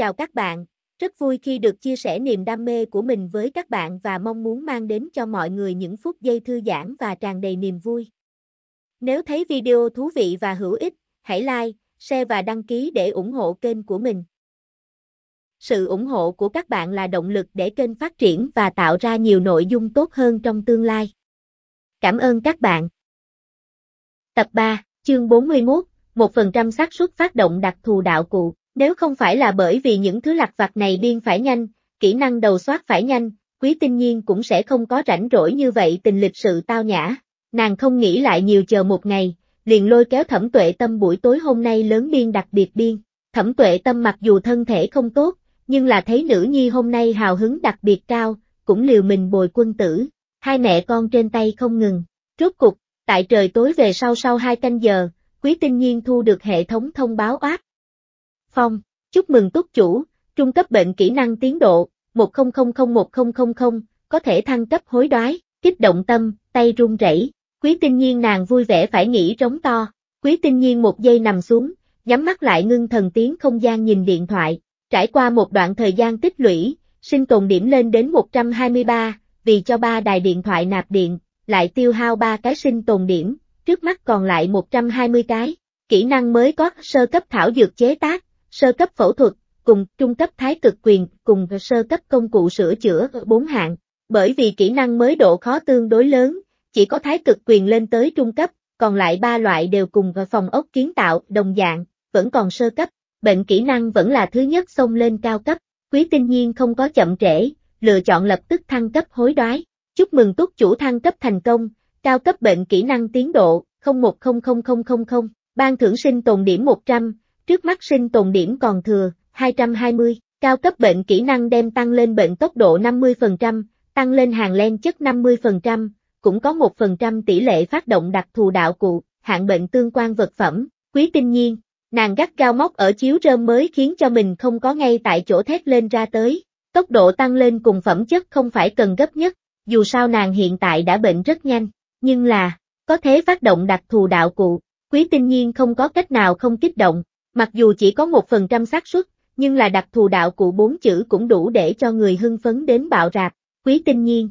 Chào các bạn, rất vui khi được chia sẻ niềm đam mê của mình với các bạn và mong muốn mang đến cho mọi người những phút giây thư giãn và tràn đầy niềm vui. Nếu thấy video thú vị và hữu ích, hãy like, share và đăng ký để ủng hộ kênh của mình. Sự ủng hộ của các bạn là động lực để kênh phát triển và tạo ra nhiều nội dung tốt hơn trong tương lai. Cảm ơn các bạn. Tập 3, chương 41, 1% xác suất phát động đặc thù đạo cụ. Nếu không phải là bởi vì những thứ lặt vặt này biên phải nhanh, kỹ năng đầu soát phải nhanh, quý tinh nhiên cũng sẽ không có rảnh rỗi như vậy tình lịch sự tao nhã. Nàng không nghĩ lại nhiều chờ một ngày, liền lôi kéo thẩm tuệ tâm buổi tối hôm nay lớn biên đặc biệt biên. Thẩm tuệ tâm mặc dù thân thể không tốt, nhưng là thấy nữ nhi hôm nay hào hứng đặc biệt cao, cũng liều mình bồi quân tử. Hai mẹ con trên tay không ngừng. Rốt cục, tại trời tối về sau sau hai canh giờ, quý tinh nhiên thu được hệ thống thông báo oát, Phong, chúc mừng túc chủ, trung cấp bệnh kỹ năng tiến độ, 10001000, có thể thăng cấp hối đoái, kích động tâm, tay run rẩy. Quý tinh nhiên nàng vui vẻ phải nghĩ trống to, quý tinh nhiên một giây nằm xuống, nhắm mắt lại ngưng thần tiến không gian nhìn điện thoại, trải qua một đoạn thời gian tích lũy, sinh tồn điểm lên đến 123, vì cho ba đài điện thoại nạp điện, lại tiêu hao ba cái sinh tồn điểm, trước mắt còn lại 120 cái. Kỹ năng mới có sơ cấp thảo dược chế tác, sơ cấp phẫu thuật, cùng trung cấp thái cực quyền, cùng sơ cấp công cụ sửa chữa bốn hạng. Bởi vì kỹ năng mới độ khó tương đối lớn, chỉ có thái cực quyền lên tới trung cấp, còn lại ba loại đều cùng phòng ốc kiến tạo, đồng dạng, vẫn còn sơ cấp, bệnh kỹ năng vẫn là thứ nhất xông lên cao cấp, quý tinh nhiên không có chậm trễ, lựa chọn lập tức thăng cấp hối đoái, chúc mừng túc chủ thăng cấp thành công, cao cấp bệnh kỹ năng tiến độ, 01000000, ban thưởng sinh tồn điểm 100, Trước mắt sinh tồn điểm còn thừa, 220, cao cấp bệnh kỹ năng đem tăng lên bệnh tốc độ 50%, tăng lên hàng len chất 50%, cũng có 1% tỷ lệ phát động đặc thù đạo cụ, hạng bệnh tương quan vật phẩm, quý tinh nhiên. Nàng gắt cao móc ở chiếu rơm mới khiến cho mình không có ngay tại chỗ thét lên ra tới, tốc độ tăng lên cùng phẩm chất không phải cần gấp nhất, dù sao nàng hiện tại đã bệnh rất nhanh, nhưng là, có thế phát động đặc thù đạo cụ, quý tinh nhiên không có cách nào không kích động, Mặc dù chỉ có một phần trăm xác suất, nhưng là đặc thù đạo cụ bốn chữ cũng đủ để cho người hưng phấn đến bạo rạc, quý tinh nhiên.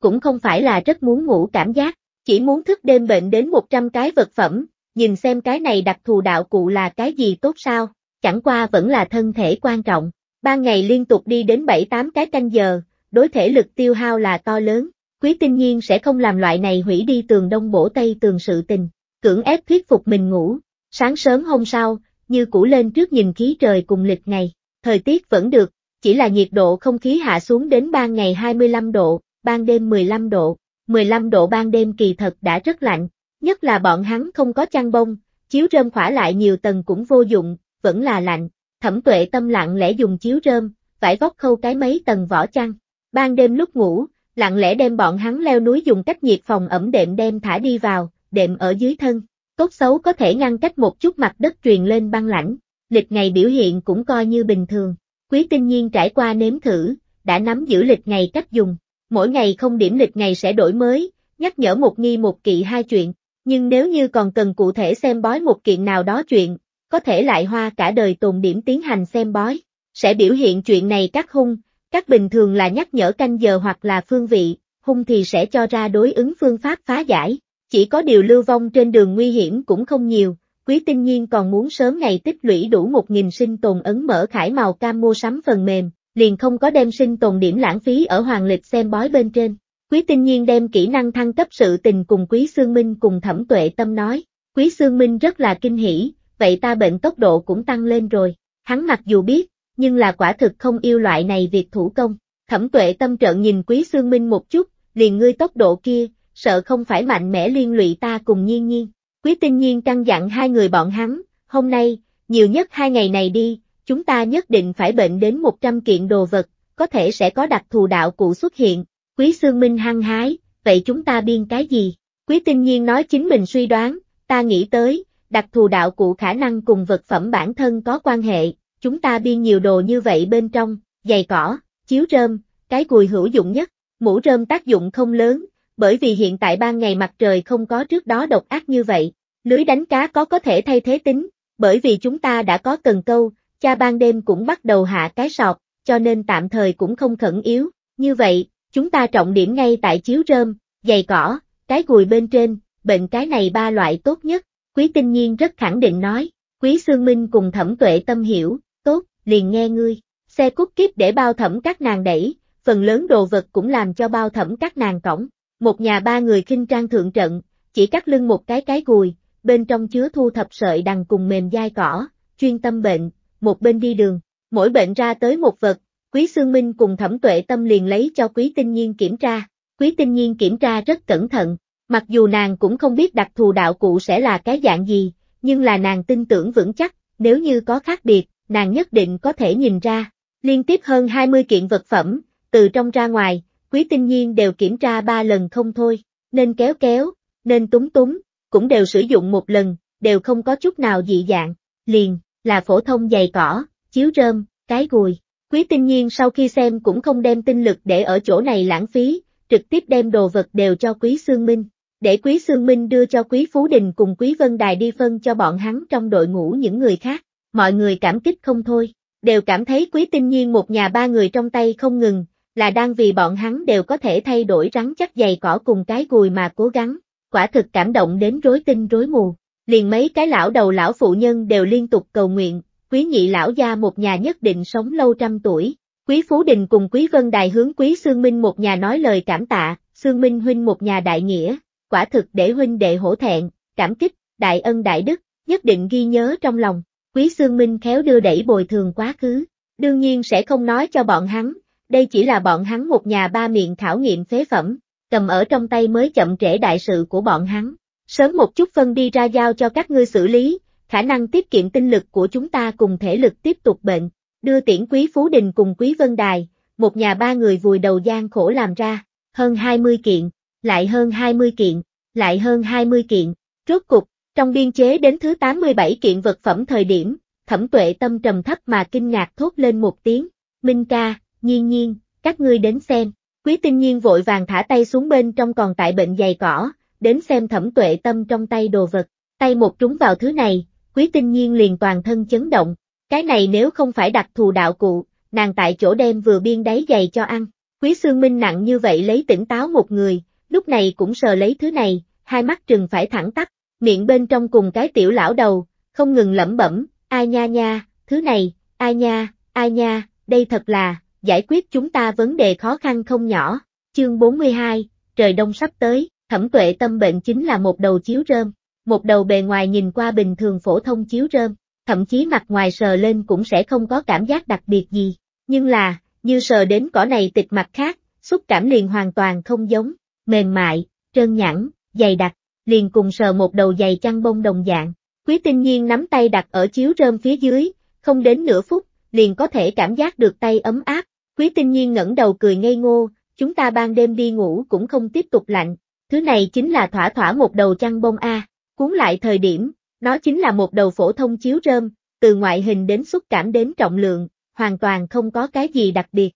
Cũng không phải là rất muốn ngủ cảm giác, chỉ muốn thức đêm bệnh đến 100 cái vật phẩm, nhìn xem cái này đặc thù đạo cụ là cái gì tốt sao, chẳng qua vẫn là thân thể quan trọng. Ba ngày liên tục đi đến 7-8 cái canh giờ, đối thể lực tiêu hao là to lớn, quý tinh nhiên sẽ không làm loại này hủy đi tường đông bổ tây tường sự tình, cưỡng ép thuyết phục mình ngủ. Sáng sớm hôm sau, như cũ lên trước nhìn khí trời cùng lịch ngày. Thời tiết vẫn được, chỉ là nhiệt độ không khí hạ xuống đến ban ngày 25 độ, ban đêm 15 độ. 15 độ ban đêm kỳ thật đã rất lạnh, nhất là bọn hắn không có chăn bông, chiếu rơm khỏa lại nhiều tầng cũng vô dụng, vẫn là lạnh. Thẩm tuệ tâm lặng lẽ dùng chiếu rơm, phải vóc khâu cái mấy tầng vỏ chăn. Ban đêm lúc ngủ, lặng lẽ đem bọn hắn leo núi dùng cách nhiệt phòng ẩm đệm đem thả đi vào, đệm ở dưới thân tốt xấu có thể ngăn cách một chút mặt đất truyền lên băng lãnh, lịch ngày biểu hiện cũng coi như bình thường. Quý tinh nhiên trải qua nếm thử, đã nắm giữ lịch ngày cách dùng, mỗi ngày không điểm lịch ngày sẽ đổi mới, nhắc nhở một nghi một kỵ hai chuyện, nhưng nếu như còn cần cụ thể xem bói một kiện nào đó chuyện, có thể lại hoa cả đời tồn điểm tiến hành xem bói, sẽ biểu hiện chuyện này các hung, các bình thường là nhắc nhở canh giờ hoặc là phương vị, hung thì sẽ cho ra đối ứng phương pháp phá giải, chỉ có điều lưu vong trên đường nguy hiểm cũng không nhiều, Quý Tinh Nhiên còn muốn sớm ngày tích lũy đủ 1.000 sinh tồn ấn mở khải màu cam mua sắm phần mềm, liền không có đem sinh tồn điểm lãng phí ở hoàng lịch xem bói bên trên. Quý Tinh Nhiên đem kỹ năng thăng cấp sự tình cùng Quý xương Minh cùng Thẩm Tuệ Tâm nói, Quý xương Minh rất là kinh hỉ, vậy ta bệnh tốc độ cũng tăng lên rồi, hắn mặc dù biết, nhưng là quả thực không yêu loại này việc thủ công. Thẩm Tuệ Tâm trợn nhìn Quý xương Minh một chút, liền ngươi tốc độ kia, sợ không phải mạnh mẽ liên lụy ta cùng nhiên nhiên. Quý tinh nhiên căn dặn hai người bọn hắn, hôm nay, nhiều nhất hai ngày này đi, chúng ta nhất định phải bệnh đến 100 kiện đồ vật, có thể sẽ có đặc thù đạo cụ xuất hiện. Quý Sương Minh hăng hái, vậy chúng ta biên cái gì? Quý tinh nhiên nói chính mình suy đoán, ta nghĩ tới, đặc thù đạo cụ khả năng cùng vật phẩm bản thân có quan hệ, chúng ta biên nhiều đồ như vậy bên trong, giày cỏ, chiếu rơm, cái cùi hữu dụng nhất, mũ rơm tác dụng không lớn, bởi vì hiện tại ban ngày mặt trời không có trước đó độc ác như vậy, lưới đánh cá có có thể thay thế tính, bởi vì chúng ta đã có cần câu, cha ban đêm cũng bắt đầu hạ cái sọt, cho nên tạm thời cũng không khẩn yếu, như vậy, chúng ta trọng điểm ngay tại chiếu rơm, giày cỏ, cái gùi bên trên, bệnh cái này ba loại tốt nhất, quý tinh nhiên rất khẳng định nói, quý xương minh cùng thẩm tuệ tâm hiểu, tốt, liền nghe ngươi, xe cút kiếp để bao thẩm các nàng đẩy, phần lớn đồ vật cũng làm cho bao thẩm các nàng cổng, một nhà ba người khinh trang thượng trận, chỉ cắt lưng một cái cái gùi, bên trong chứa thu thập sợi đằng cùng mềm dai cỏ, chuyên tâm bệnh, một bên đi đường, mỗi bệnh ra tới một vật, Quý xương Minh cùng thẩm tuệ tâm liền lấy cho Quý Tinh Nhiên kiểm tra, Quý Tinh Nhiên kiểm tra rất cẩn thận, mặc dù nàng cũng không biết đặc thù đạo cụ sẽ là cái dạng gì, nhưng là nàng tin tưởng vững chắc, nếu như có khác biệt, nàng nhất định có thể nhìn ra, liên tiếp hơn 20 kiện vật phẩm, từ trong ra ngoài, Quý Tinh Nhiên đều kiểm tra ba lần không thôi, nên kéo kéo, nên túng túng, cũng đều sử dụng một lần, đều không có chút nào dị dạng, liền, là phổ thông dày cỏ, chiếu rơm, cái gùi. Quý Tinh Nhiên sau khi xem cũng không đem tinh lực để ở chỗ này lãng phí, trực tiếp đem đồ vật đều cho Quý Sương Minh, để Quý Sương Minh đưa cho Quý Phú Đình cùng Quý Vân Đài đi phân cho bọn hắn trong đội ngũ những người khác, mọi người cảm kích không thôi, đều cảm thấy Quý Tinh Nhiên một nhà ba người trong tay không ngừng, là đang vì bọn hắn đều có thể thay đổi rắn chắc dày cỏ cùng cái gùi mà cố gắng, quả thực cảm động đến rối tinh rối mù. Liền mấy cái lão đầu lão phụ nhân đều liên tục cầu nguyện, quý nhị lão gia một nhà nhất định sống lâu trăm tuổi. Quý Phú Đình cùng Quý Vân Đài hướng Quý Sương Minh một nhà nói lời cảm tạ, Sương Minh huynh một nhà đại nghĩa, quả thực để huynh đệ hổ thẹn, cảm kích, đại ân đại đức, nhất định ghi nhớ trong lòng. Quý Sương Minh khéo đưa đẩy bồi thường quá khứ, đương nhiên sẽ không nói cho bọn hắn, đây chỉ là bọn hắn một nhà ba miệng thảo nghiệm phế phẩm, cầm ở trong tay mới chậm trễ đại sự của bọn hắn. Sớm một chút phân đi ra giao cho các ngươi xử lý, khả năng tiết kiệm tinh lực của chúng ta cùng thể lực tiếp tục bệnh, đưa tiễn quý Phú Đình cùng quý Vân Đài, một nhà ba người vùi đầu gian khổ làm ra, hơn 20 kiện, lại hơn 20 kiện, lại hơn 20 kiện, rốt cục, trong biên chế đến thứ 87 kiện vật phẩm thời điểm, thẩm tuệ tâm trầm thấp mà kinh ngạc thốt lên một tiếng, Minh ca, nhiên nhiên, các ngươi đến xem. Quý tinh nhiên vội vàng thả tay xuống bên trong còn tại bệnh dày cỏ, đến xem thẩm tuệ tâm trong tay đồ vật, tay một trúng vào thứ này, quý tinh nhiên liền toàn thân chấn động, cái này nếu không phải đặc thù đạo cụ, nàng tại chỗ đem vừa biên đáy dày cho ăn, quý xương minh nặng như vậy lấy tỉnh táo một người, lúc này cũng sờ lấy thứ này, hai mắt trừng phải thẳng tắt, miệng bên trong cùng cái tiểu lão đầu, không ngừng lẩm bẩm, ai nha nha, thứ này, ai nha, ai nha, đây thật là, giải quyết chúng ta vấn đề khó khăn không nhỏ. Chương 42, trời đông sắp tới, thẩm tuệ tâm bệnh chính là một đầu chiếu rơm, một đầu bề ngoài nhìn qua bình thường phổ thông chiếu rơm, thậm chí mặt ngoài sờ lên cũng sẽ không có cảm giác đặc biệt gì, nhưng là, như sờ đến cỏ này tịch mặt khác, xúc cảm liền hoàn toàn không giống, mềm mại, trơn nhẵn, dày đặc, liền cùng sờ một đầu dày chăn bông đồng dạng. Quý tinh nhiên nắm tay đặt ở chiếu rơm phía dưới, không đến nửa phút, liền có thể cảm giác được tay ấm áp, Quý tinh nhiên ngẩng đầu cười ngây ngô, chúng ta ban đêm đi ngủ cũng không tiếp tục lạnh, thứ này chính là thỏa thỏa một đầu chăn bông A, cuốn lại thời điểm, nó chính là một đầu phổ thông chiếu rơm, từ ngoại hình đến xúc cảm đến trọng lượng, hoàn toàn không có cái gì đặc biệt.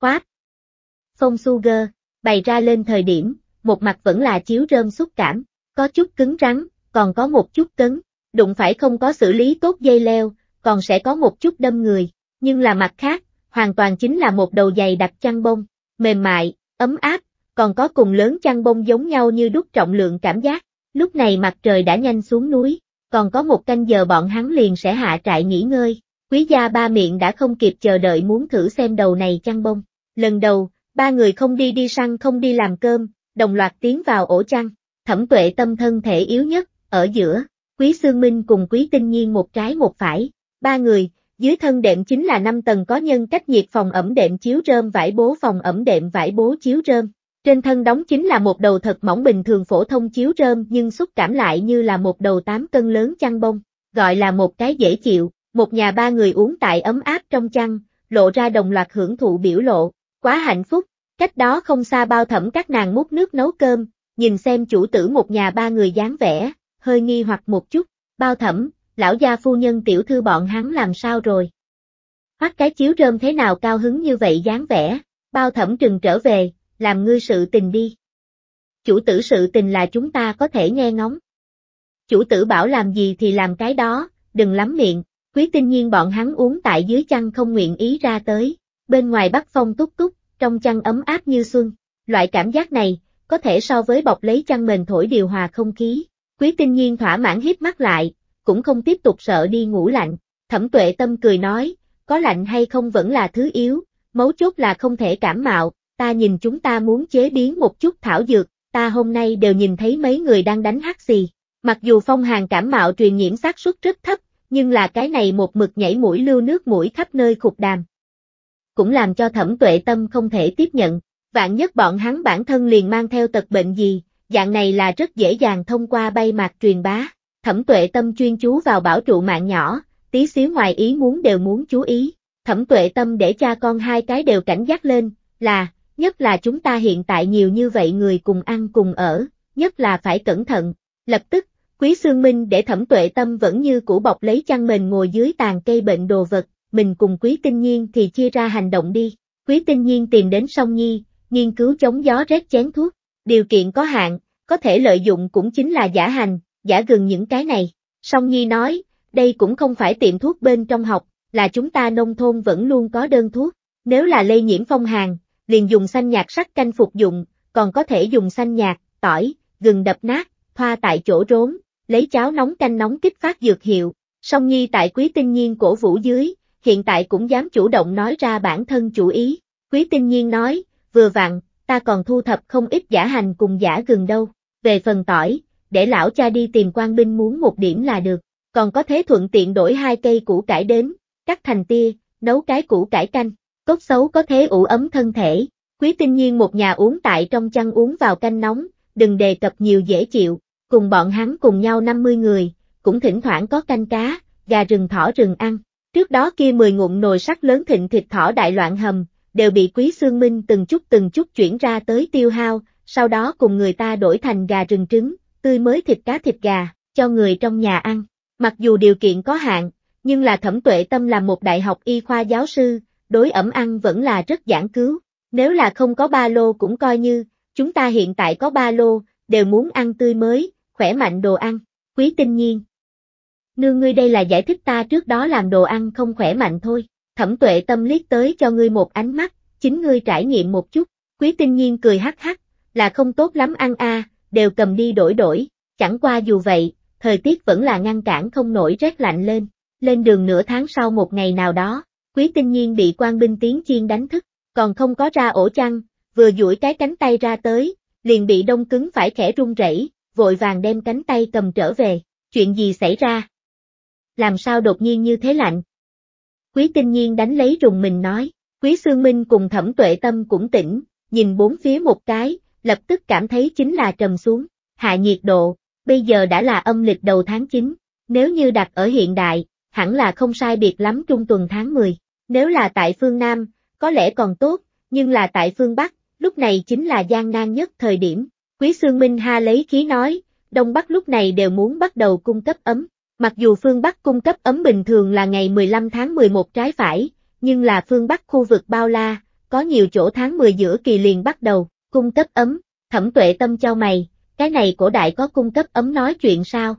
Quáp Phong Sugar, bày ra lên thời điểm, một mặt vẫn là chiếu rơm xúc cảm, có chút cứng rắn, còn có một chút cứng, đụng phải không có xử lý tốt dây leo, còn sẽ có một chút đâm người, nhưng là mặt khác, hoàn toàn chính là một đầu dày đặc chăn bông, mềm mại, ấm áp, còn có cùng lớn chăn bông giống nhau như đúc trọng lượng cảm giác. Lúc này mặt trời đã nhanh xuống núi, còn có một canh giờ bọn hắn liền sẽ hạ trại nghỉ ngơi. Quý gia ba miệng đã không kịp chờ đợi muốn thử xem đầu này chăn bông. Lần đầu, ba người không đi đi săn không đi làm cơm, đồng loạt tiến vào ổ chăn. Thẩm tuệ tâm thân thể yếu nhất, ở giữa, quý Sương minh cùng quý tinh nhiên một trái một phải. Ba người, dưới thân đệm chính là 5 tầng có nhân cách nhiệt phòng ẩm đệm chiếu rơm vải bố phòng ẩm đệm vải bố chiếu rơm. Trên thân đóng chính là một đầu thật mỏng bình thường phổ thông chiếu rơm nhưng xúc cảm lại như là một đầu 8 cân lớn chăn bông, gọi là một cái dễ chịu, một nhà ba người uống tại ấm áp trong chăn, lộ ra đồng loạt hưởng thụ biểu lộ, quá hạnh phúc, cách đó không xa bao thẩm các nàng múc nước nấu cơm, nhìn xem chủ tử một nhà ba người dáng vẻ, hơi nghi hoặc một chút, bao thẩm, lão gia phu nhân tiểu thư bọn hắn làm sao rồi? Hoắc cái chiếu rơm thế nào cao hứng như vậy dáng vẻ, bao thẩm trừng trở về, làm ngươi sự tình đi. Chủ tử sự tình là chúng ta có thể nghe ngóng. Chủ tử bảo làm gì thì làm cái đó, đừng lắm miệng, quý tinh nhiên bọn hắn uống tại dưới chăn không nguyện ý ra tới, bên ngoài bắc phong túc túc, trong chăn ấm áp như xuân, loại cảm giác này, có thể so với bọc lấy chăn mền thổi điều hòa không khí. Quý tinh nhiên thỏa mãn hít mắt lại, cũng không tiếp tục sợ đi ngủ lạnh. Thẩm tuệ tâm cười nói, có lạnh hay không vẫn là thứ yếu, mấu chốt là không thể cảm mạo, ta nhìn chúng ta muốn chế biến một chút thảo dược, ta hôm nay đều nhìn thấy mấy người đang đánh hát xì. Mặc dù phong hàn cảm mạo truyền nhiễm xác suất rất thấp, nhưng là cái này một mực nhảy mũi lưu nước mũi khắp nơi khục đàm. Cũng làm cho thẩm tuệ tâm không thể tiếp nhận, vạn nhất bọn hắn bản thân liền mang theo tật bệnh gì, dạng này là rất dễ dàng thông qua bay mạc truyền bá. Thẩm tuệ tâm chuyên chú vào bảo trụ mạng nhỏ, tí xíu ngoài ý muốn đều muốn chú ý. Thẩm tuệ tâm để cha con hai cái đều cảnh giác lên, là, nhất là chúng ta hiện tại nhiều như vậy người cùng ăn cùng ở, nhất là phải cẩn thận. Lập tức, Quý Sương Minh để thẩm tuệ tâm vẫn như cũ bọc lấy chăn mình ngồi dưới tàn cây bệnh đồ vật, mình cùng Quý Tinh Nhiên thì chia ra hành động đi. Quý Tinh Nhiên tìm đến Song Nhi, nghiên cứu chống gió rét chén thuốc. Điều kiện có hạn, có thể lợi dụng cũng chính là giả hành, giả gần những cái này. Song Nhi nói, đây cũng không phải tiệm thuốc bên trong học, là chúng ta nông thôn vẫn luôn có đơn thuốc. Nếu là lây nhiễm phong hàn, liền dùng xanh nhạt sắc canh phục dụng, còn có thể dùng xanh nhạt, tỏi, gừng đập nát, thoa tại chỗ rốn, lấy cháo nóng canh nóng kích phát dược hiệu. Song Nhi tại Quý Tinh Nhiên cổ vũ dưới, hiện tại cũng dám chủ động nói ra bản thân chủ ý. Quý Tinh Nhiên nói, vừa vặn, ta còn thu thập không ít giả hành cùng giả gừng đâu. Về phần tỏi, để lão cha đi tìm quan binh muốn một điểm là được, còn có thế thuận tiện đổi hai cây củ cải đến, cắt thành tia, nấu cái củ cải canh, cốt xấu có thế ủ ấm thân thể, quý tinh nhiên một nhà uống tại trong chăn uống vào canh nóng, đừng đề cập nhiều dễ chịu, cùng bọn hắn cùng nhau 50 người, cũng thỉnh thoảng có canh cá, gà rừng thỏ rừng ăn, trước đó kia 10 ngụm nồi sắt lớn thịnh thịt thỏ đại loạn hầm, đều bị quý xương minh từng chút từng chút chuyển ra tới tiêu hao, sau đó cùng người ta đổi thành gà rừng trứng, tươi mới thịt cá thịt gà, cho người trong nhà ăn. Mặc dù điều kiện có hạn, nhưng là thẩm tuệ tâm là một đại học y khoa giáo sư, đối ẩm ăn vẫn là rất giảng cứu. Nếu là không có ba lô cũng coi như, chúng ta hiện tại có ba lô, đều muốn ăn tươi mới, khỏe mạnh đồ ăn, quý tinh nhiên. Nương ngươi đây là giải thích ta trước đó làm đồ ăn không khỏe mạnh thôi, thẩm tuệ tâm liếc tới cho ngươi một ánh mắt, chính ngươi trải nghiệm một chút, quý tinh nhiên cười hắc hắc, là không tốt lắm ăn a à, đều cầm đi đổi đổi, chẳng qua dù vậy, thời tiết vẫn là ngăn cản không nổi rét lạnh lên. Lên đường nửa tháng sau một ngày nào đó, Quý Tinh Nhiên bị quan binh tiếng chiên đánh thức, còn không có ra ổ chăn, vừa duỗi cái cánh tay ra tới, liền bị đông cứng phải khẽ run rẩy, vội vàng đem cánh tay cầm trở về, chuyện gì xảy ra? Làm sao đột nhiên như thế lạnh? Quý Tinh Nhiên đánh lấy rùng mình nói, Quý Sương Minh cùng Thẩm Tuệ Tâm cũng tỉnh, nhìn bốn phía một cái, lập tức cảm thấy chính là trầm xuống, hạ nhiệt độ, bây giờ đã là âm lịch đầu tháng 9, nếu như đặt ở hiện đại, hẳn là không sai biệt lắm trung tuần tháng 10, nếu là tại phương Nam, có lẽ còn tốt, nhưng là tại phương Bắc, lúc này chính là gian nan nhất thời điểm, Quý Sương Minh Ha lấy khí nói, Đông Bắc lúc này đều muốn bắt đầu cung cấp ấm, mặc dù phương Bắc cung cấp ấm bình thường là ngày 15 tháng 11 trái phải, nhưng là phương Bắc khu vực bao la, có nhiều chỗ tháng 10 giữa kỳ liền bắt đầu, Cung cấp ấm, thẩm tuệ tâm cho mày, cái này cổ đại có cung cấp ấm nói chuyện sao?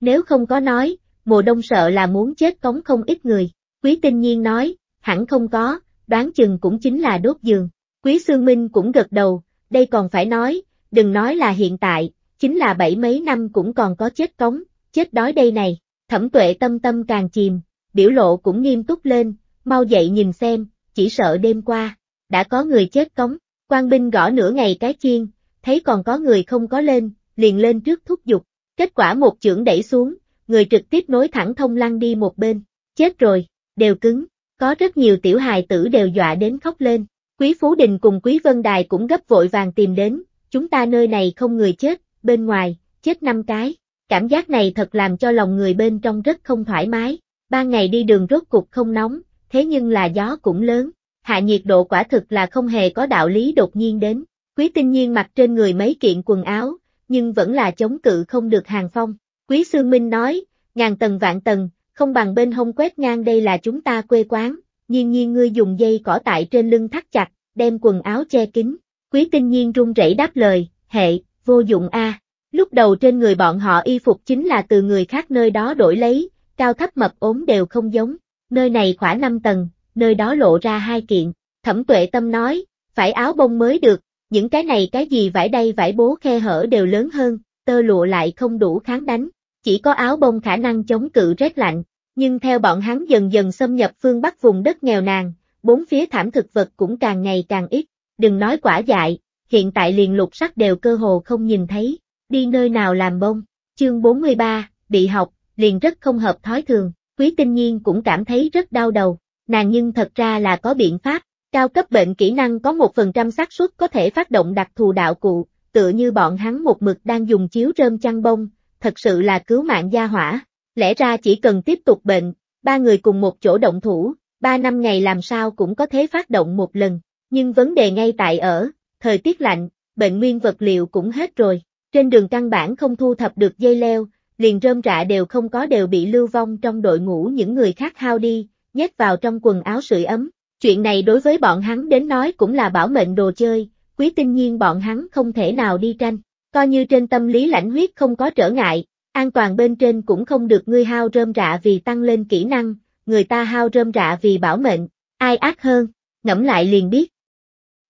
Nếu không có nói, mùa đông sợ là muốn chết cống không ít người. Quý tinh nhiên nói, hẳn không có, đoán chừng cũng chính là đốt giường. Quý xương Minh cũng gật đầu, đây còn phải nói, đừng nói là hiện tại, chính là bảy mấy năm cũng còn có chết cống, chết đói đây này. Thẩm tuệ tâm tâm càng chìm, biểu lộ cũng nghiêm túc lên, mau dậy nhìn xem, chỉ sợ đêm qua, đã có người chết cống. Quan binh gõ nửa ngày cái chiên, thấy còn có người không có lên, liền lên trước thúc giục. Kết quả một chưởng đẩy xuống, người trực tiếp nối thẳng thông lăng đi một bên. Chết rồi, đều cứng. Có rất nhiều tiểu hài tử đều dọa đến khóc lên. Quý Phú Đình cùng Quý Vân Đài cũng gấp vội vàng tìm đến. Chúng ta nơi này không người chết, bên ngoài, chết năm cái. Cảm giác này thật làm cho lòng người bên trong rất không thoải mái. Ban ngày đi đường rốt cục không nóng, thế nhưng là gió cũng lớn hạ nhiệt độ quả thực là không hề có đạo lý đột nhiên đến. Quý tinh nhiên mặc trên người mấy kiện quần áo, nhưng vẫn là chống cự không được hàng phong. Quý Sương Minh nói, ngàn tầng vạn tầng, không bằng bên hông quét ngang đây là chúng ta quê quán, nhiên nhiên ngươi dùng dây cỏ tại trên lưng thắt chặt, đem quần áo che kín. Quý tinh nhiên run rẩy đáp lời, hệ, vô dụng a. Lúc đầu trên người bọn họ y phục chính là từ người khác nơi đó đổi lấy, cao thấp mập ốm đều không giống, nơi này khoảng 5 tầng, nơi đó lộ ra hai kiện. Thẩm tuệ tâm nói, phải áo bông mới được, những cái này cái gì vải đây vải bố khe hở đều lớn hơn, tơ lụa lại không đủ kháng đánh, chỉ có áo bông khả năng chống cự rét lạnh, nhưng theo bọn hắn dần dần xâm nhập phương Bắc vùng đất nghèo nàn, bốn phía thảm thực vật cũng càng ngày càng ít, đừng nói quả dại, hiện tại liền lục sắc đều cơ hồ không nhìn thấy, đi nơi nào làm bông, chương 43, bị học, liền rất không hợp thói thường, Quý Tinh Nhiên cũng cảm thấy rất đau đầu, nàng nhưng thật ra là có biện pháp, cao cấp bệnh kỹ năng có 1% xác suất có thể phát động đặc thù đạo cụ, tựa như bọn hắn một mực đang dùng chiếu rơm chăn bông, thật sự là cứu mạng gia hỏa, lẽ ra chỉ cần tiếp tục bệnh, ba người cùng một chỗ động thủ, ba năm ngày làm sao cũng có thể phát động một lần, nhưng vấn đề ngay tại ở, thời tiết lạnh, bệnh nguyên vật liệu cũng hết rồi, trên đường căn bản không thu thập được dây leo, liền rơm rạ đều không có đều bị lưu vong trong đội ngũ những người khác hao đi, nhét vào trong quần áo sưởi ấm. Chuyện này đối với bọn hắn đến nói cũng là bảo mệnh đồ chơi, quý tinh nhiên bọn hắn không thể nào đi tranh. Coi như trên tâm lý lãnh huyết không có trở ngại, an toàn bên trên cũng không được ngươi hao rơm rạ vì tăng lên kỹ năng, người ta hao rơm rạ vì bảo mệnh, ai ác hơn, ngẫm lại liền biết.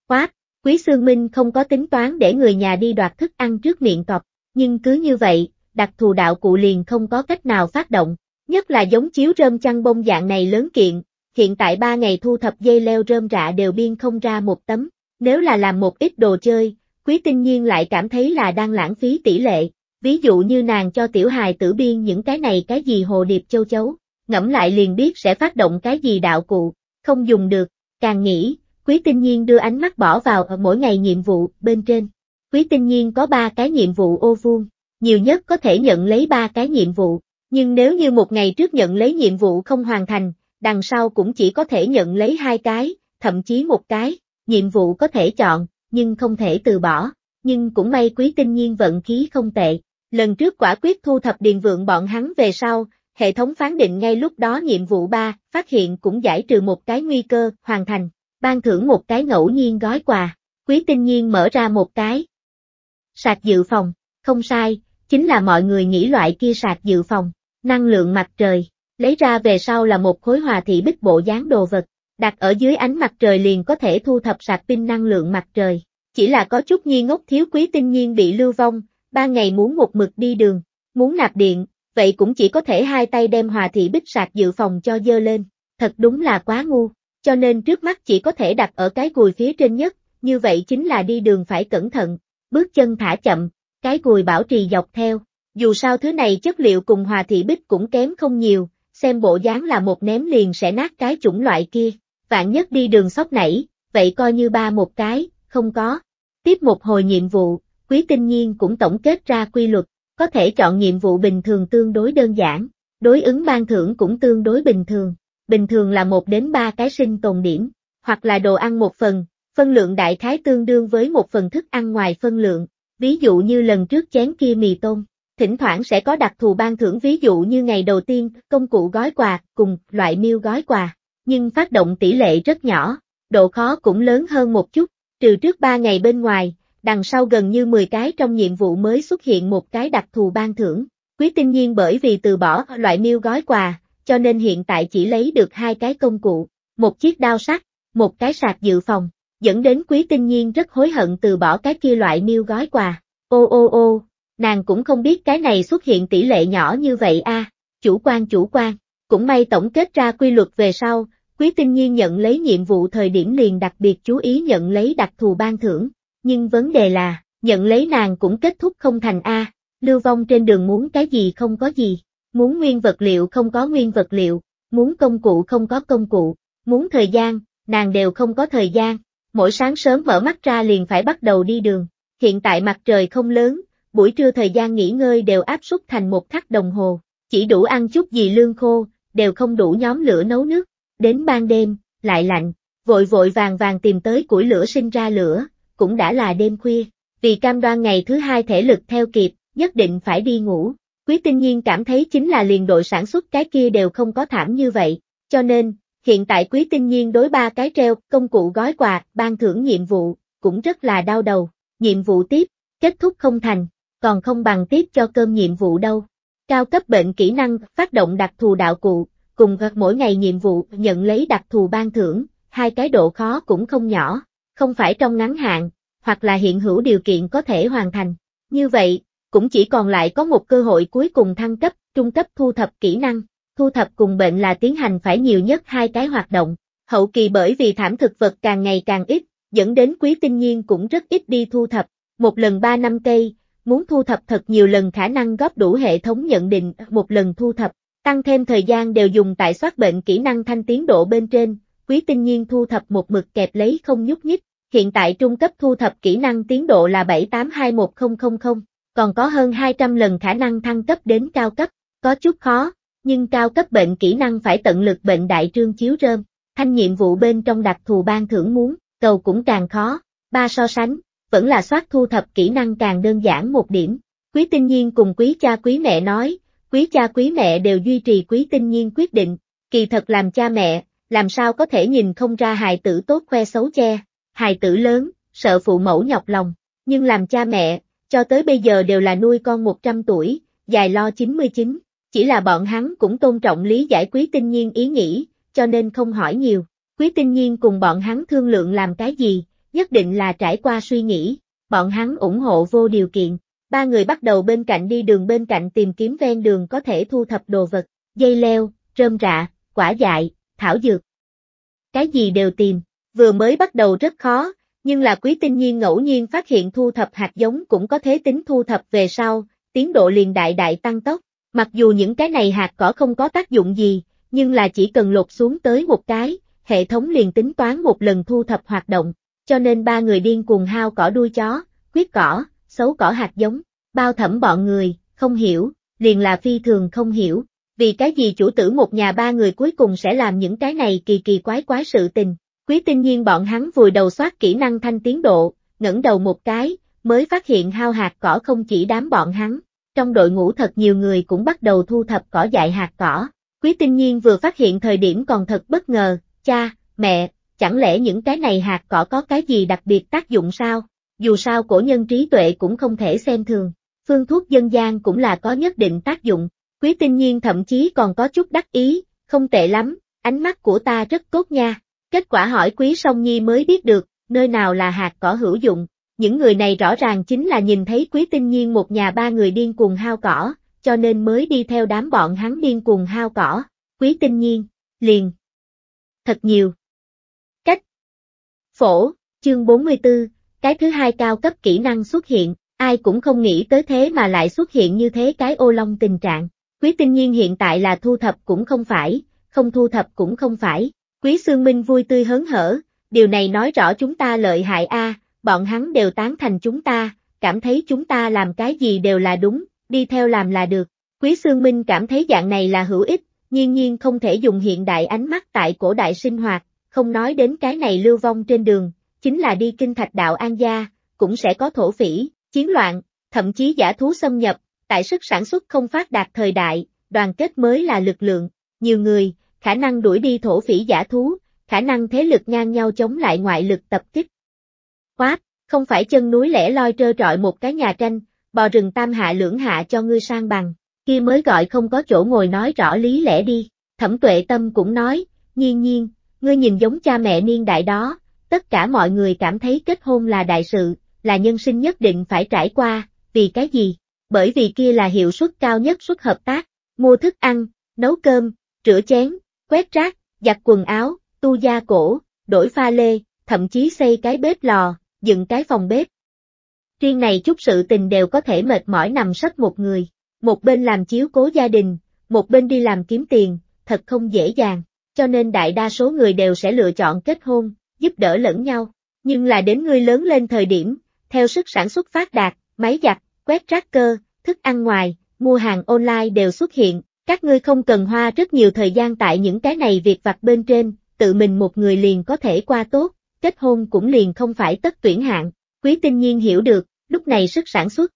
Quát, quý xương minh không có tính toán để người nhà đi đoạt thức ăn trước miệng tộc nhưng cứ như vậy, đặc thù đạo cụ liền không có cách nào phát động, Nhất là giống chiếu rơm chăn bông dạng này lớn kiện, hiện tại ba ngày thu thập dây leo rơm rạ đều biên không ra một tấm, nếu là làm một ít đồ chơi, quý tinh nhiên lại cảm thấy là đang lãng phí tỷ lệ, ví dụ như nàng cho tiểu hài tử biên những cái này cái gì hồ điệp châu chấu, ngẫm lại liền biết sẽ phát động cái gì đạo cụ, không dùng được, càng nghĩ, quý tinh nhiên đưa ánh mắt bỏ vào ở mỗi ngày nhiệm vụ bên trên. Quý tinh nhiên có ba cái nhiệm vụ ô vuông, nhiều nhất có thể nhận lấy ba cái nhiệm vụ, nhưng nếu như một ngày trước nhận lấy nhiệm vụ không hoàn thành, đằng sau cũng chỉ có thể nhận lấy hai cái, thậm chí một cái, nhiệm vụ có thể chọn, nhưng không thể từ bỏ, nhưng cũng may quý tinh nhiên vận khí không tệ. Lần trước quả quyết thu thập điền vượng bọn hắn về sau, hệ thống phán định ngay lúc đó nhiệm vụ 3, phát hiện cũng giải trừ một cái nguy cơ, hoàn thành, ban thưởng một cái ngẫu nhiên gói quà, quý tinh nhiên mở ra một cái. Sạc dự phòng, không sai, chính là mọi người nghĩ loại kia sạc dự phòng, năng lượng mặt trời, lấy ra về sau là một khối hòa thị bích bộ dáng đồ vật, đặt ở dưới ánh mặt trời liền có thể thu thập sạc pin năng lượng mặt trời, chỉ là có chút nhi ngốc thiếu quý tinh nhiên bị lưu vong, ba ngày muốn một mực đi đường, muốn nạp điện, vậy cũng chỉ có thể hai tay đem hòa thị bích sạc dự phòng cho dơ lên, thật đúng là quá ngu, cho nên trước mắt chỉ có thể đặt ở cái gùi phía trên nhất, như vậy chính là đi đường phải cẩn thận, bước chân thả chậm, cái gùi bảo trì dọc theo, dù sao thứ này chất liệu cùng hòa thị bích cũng kém không nhiều, xem bộ dáng là một ném liền sẽ nát cái chủng loại kia, vạn nhất đi đường sóc nảy, vậy coi như ba một cái, không có. Tiếp một hồi nhiệm vụ, Quý Tinh Nhiên cũng tổng kết ra quy luật, có thể chọn nhiệm vụ bình thường tương đối đơn giản, đối ứng ban thưởng cũng tương đối bình thường, bình thường là một đến ba cái sinh tồn điểm, hoặc là đồ ăn một phần, phân lượng đại khái tương đương với một phần thức ăn ngoài phân lượng, ví dụ như lần trước chén kia mì tôm, Thỉnh thoảng sẽ có đặc thù ban thưởng ví dụ như ngày đầu tiên, công cụ gói quà, cùng loại miêu gói quà. Nhưng phát động tỷ lệ rất nhỏ, độ khó cũng lớn hơn một chút, trừ trước 3 ngày bên ngoài, đằng sau gần như 10 cái trong nhiệm vụ mới xuất hiện một cái đặc thù ban thưởng. Quý tinh nhiên bởi vì từ bỏ loại miêu gói quà, cho nên hiện tại chỉ lấy được hai cái công cụ, một chiếc đao sắt, một cái sạc dự phòng, dẫn đến quý tinh nhiên rất hối hận từ bỏ cái kia loại miêu gói quà. Ô ô ô, nàng cũng không biết cái này xuất hiện tỷ lệ nhỏ như vậy a. Chủ quan chủ quan, cũng may tổng kết ra quy luật về sau, Quý Tinh Nhiên nhận lấy nhiệm vụ thời điểm liền đặc biệt chú ý nhận lấy đặc thù ban thưởng, nhưng vấn đề là, nhận lấy nàng cũng kết thúc không thành a. Lưu Vong trên đường muốn cái gì không có gì, muốn nguyên vật liệu không có nguyên vật liệu, muốn công cụ không có công cụ, muốn thời gian, nàng đều không có thời gian, mỗi sáng sớm mở mắt ra liền phải bắt đầu đi đường. Hiện tại mặt trời không lớn, buổi trưa thời gian nghỉ ngơi đều áp suất thành một thắt đồng hồ, chỉ đủ ăn chút gì lương khô, đều không đủ nhóm lửa nấu nước. Đến ban đêm, lại lạnh, vội vội vàng vàng tìm tới củi lửa sinh ra lửa, cũng đã là đêm khuya, vì cam đoan ngày thứ hai thể lực theo kịp, nhất định phải đi ngủ. Quý tinh nhiên cảm thấy chính là liền đội sản xuất cái kia đều không có thảm như vậy, cho nên, hiện tại quý tinh nhiên đối ba cái treo, công cụ gói quà, ban thưởng nhiệm vụ, cũng rất là đau đầu, nhiệm vụ tiếp, kết thúc không thành, còn không bằng tiếp cho cơm nhiệm vụ đâu. Cao cấp bệnh kỹ năng, phát động đặc thù đạo cụ, cùng gật mỗi ngày nhiệm vụ, nhận lấy đặc thù ban thưởng, hai cái độ khó cũng không nhỏ, không phải trong ngắn hạn, hoặc là hiện hữu điều kiện có thể hoàn thành. Như vậy, cũng chỉ còn lại có một cơ hội cuối cùng thăng cấp, trung cấp thu thập kỹ năng. Thu thập cùng bệnh là tiến hành phải nhiều nhất hai cái hoạt động. Hậu kỳ bởi vì thảm thực vật càng ngày càng ít, dẫn đến quý tinh nhiên cũng rất ít đi thu thập. Một lần ba năm cây, muốn thu thập thật nhiều lần khả năng góp đủ hệ thống nhận định một lần thu thập, tăng thêm thời gian đều dùng tại soát bệnh kỹ năng thanh tiến độ bên trên, quý tinh nhiên thu thập một mực kẹp lấy không nhúc nhích, hiện tại trung cấp thu thập kỹ năng tiến độ là 7821000, còn có hơn 200 lần khả năng thăng cấp đến cao cấp, có chút khó, nhưng cao cấp bệnh kỹ năng phải tận lực bệnh đại trương chiếu rơm, thanh nhiệm vụ bên trong đặc thù ban thưởng muốn, cầu cũng càng khó, ba so sánh, vẫn là soát thu thập kỹ năng càng đơn giản một điểm. Quý tinh nhiên cùng quý cha quý mẹ nói, quý cha quý mẹ đều duy trì quý tinh nhiên quyết định, kỳ thật làm cha mẹ, làm sao có thể nhìn không ra hài tử tốt khoe xấu che, hài tử lớn, sợ phụ mẫu nhọc lòng, nhưng làm cha mẹ, cho tới bây giờ đều là nuôi con 100 tuổi, dài lo 99, chỉ là bọn hắn cũng tôn trọng lý giải quý tinh nhiên ý nghĩ, cho nên không hỏi nhiều, quý tinh nhiên cùng bọn hắn thương lượng làm cái gì, nhất định là trải qua suy nghĩ, bọn hắn ủng hộ vô điều kiện. Ba người bắt đầu bên cạnh đi đường bên cạnh tìm kiếm ven đường có thể thu thập đồ vật, dây leo, rơm rạ, quả dại, thảo dược. Cái gì đều tìm, vừa mới bắt đầu rất khó, nhưng là quý tinh nhiên ngẫu nhiên phát hiện thu thập hạt giống cũng có thế tính thu thập về sau, tiến độ liền đại đại tăng tốc. Mặc dù những cái này hạt cỏ không có tác dụng gì, nhưng là chỉ cần lột xuống tới một cái, hệ thống liền tính toán một lần thu thập hoạt động cho nên ba người điên cuồng hao cỏ đuôi chó, quyết cỏ, xấu cỏ hạt giống, bao thẩm bọn người, không hiểu, liền là phi thường không hiểu, vì cái gì chủ tử một nhà ba người cuối cùng sẽ làm những cái này kỳ kỳ quái quái sự tình. Quý tinh nhiên bọn hắn vùi đầu soát kỹ năng thanh tiến độ, ngẩng đầu một cái, mới phát hiện hao hạt cỏ không chỉ đám bọn hắn, trong đội ngũ thật nhiều người cũng bắt đầu thu thập cỏ dại hạt cỏ. Quý tinh nhiên vừa phát hiện thời điểm còn thật bất ngờ, cha, mẹ, Chẳng lẽ những cái này hạt cỏ có cái gì đặc biệt tác dụng sao? Dù sao cổ nhân trí tuệ cũng không thể xem thường, phương thuốc dân gian cũng là có nhất định tác dụng, quý tinh nhiên thậm chí còn có chút đắc ý, không tệ lắm, ánh mắt của ta rất tốt nha. Kết quả hỏi quý song nhi mới biết được, nơi nào là hạt cỏ hữu dụng, những người này rõ ràng chính là nhìn thấy quý tinh nhiên một nhà ba người điên cuồng hao cỏ, cho nên mới đi theo đám bọn hắn điên cuồng hao cỏ, quý tinh nhiên, liền. Thật nhiều, Phổ, chương 44, cái thứ hai cao cấp kỹ năng xuất hiện, ai cũng không nghĩ tới thế mà lại xuất hiện như thế cái ô long tình trạng. Quý tinh nhiên hiện tại là thu thập cũng không phải, không thu thập cũng không phải. Quý Sương Minh vui tươi hớn hở, điều này nói rõ chúng ta lợi hại a, bọn hắn đều tán thành chúng ta, cảm thấy chúng ta làm cái gì đều là đúng, đi theo làm là được. Quý Sương Minh cảm thấy dạng này là hữu ích, nhiên nhiên không thể dùng hiện đại ánh mắt tại cổ đại sinh hoạt, không nói đến cái này lưu vong trên đường, chính là đi kinh thạch đạo An Gia, cũng sẽ có thổ phỉ, chiến loạn, thậm chí giả thú xâm nhập, tại sức sản xuất không phát đạt thời đại, đoàn kết mới là lực lượng, nhiều người, khả năng đuổi đi thổ phỉ giả thú, khả năng thế lực ngang nhau chống lại ngoại lực tập kích. Quát, không phải chân núi lẻ loi trơ trọi một cái nhà tranh, bò rừng tam hạ lưỡng hạ cho ngươi sang bằng, kia mới gọi không có chỗ ngồi nói rõ lý lẽ đi, thẩm tuệ tâm cũng nói, nhiên nhiên, ngươi nhìn giống cha mẹ niên đại đó, tất cả mọi người cảm thấy kết hôn là đại sự, là nhân sinh nhất định phải trải qua, vì cái gì? Bởi vì kia là hiệu suất cao nhất suất hợp tác, mua thức ăn, nấu cơm, rửa chén, quét rác, giặt quần áo, tu gia cổ, đổi pha lê, thậm chí xây cái bếp lò, dựng cái phòng bếp. Riêng này chút sự tình đều có thể mệt mỏi nằm sấp một người, một bên làm chiếu cố gia đình, một bên đi làm kiếm tiền, thật không dễ dàng cho nên đại đa số người đều sẽ lựa chọn kết hôn, giúp đỡ lẫn nhau. Nhưng là đến ngươi lớn lên thời điểm, theo sức sản xuất phát đạt, máy giặt, quét rác cơ, thức ăn ngoài, mua hàng online đều xuất hiện, các ngươi không cần hoa rất nhiều thời gian tại những cái này việc vặt bên trên, tự mình một người liền có thể qua tốt, kết hôn cũng liền không phải tất tuyển hạng, quý tinh nhiên hiểu được, lúc này sức sản xuất.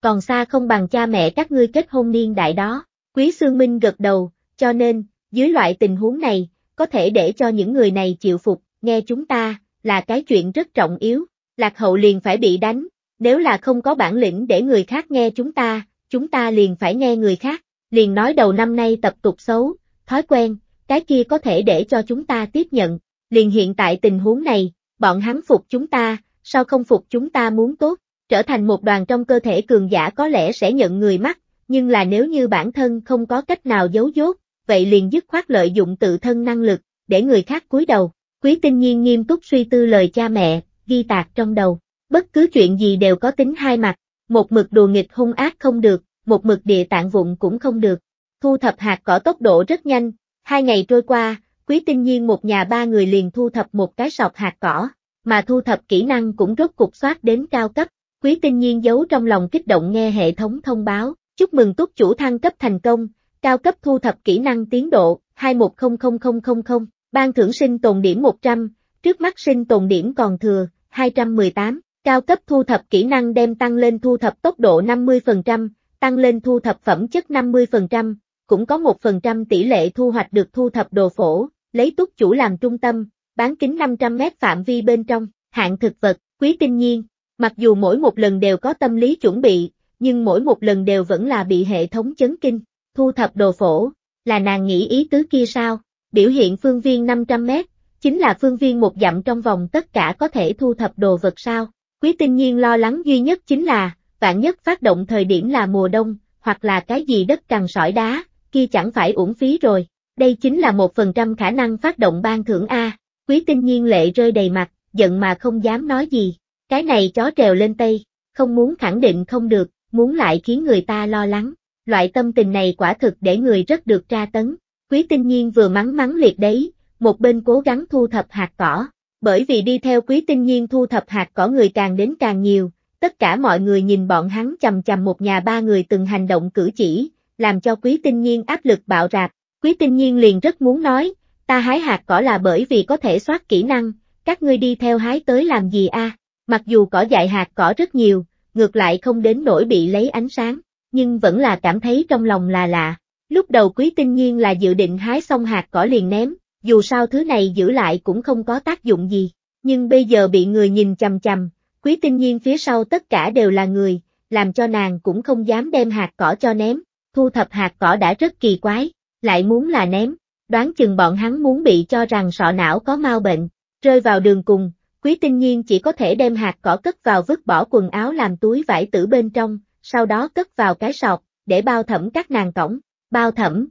Còn xa không bằng cha mẹ các ngươi kết hôn niên đại đó, quý xương minh gật đầu, cho nên, dưới loại tình huống này, có thể để cho những người này chịu phục, nghe chúng ta, là cái chuyện rất trọng yếu. Lạc hậu liền phải bị đánh, nếu là không có bản lĩnh để người khác nghe chúng ta, chúng ta liền phải nghe người khác. Liền nói đầu năm nay tập tục xấu, thói quen, cái kia có thể để cho chúng ta tiếp nhận. Liền hiện tại tình huống này, bọn hắn phục chúng ta, sao không phục chúng ta muốn tốt, trở thành một đoàn trong cơ thể cường giả có lẽ sẽ nhận người mắt, nhưng là nếu như bản thân không có cách nào giấu dốt, vậy liền dứt khoát lợi dụng tự thân năng lực, để người khác cúi đầu. Quý tinh nhiên nghiêm túc suy tư lời cha mẹ, ghi tạc trong đầu. Bất cứ chuyện gì đều có tính hai mặt, một mực đùa nghịch hung ác không được, một mực địa tạng vụng cũng không được. Thu thập hạt cỏ tốc độ rất nhanh, hai ngày trôi qua, quý tinh nhiên một nhà ba người liền thu thập một cái sọt hạt cỏ, mà thu thập kỹ năng cũng rốt cục soát đến cao cấp. Quý tinh nhiên giấu trong lòng kích động nghe hệ thống thông báo, chúc mừng túc chủ thăng cấp thành công, Cao cấp thu thập kỹ năng tiến độ, 21000000, ban thưởng sinh tồn điểm 100, trước mắt sinh tồn điểm còn thừa, 218, cao cấp thu thập kỹ năng đem tăng lên thu thập tốc độ 50%, tăng lên thu thập phẩm chất 50%, cũng có 1% tỷ lệ thu hoạch được thu thập đồ phổ, lấy túc chủ làm trung tâm, bán kính 500 m phạm vi bên trong, hạng thực vật, quý tinh nhiên. Mặc dù mỗi một lần đều có tâm lý chuẩn bị, nhưng mỗi một lần đều vẫn là bị hệ thống chấn kinh thu thập đồ phổ, là nàng nghĩ ý tứ kia sao, biểu hiện phương viên 500 mét, chính là phương viên một dặm trong vòng tất cả có thể thu thập đồ vật sao. Quý tinh nhiên lo lắng duy nhất chính là, vạn nhất phát động thời điểm là mùa đông, hoặc là cái gì đất cằn sỏi đá, kia chẳng phải uổng phí rồi. Đây chính là một phần trăm khả năng phát động ban thưởng A. Quý tinh nhiên lệ rơi đầy mặt, giận mà không dám nói gì. Cái này chó trèo lên tây, không muốn khẳng định không được, muốn lại khiến người ta lo lắng loại tâm tình này quả thực để người rất được tra tấn. Quý tinh nhiên vừa mắng mắng liệt đấy, một bên cố gắng thu thập hạt cỏ, bởi vì đi theo quý tinh nhiên thu thập hạt cỏ người càng đến càng nhiều, tất cả mọi người nhìn bọn hắn chầm chầm một nhà ba người từng hành động cử chỉ, làm cho quý tinh nhiên áp lực bạo rạp, quý tinh nhiên liền rất muốn nói, ta hái hạt cỏ là bởi vì có thể soát kỹ năng, các ngươi đi theo hái tới làm gì a? mặc dù cỏ dại hạt cỏ rất nhiều, ngược lại không đến nỗi bị lấy ánh sáng, nhưng vẫn là cảm thấy trong lòng là lạ. Lúc đầu quý tinh nhiên là dự định hái xong hạt cỏ liền ném, dù sao thứ này giữ lại cũng không có tác dụng gì, nhưng bây giờ bị người nhìn chằm chằm, quý tinh nhiên phía sau tất cả đều là người, làm cho nàng cũng không dám đem hạt cỏ cho ném, thu thập hạt cỏ đã rất kỳ quái, lại muốn là ném, đoán chừng bọn hắn muốn bị cho rằng sọ não có mau bệnh, rơi vào đường cùng, quý tinh nhiên chỉ có thể đem hạt cỏ cất vào vứt bỏ quần áo làm túi vải tử bên trong, sau đó cất vào cái sọt, để bao thẩm các nàng cổng, bao thẩm.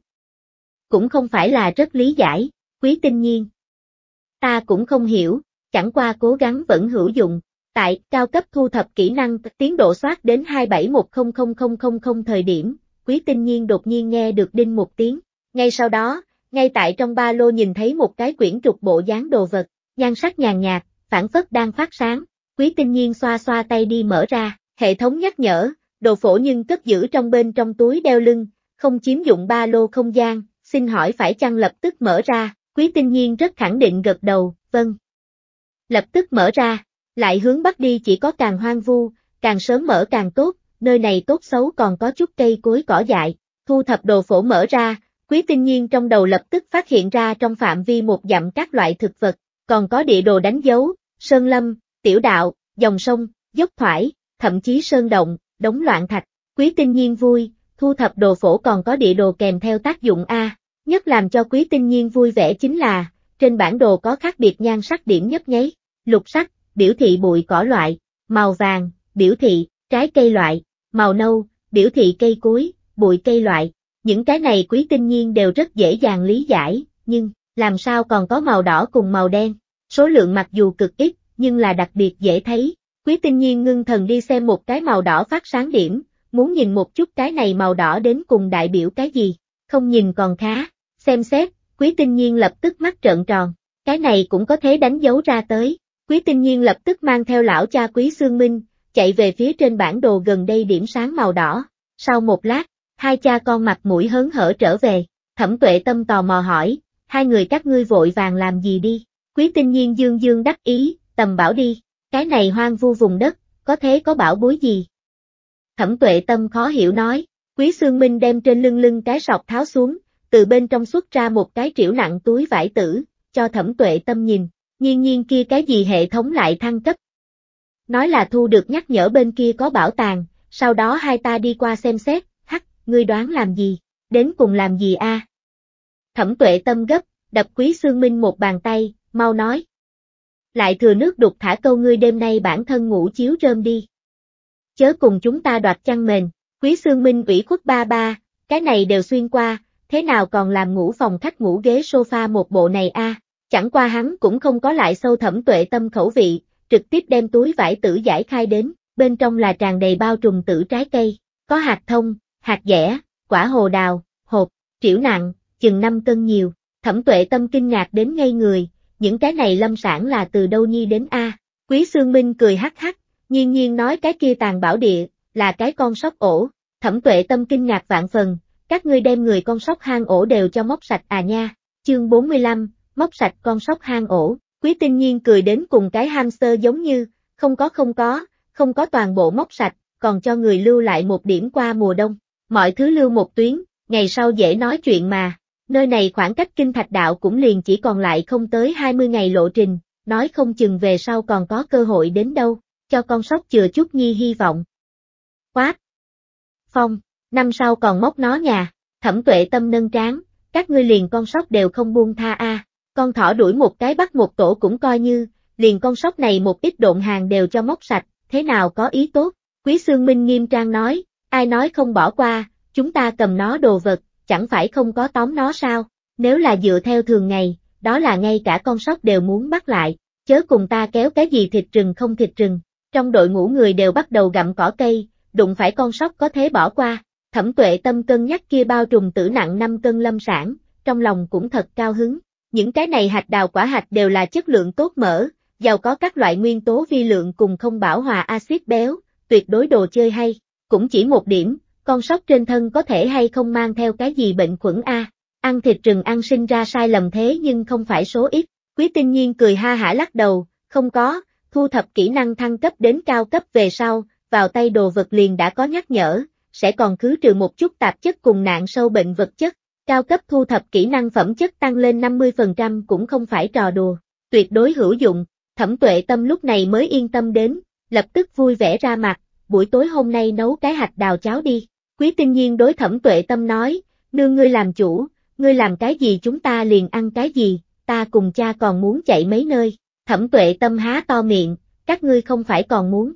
Cũng không phải là rất lý giải, quý tinh nhiên. Ta cũng không hiểu, chẳng qua cố gắng vẫn hữu dụng, tại cao cấp thu thập kỹ năng tiến độ soát đến 2710000 thời điểm, quý tinh nhiên đột nhiên nghe được đinh một tiếng, ngay sau đó, ngay tại trong ba lô nhìn thấy một cái quyển trục bộ dáng đồ vật, nhan sắc nhàn nhạt, phản phất đang phát sáng, quý tinh nhiên xoa xoa tay đi mở ra, hệ thống nhắc nhở, đồ phổ nhưng cất giữ trong bên trong túi đeo lưng, không chiếm dụng ba lô không gian, xin hỏi phải chăng lập tức mở ra, quý tinh nhiên rất khẳng định gật đầu, vâng. Lập tức mở ra, lại hướng bắt đi chỉ có càng hoang vu, càng sớm mở càng tốt, nơi này tốt xấu còn có chút cây cối cỏ dại, thu thập đồ phổ mở ra, quý tinh nhiên trong đầu lập tức phát hiện ra trong phạm vi một dặm các loại thực vật, còn có địa đồ đánh dấu, sơn lâm, tiểu đạo, dòng sông, dốc thoải, thậm chí sơn động, đống loạn thạch, quý tinh nhiên vui, thu thập đồ phổ còn có địa đồ kèm theo tác dụng A, nhất làm cho quý tinh nhiên vui vẻ chính là, trên bản đồ có khác biệt nhan sắc điểm nhấp nháy, lục sắc, biểu thị bụi cỏ loại, màu vàng, biểu thị, trái cây loại, màu nâu, biểu thị cây cối, bụi cây loại, những cái này quý tinh nhiên đều rất dễ dàng lý giải, nhưng, làm sao còn có màu đỏ cùng màu đen, số lượng mặc dù cực ít, nhưng là đặc biệt dễ thấy, Quý tinh nhiên ngưng thần đi xem một cái màu đỏ phát sáng điểm, muốn nhìn một chút cái này màu đỏ đến cùng đại biểu cái gì, không nhìn còn khá, xem xét, quý tinh nhiên lập tức mắt trợn tròn, cái này cũng có thể đánh dấu ra tới, quý tinh nhiên lập tức mang theo lão cha quý xương minh, chạy về phía trên bản đồ gần đây điểm sáng màu đỏ, sau một lát, hai cha con mặt mũi hớn hở trở về, thẩm tuệ tâm tò mò hỏi, hai người các ngươi vội vàng làm gì đi, quý tinh nhiên dương dương đắc ý, tầm bảo đi, cái này hoang vu vùng đất, có thế có bảo bối gì? Thẩm tuệ tâm khó hiểu nói, quý xương minh đem trên lưng lưng cái sọc tháo xuống, từ bên trong xuất ra một cái triểu nặng túi vải tử, cho thẩm tuệ tâm nhìn, nhiên nhiên kia cái gì hệ thống lại thăng cấp. Nói là thu được nhắc nhở bên kia có bảo tàng, sau đó hai ta đi qua xem xét, hắc, ngươi đoán làm gì, đến cùng làm gì a? À? Thẩm tuệ tâm gấp, đập quý xương minh một bàn tay, mau nói, lại thừa nước đục thả câu ngươi đêm nay bản thân ngủ chiếu rơm đi. Chớ cùng chúng ta đoạt chăn mền, quý xương minh ủy khuất ba ba, cái này đều xuyên qua, thế nào còn làm ngủ phòng khách ngủ ghế sofa một bộ này a? Chẳng qua hắn cũng không có lại sâu thẩm tuệ tâm khẩu vị, trực tiếp đem túi vải tử giải khai đến, bên trong là tràn đầy bao trùng tử trái cây, có hạt thông, hạt dẻ, quả hồ đào, hộp, triểu nặng, chừng 5 cân nhiều, thẩm tuệ tâm kinh ngạc đến ngay người, những cái này lâm sản là từ đâu nhi đến a? Quý xương Minh cười hắc hắc, nhiên nhiên nói cái kia tàn bảo địa, là cái con sóc ổ, thẩm tuệ tâm kinh ngạc vạn phần, các ngươi đem người con sóc hang ổ đều cho móc sạch à nha, chương 45, móc sạch con sóc hang ổ, quý tinh nhiên cười đến cùng cái hamster giống như, không có không có, không có toàn bộ móc sạch, còn cho người lưu lại một điểm qua mùa đông, mọi thứ lưu một tuyến, ngày sau dễ nói chuyện mà, nơi này khoảng cách kinh thạch đạo cũng liền chỉ còn lại không tới 20 ngày lộ trình, nói không chừng về sau còn có cơ hội đến đâu, cho con sóc chừa chút nhi hy vọng. Quát! Phong, năm sau còn móc nó nhà, thẩm tuệ tâm nâng tráng, các ngươi liền con sóc đều không buông tha a con thỏ đuổi một cái bắt một tổ cũng coi như, liền con sóc này một ít độn hàng đều cho móc sạch, thế nào có ý tốt, quý xương minh nghiêm trang nói, ai nói không bỏ qua, chúng ta cầm nó đồ vật, chẳng phải không có tóm nó sao, nếu là dựa theo thường ngày, đó là ngay cả con sóc đều muốn bắt lại, chớ cùng ta kéo cái gì thịt rừng không thịt rừng, trong đội ngũ người đều bắt đầu gặm cỏ cây, đụng phải con sóc có thế bỏ qua, thẩm tuệ tâm cân nhắc kia bao trùng tử nặng 5 cân lâm sản, trong lòng cũng thật cao hứng, những cái này hạch đào quả hạch đều là chất lượng tốt mỡ, giàu có các loại nguyên tố vi lượng cùng không bảo hòa axit béo, tuyệt đối đồ chơi hay, cũng chỉ một điểm, con sóc trên thân có thể hay không mang theo cái gì bệnh khuẩn A, ăn thịt rừng ăn sinh ra sai lầm thế nhưng không phải số ít. Quý tinh nhiên cười ha hả lắc đầu, không có, thu thập kỹ năng thăng cấp đến cao cấp về sau, vào tay đồ vật liền đã có nhắc nhở, sẽ còn cứ trừ một chút tạp chất cùng nạn sâu bệnh vật chất. Cao cấp thu thập kỹ năng phẩm chất tăng lên 50% cũng không phải trò đùa, tuyệt đối hữu dụng, thẩm tuệ tâm lúc này mới yên tâm đến, lập tức vui vẻ ra mặt, buổi tối hôm nay nấu cái hạch đào cháo đi. Quý tinh nhiên đối thẩm tuệ tâm nói, nương ngươi làm chủ, ngươi làm cái gì chúng ta liền ăn cái gì, ta cùng cha còn muốn chạy mấy nơi. Thẩm tuệ tâm há to miệng, các ngươi không phải còn muốn.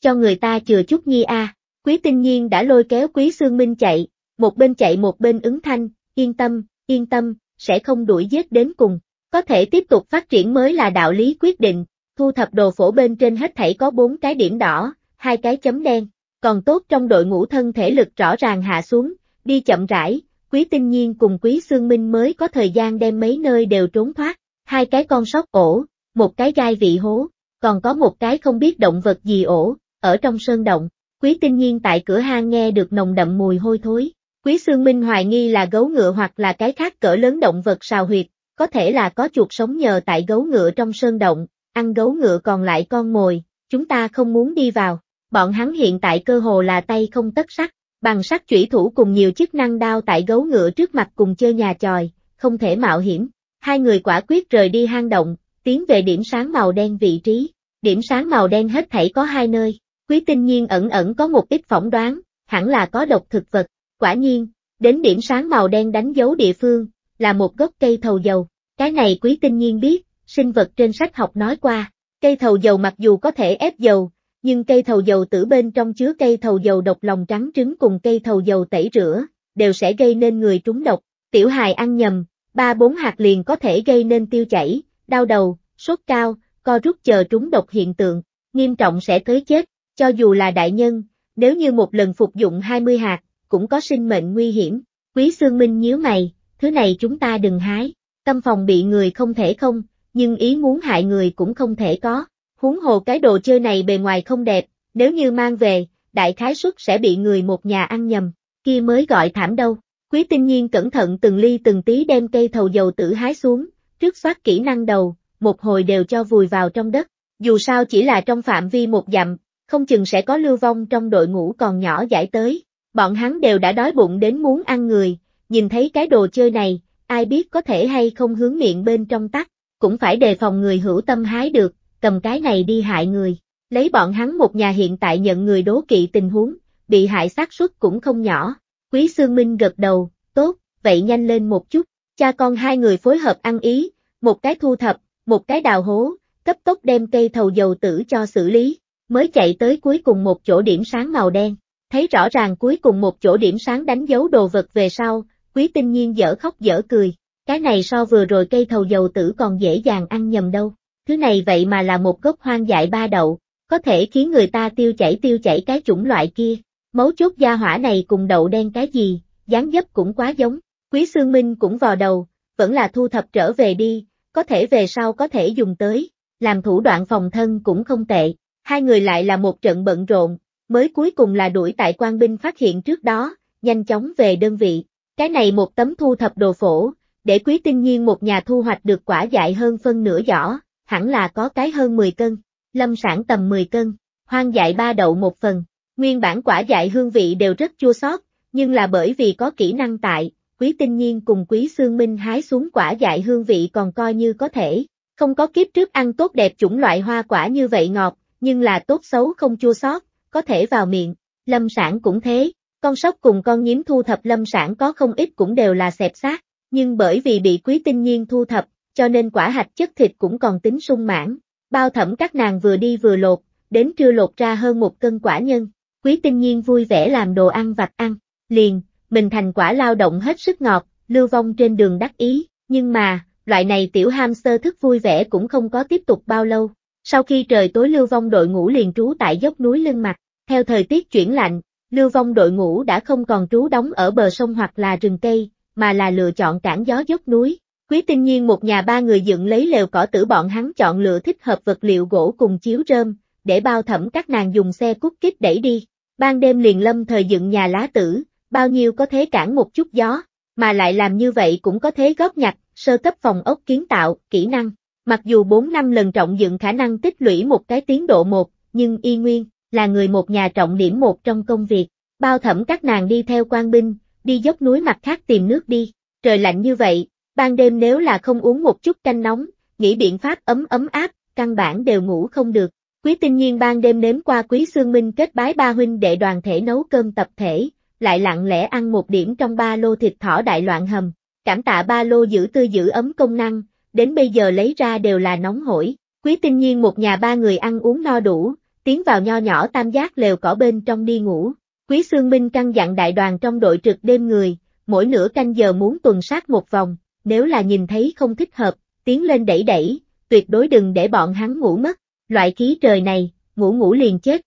Cho người ta chừa chút nhi a. À. Quý tinh nhiên đã lôi kéo quý xương minh chạy, một bên chạy một bên ứng thanh, yên tâm, yên tâm, sẽ không đuổi giết đến cùng. Có thể tiếp tục phát triển mới là đạo lý quyết định, thu thập đồ phổ bên trên hết thảy có bốn cái điểm đỏ, hai cái chấm đen, còn tốt trong đội ngũ thân thể lực rõ ràng hạ xuống, đi chậm rãi, quý tinh nhiên cùng quý xương minh mới có thời gian đem mấy nơi đều trốn thoát, hai cái con sóc ổ, một cái gai vị hố, còn có một cái không biết động vật gì ổ, ở trong sơn động, quý tinh nhiên tại cửa hang nghe được nồng đậm mùi hôi thối, quý xương minh hoài nghi là gấu ngựa hoặc là cái khác cỡ lớn động vật xào huyệt, có thể là có chuột sống nhờ tại gấu ngựa trong sơn động, ăn gấu ngựa còn lại con mồi, chúng ta không muốn đi vào bọn hắn hiện tại cơ hồ là tay không tất sắt, bằng sắt chủy thủ cùng nhiều chức năng đao tại gấu ngựa trước mặt cùng chơi nhà tròi, không thể mạo hiểm. Hai người quả quyết rời đi hang động, tiến về điểm sáng màu đen vị trí. Điểm sáng màu đen hết thảy có hai nơi, quý tinh nhiên ẩn ẩn có một ít phỏng đoán, hẳn là có độc thực vật. Quả nhiên, đến điểm sáng màu đen đánh dấu địa phương, là một gốc cây thầu dầu. Cái này quý tinh nhiên biết, sinh vật trên sách học nói qua, cây thầu dầu mặc dù có thể ép dầu, nhưng cây thầu dầu tử bên trong chứa cây thầu dầu độc lòng trắng trứng cùng cây thầu dầu tẩy rửa, đều sẽ gây nên người trúng độc. Tiểu hài ăn nhầm, ba bốn hạt liền có thể gây nên tiêu chảy, đau đầu, sốt cao, co rút chờ trúng độc hiện tượng, nghiêm trọng sẽ tới chết, cho dù là đại nhân, nếu như một lần phục dụng 20 hạt, cũng có sinh mệnh nguy hiểm. Quý xương Minh nhíu mày, thứ này chúng ta đừng hái, tâm phòng bị người không thể không, nhưng ý muốn hại người cũng không thể có. Huống hồ cái đồ chơi này bề ngoài không đẹp, nếu như mang về, đại khái suất sẽ bị người một nhà ăn nhầm, kia mới gọi thảm đâu. Quý tinh nhiên cẩn thận từng ly từng tí đem cây thầu dầu tử hái xuống, trước soát kỹ năng đầu, một hồi đều cho vùi vào trong đất, dù sao chỉ là trong phạm vi một dặm, không chừng sẽ có lưu vong trong đội ngũ còn nhỏ giải tới. Bọn hắn đều đã đói bụng đến muốn ăn người, nhìn thấy cái đồ chơi này, ai biết có thể hay không hướng miệng bên trong tắt, cũng phải đề phòng người hữu tâm hái được, cầm cái này đi hại người, lấy bọn hắn một nhà hiện tại nhận người đố kỵ tình huống, bị hại xác suất cũng không nhỏ. Quý Sương Minh gật đầu, tốt, vậy nhanh lên một chút, cha con hai người phối hợp ăn ý, một cái thu thập, một cái đào hố, cấp tốc đem cây thầu dầu tử cho xử lý, mới chạy tới cuối cùng một chỗ điểm sáng màu đen, thấy rõ ràng cuối cùng một chỗ điểm sáng đánh dấu đồ vật về sau, quý tinh nhiên dở khóc dở cười, cái này so vừa rồi cây thầu dầu tử còn dễ dàng ăn nhầm đâu, thứ này vậy mà là một gốc hoang dại ba đậu, có thể khiến người ta tiêu chảy tiêu chảy cái chủng loại kia. Mấu chốt gia hỏa này cùng đậu đen cái gì, dáng dấp cũng quá giống, quý xương minh cũng vò đầu, vẫn là thu thập trở về đi, có thể về sau có thể dùng tới, làm thủ đoạn phòng thân cũng không tệ. Hai người lại là một trận bận rộn, mới cuối cùng là đuổi tại quan binh phát hiện trước đó, nhanh chóng về đơn vị. Cái này một tấm thu thập đồ phổ, để quý tinh nhiên một nhà thu hoạch được quả dại hơn phân nửa giỏ, hẳn là có cái hơn 10 cân, lâm sản tầm 10 cân, hoang dại ba đậu một phần, nguyên bản quả dại hương vị đều rất chua xót, nhưng là bởi vì có kỹ năng tại, quý tinh nhiên cùng quý xương minh hái xuống quả dại hương vị còn coi như có thể, không có kiếp trước ăn tốt đẹp chủng loại hoa quả như vậy ngọt, nhưng là tốt xấu không chua xót, có thể vào miệng, lâm sản cũng thế, con sóc cùng con nhím thu thập lâm sản có không ít cũng đều là xẹp xác, nhưng bởi vì bị quý tinh nhiên thu thập, cho nên quả hạch chất thịt cũng còn tính sung mãn. Bao thẩm các nàng vừa đi vừa lột, đến trưa lột ra hơn một cân quả nhân. Quý tinh nhiên vui vẻ làm đồ ăn vặt ăn, liền, mình thành quả lao động hết sức ngọt, lưu vong trên đường đắc ý, nhưng mà, loại này tiểu hamster thức vui vẻ cũng không có tiếp tục bao lâu. Sau khi trời tối lưu vong đội ngũ liền trú tại dốc núi lưng mặt, theo thời tiết chuyển lạnh, lưu vong đội ngũ đã không còn trú đóng ở bờ sông hoặc là rừng cây, mà là lựa chọn cản gió dốc núi, Quý tinh nhiên một nhà ba người dựng lấy lều cỏ tử bọn hắn chọn lựa thích hợp vật liệu gỗ cùng chiếu rơm, để bao thẩm các nàng dùng xe cút kích đẩy đi. Ban đêm liền lâm thời dựng nhà lá tử, bao nhiêu có thế cản một chút gió, mà lại làm như vậy cũng có thế góp nhặt, sơ cấp phòng ốc kiến tạo, kỹ năng. Mặc dù 4 năm lần trọng dựng khả năng tích lũy một cái tiến độ một, nhưng y nguyên, là người một nhà trọng điểm một trong công việc. Bao thẩm các nàng đi theo quan binh, đi dốc núi mặt khác tìm nước đi. Trời lạnh như vậy, ban đêm nếu là không uống một chút canh nóng, nghĩ biện pháp ấm ấm áp, căn bản đều ngủ không được. Quý tinh nhiên ban đêm nếm qua quý xương minh kết bái ba huynh đệ đoàn thể nấu cơm tập thể, lại lặng lẽ ăn một điểm trong ba lô thịt thỏ đại loạn hầm, cảm tạ ba lô giữ tư giữ ấm công năng, đến bây giờ lấy ra đều là nóng hổi. Quý tinh nhiên một nhà ba người ăn uống no đủ, tiến vào nho nhỏ tam giác lều cỏ bên trong đi ngủ. Quý xương Minh căn dặn đại đoàn trong đội trực đêm người, mỗi nửa canh giờ muốn tuần sát một vòng, nếu là nhìn thấy không thích hợp, tiến lên đẩy đẩy, tuyệt đối đừng để bọn hắn ngủ mất, loại khí trời này, ngủ ngủ liền chết.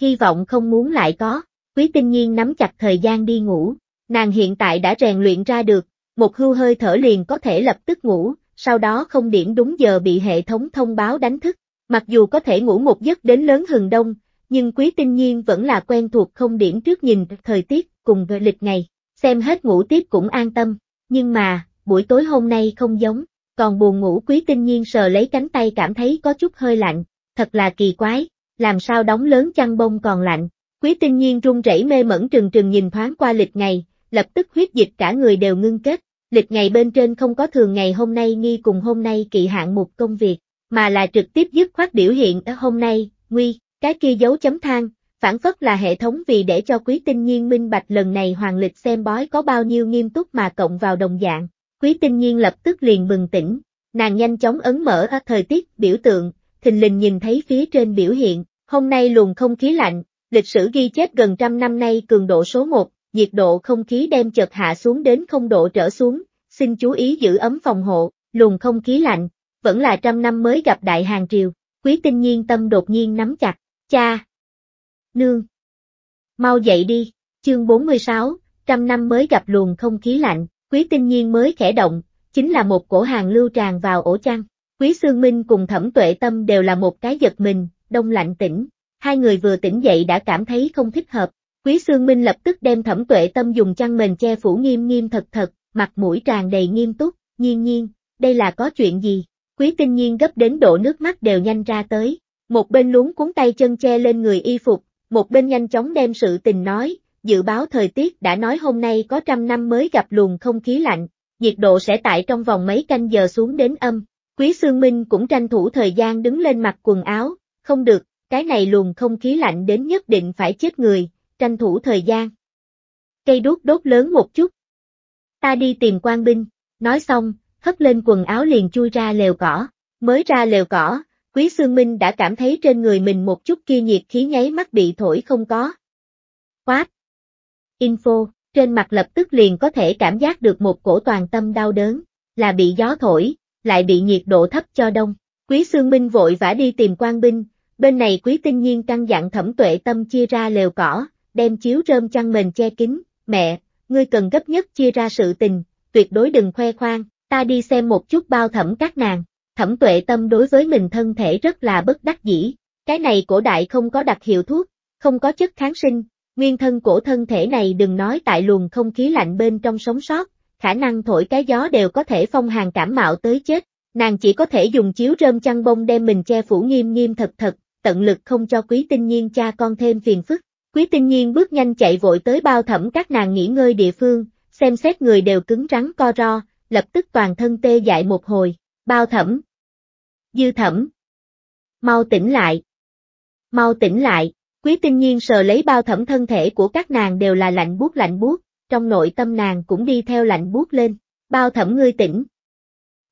Hy vọng không muốn lại có, quý tinh nhiên nắm chặt thời gian đi ngủ, nàng hiện tại đã rèn luyện ra được, một hưu hơi thở liền có thể lập tức ngủ, sau đó không điểm đúng giờ bị hệ thống thông báo đánh thức, mặc dù có thể ngủ một giấc đến lớn hừng đông, nhưng quý tinh nhiên vẫn là quen thuộc không điểm trước nhìn thời tiết cùng lịch ngày, xem hết ngủ tiếp cũng an tâm, nhưng mà, buổi tối hôm nay không giống, còn buồn ngủ quý tinh nhiên sờ lấy cánh tay cảm thấy có chút hơi lạnh, thật là kỳ quái, làm sao đóng lớn chăn bông còn lạnh. Quý tinh nhiên run rẩy mê mẩn trừng trừng nhìn thoáng qua lịch ngày, lập tức huyết dịch cả người đều ngưng kết, lịch ngày bên trên không có thường ngày hôm nay nghi cùng hôm nay kỳ hạn một công việc, mà là trực tiếp dứt khoát biểu hiện ở hôm nay, nguy, cái kia dấu chấm than, phản phất là hệ thống vì để cho quý tinh nhiên minh bạch lần này hoàng lịch xem bói có bao nhiêu nghiêm túc mà cộng vào đồng dạng, Quý tinh nhiên lập tức liền bừng tỉnh, nàng nhanh chóng ấn mở ở thời tiết, biểu tượng, thình lình nhìn thấy phía trên biểu hiện, hôm nay luồng không khí lạnh, lịch sử ghi chép gần trăm năm nay cường độ số 1, nhiệt độ không khí đem chợt hạ xuống đến không độ trở xuống, xin chú ý giữ ấm phòng hộ, luồng không khí lạnh, vẫn là trăm năm mới gặp đại hàng triều, quý tinh nhiên tâm đột nhiên nắm chặt, cha, nương, mau dậy đi, chương 46, trăm năm mới gặp luồng không khí lạnh, Quý tinh nhiên mới khẽ động, chính là một cổ hàng lưu tràn vào ổ chăn. Quý Sương Minh cùng Thẩm Tuệ Tâm đều là một cái giật mình, đông lạnh tỉnh. Hai người vừa tỉnh dậy đã cảm thấy không thích hợp. Quý Sương Minh lập tức đem Thẩm Tuệ Tâm dùng chăn mền che phủ nghiêm nghiêm thật thật, mặt mũi tràn đầy nghiêm túc, nhiên nhiên, đây là có chuyện gì? Quý Tinh Nhiên gấp đến độ nước mắt đều nhanh ra tới. Một bên luống cuốn tay chân che lên người y phục, một bên nhanh chóng đem sự tình nói, dự báo thời tiết đã nói hôm nay có trăm năm mới gặp luồng không khí lạnh, nhiệt độ sẽ tại trong vòng mấy canh giờ xuống đến âm. Quý Sương Minh cũng tranh thủ thời gian đứng lên mặc quần áo, không được, cái này luồng không khí lạnh đến nhất định phải chết người, tranh thủ thời gian. Cây đốt đốt lớn một chút. Ta đi tìm quan binh, nói xong, hất lên quần áo liền chui ra lều cỏ, mới ra lều cỏ, Quý Sương Minh đã cảm thấy trên người mình một chút kia nhiệt khí nháy mắt bị thổi không có. Quát! info, trên mặt lập tức liền có thể cảm giác được một cổ toàn tâm đau đớn, là bị gió thổi, lại bị nhiệt độ thấp cho đông. Quý Sương Minh vội vã đi tìm quan binh, bên này quý tinh nhiên căn dặn thẩm tuệ tâm chia ra lều cỏ, đem chiếu rơm chăn mền che kín, mẹ, ngươi cần gấp nhất chia ra sự tình, tuyệt đối đừng khoe khoang, ta đi xem một chút bao thẩm các nàng. Thẩm tuệ tâm đối với mình thân thể rất là bất đắc dĩ, cái này cổ đại không có đặc hiệu thuốc, không có chất kháng sinh, Nguyên thân cổ thân thể này đừng nói tại luồng không khí lạnh bên trong sống sót, khả năng thổi cái gió đều có thể phong hàng cảm mạo tới chết, nàng chỉ có thể dùng chiếu rơm chăn bông đem mình che phủ nghiêm nghiêm thật thật, tận lực không cho quý tinh nhiên cha con thêm phiền phức. Quý tinh nhiên bước nhanh chạy vội tới bao thẩm các nàng nghỉ ngơi địa phương, xem xét người đều cứng rắn co ro, lập tức toàn thân tê dại một hồi, bao thẩm. Dư thẩm. Mau tỉnh lại. Mau tỉnh lại. Quý tinh nhiên sờ lấy bao thẩm thân thể của các nàng đều là lạnh buốt lạnh buốt, trong nội tâm nàng cũng đi theo lạnh buốt lên. Bao thẩm ngươi tỉnh.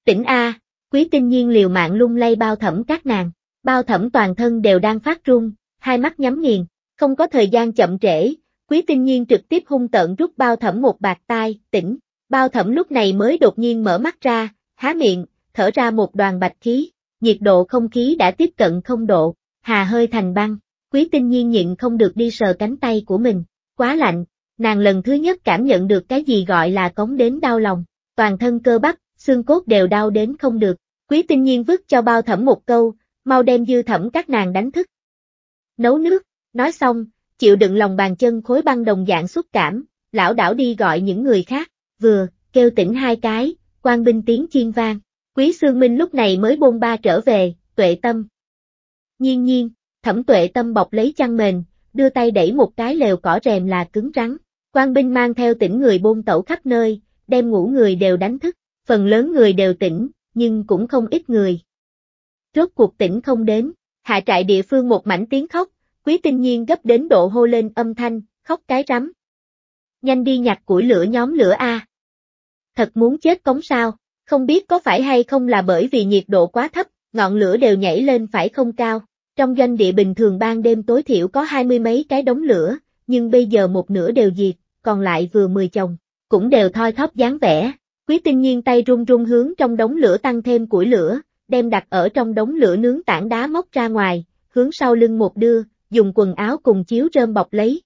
Tỉnh A, quý tinh nhiên liều mạng lung lay bao thẩm các nàng, bao thẩm toàn thân đều đang phát run, hai mắt nhắm nghiền, không có thời gian chậm trễ, quý tinh nhiên trực tiếp hung tợn rút bao thẩm một bạc tai, tỉnh. Bao thẩm lúc này mới đột nhiên mở mắt ra, há miệng, thở ra một đoàn bạch khí, nhiệt độ không khí đã tiếp cận không độ, hà hơi thành băng. Quý tinh nhiên nhịn không được đi sờ cánh tay của mình, quá lạnh, nàng lần thứ nhất cảm nhận được cái gì gọi là cống đến đau lòng, toàn thân cơ bắp, xương cốt đều đau đến không được, quý tinh nhiên vứt cho bao thẩm một câu, mau đem dư thẩm các nàng đánh thức. Nấu nước, nói xong, chịu đựng lòng bàn chân khối băng đồng dạng xúc cảm, lão đảo đi gọi những người khác, vừa, kêu tỉnh hai cái, quan binh tiếng chiên vang, quý Sương minh lúc này mới bôn ba trở về, tuệ tâm. Nhiên nhiên, Thẩm tuệ tâm bọc lấy chăn mền, đưa tay đẩy một cái lều cỏ rèm là cứng rắn. Quan binh mang theo tỉnh người bôn tẩu khắp nơi, đem ngủ người đều đánh thức, phần lớn người đều tỉnh, nhưng cũng không ít người. Rốt cuộc tỉnh không đến, hạ trại địa phương một mảnh tiếng khóc, quý tinh nhiên gấp đến độ hô lên âm thanh, khóc cái rắm. Nhanh đi nhặt củi lửa nhóm lửa A. Thật muốn chết cống sao, không biết có phải hay không là bởi vì nhiệt độ quá thấp, ngọn lửa đều nhảy lên phải không cao. Trong doanh địa bình thường ban đêm tối thiểu có hai mươi mấy cái đống lửa, nhưng bây giờ một nửa đều diệt, còn lại vừa mười chồng, cũng đều thoi thóp dáng vẻ. Quý tinh nhiên tay run run hướng trong đống lửa tăng thêm củi lửa, đem đặt ở trong đống lửa nướng tảng đá móc ra ngoài, hướng sau lưng một đưa, dùng quần áo cùng chiếu rơm bọc lấy.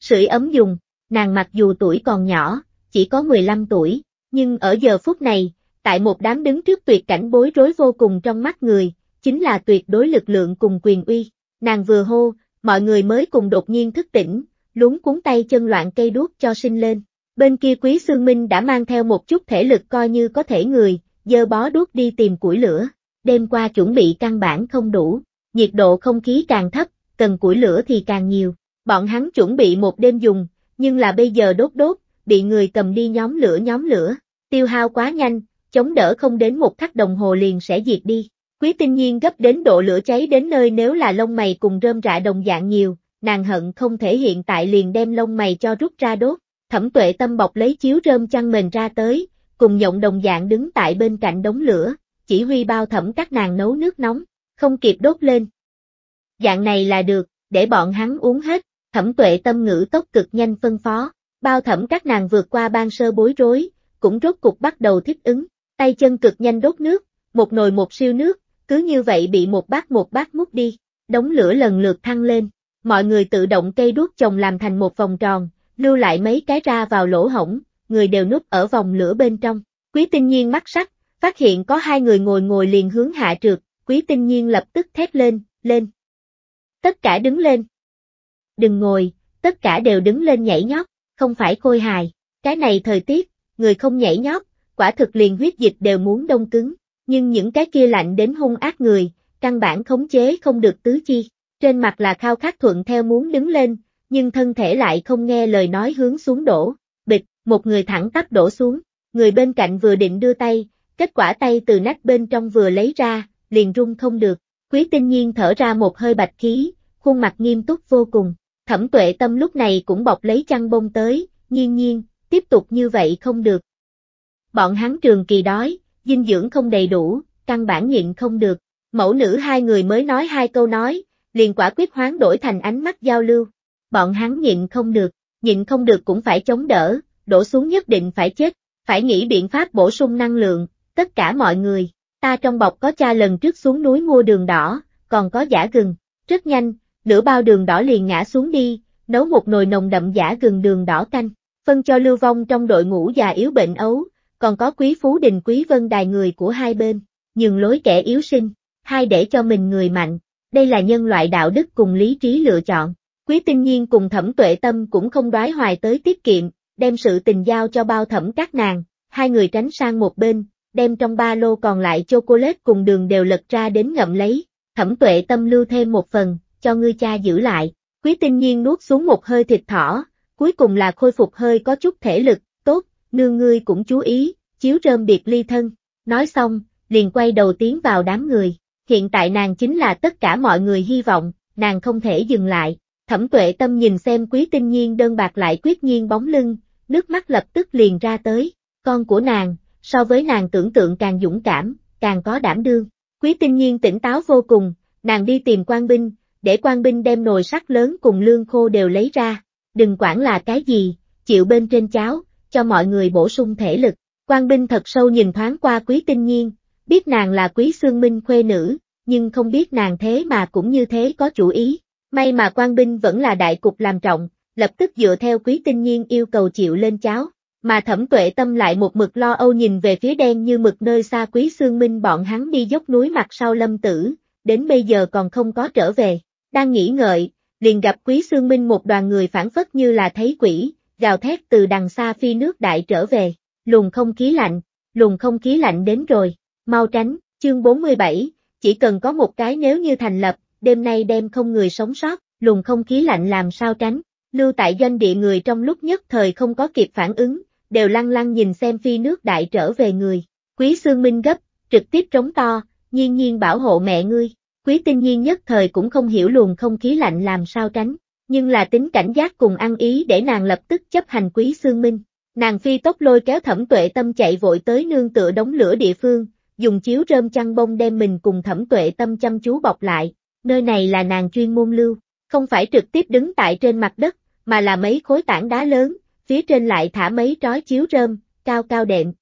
Sưởi ấm dùng, nàng mặc dù tuổi còn nhỏ, chỉ có 15 tuổi, nhưng ở giờ phút này, tại một đám đứng trước tuyệt cảnh bối rối vô cùng trong mắt người, chính là tuyệt đối lực lượng cùng quyền uy. Nàng vừa hô, mọi người mới cùng đột nhiên thức tỉnh, lúng cuốn tay chân loạn cây đuốc cho sinh lên. Bên kia Quý xương Minh đã mang theo một chút thể lực coi như có thể người, dơ bó đuốc đi tìm củi lửa. Đêm qua chuẩn bị căn bản không đủ, nhiệt độ không khí càng thấp, cần củi lửa thì càng nhiều. Bọn hắn chuẩn bị một đêm dùng, nhưng là bây giờ đốt đốt, bị người cầm đi nhóm lửa nhóm lửa, tiêu hao quá nhanh, chống đỡ không đến một khắc đồng hồ liền sẽ diệt đi. Quý tinh nhiên gấp đến độ lửa cháy đến nơi nếu là lông mày cùng rơm rạ đồng dạng nhiều, nàng hận không thể hiện tại liền đem lông mày cho rút ra đốt, thẩm tuệ tâm bọc lấy chiếu rơm chăn mền ra tới, cùng nhộng đồng dạng đứng tại bên cạnh đống lửa, chỉ huy bao thẩm các nàng nấu nước nóng, không kịp đốt lên. Dạng này là được, để bọn hắn uống hết, thẩm tuệ tâm ngữ tốc cực nhanh phân phó, bao thẩm các nàng vượt qua ban sơ bối rối, cũng rốt cục bắt đầu thích ứng, tay chân cực nhanh đốt nước, một nồi một siêu nước, cứ như vậy bị một bát một bát múc đi, đống lửa lần lượt thăng lên, mọi người tự động cây đuốc chồng làm thành một vòng tròn, lưu lại mấy cái ra vào lỗ hổng, người đều núp ở vòng lửa bên trong, quý tinh nhiên mắt sắc, phát hiện có hai người ngồi ngồi liền hướng hạ trượt, quý tinh nhiên lập tức thét lên, lên. Tất cả đứng lên. Đừng ngồi, tất cả đều đứng lên nhảy nhót, không phải khôi hài, cái này thời tiết, người không nhảy nhót, quả thực liền huyết dịch đều muốn đông cứng nhưng những cái kia lạnh đến hung ác người, căn bản khống chế không được tứ chi. Trên mặt là khao khát thuận theo muốn đứng lên, nhưng thân thể lại không nghe lời nói hướng xuống đổ. Bịch, một người thẳng tắp đổ xuống, người bên cạnh vừa định đưa tay, kết quả tay từ nách bên trong vừa lấy ra, liền rung không được. Quý tinh nhiên thở ra một hơi bạch khí, khuôn mặt nghiêm túc vô cùng. Thẩm tuệ tâm lúc này cũng bọc lấy chăn bông tới, nhiên nhiên, tiếp tục như vậy không được. Bọn hắn trường kỳ đói, dinh dưỡng không đầy đủ, căn bản nhịn không được. Mẫu nữ hai người mới nói hai câu nói, liền quả quyết hoán đổi thành ánh mắt giao lưu. Bọn hắn nhịn không được, nhịn không được cũng phải chống đỡ, đổ xuống nhất định phải chết, phải nghĩ biện pháp bổ sung năng lượng, tất cả mọi người. Ta trong bọc có cha lần trước xuống núi mua đường đỏ, còn có giả gừng, rất nhanh, nửa bao đường đỏ liền ngã xuống đi, nấu một nồi nồng đậm giả gừng đường đỏ canh, phân cho lưu vong trong đội ngũ già yếu bệnh ấu, còn có quý phú đình quý vân đài người của hai bên, nhường lối kẻ yếu sinh, hai để cho mình người mạnh, đây là nhân loại đạo đức cùng lý trí lựa chọn. Quý tinh nhiên cùng thẩm tuệ tâm cũng không đoái hoài tới tiết kiệm, đem sự tình giao cho bao thẩm các nàng, hai người tránh sang một bên, đem trong ba lô còn lại chocolate cùng đường đều lật ra đến ngậm lấy, thẩm tuệ tâm lưu thêm một phần, cho ngươi cha giữ lại, quý tinh nhiên nuốt xuống một hơi thịt thỏ, cuối cùng là khôi phục hơi có chút thể lực, nương ngươi cũng chú ý, chiếu rơm biệt ly thân, nói xong, liền quay đầu tiến vào đám người, hiện tại nàng chính là tất cả mọi người hy vọng, nàng không thể dừng lại, thẩm tuệ tâm nhìn xem quý tinh nhiên đơn bạc lại quyết nhiên bóng lưng, nước mắt lập tức liền ra tới, con của nàng, so với nàng tưởng tượng càng dũng cảm, càng có đảm đương, quý tinh nhiên tỉnh táo vô cùng, nàng đi tìm quan binh, để quan binh đem nồi sắt lớn cùng lương khô đều lấy ra, đừng quản là cái gì, chịu bên trên cháo, cho mọi người bổ sung thể lực. Quan binh thật sâu nhìn thoáng qua quý tinh nhiên, biết nàng là quý xương minh khuê nữ, nhưng không biết nàng thế mà cũng như thế có chủ ý. May mà quan binh vẫn là đại cục làm trọng, lập tức dựa theo quý tinh nhiên yêu cầu chịu lên cháo, mà thẩm tuệ tâm lại một mực lo âu nhìn về phía đen như mực nơi xa quý xương minh bọn hắn đi dốc núi mặt sau lâm tử, đến bây giờ còn không có trở về, đang nghĩ ngợi, liền gặp quý xương minh một đoàn người phản phất như là thấy quỷ, gào thét từ đằng xa phi nước đại trở về, luồng không khí lạnh, luồng không khí lạnh đến rồi, mau tránh, chương 47, chỉ cần có một cái nếu như thành lập, đêm nay đêm không người sống sót, luồng không khí lạnh làm sao tránh, lưu tại doanh địa người trong lúc nhất thời không có kịp phản ứng, đều lăng lăng nhìn xem phi nước đại trở về người, quý xương minh gấp, trực tiếp trống to, nhiên nhiên bảo hộ mẹ ngươi, quý tinh nhiên nhất thời cũng không hiểu luồng không khí lạnh làm sao tránh, nhưng là tính cảnh giác cùng ăn ý để nàng lập tức chấp hành quý xương minh. Nàng phi tốc lôi kéo thẩm tuệ tâm chạy vội tới nương tựa đống lửa địa phương, dùng chiếu rơm chăn bông đem mình cùng thẩm tuệ tâm chăm chú bọc lại, nơi này là nàng chuyên môn lưu, không phải trực tiếp đứng tại trên mặt đất, mà là mấy khối tảng đá lớn, phía trên lại thả mấy trói chiếu rơm, cao cao đệm.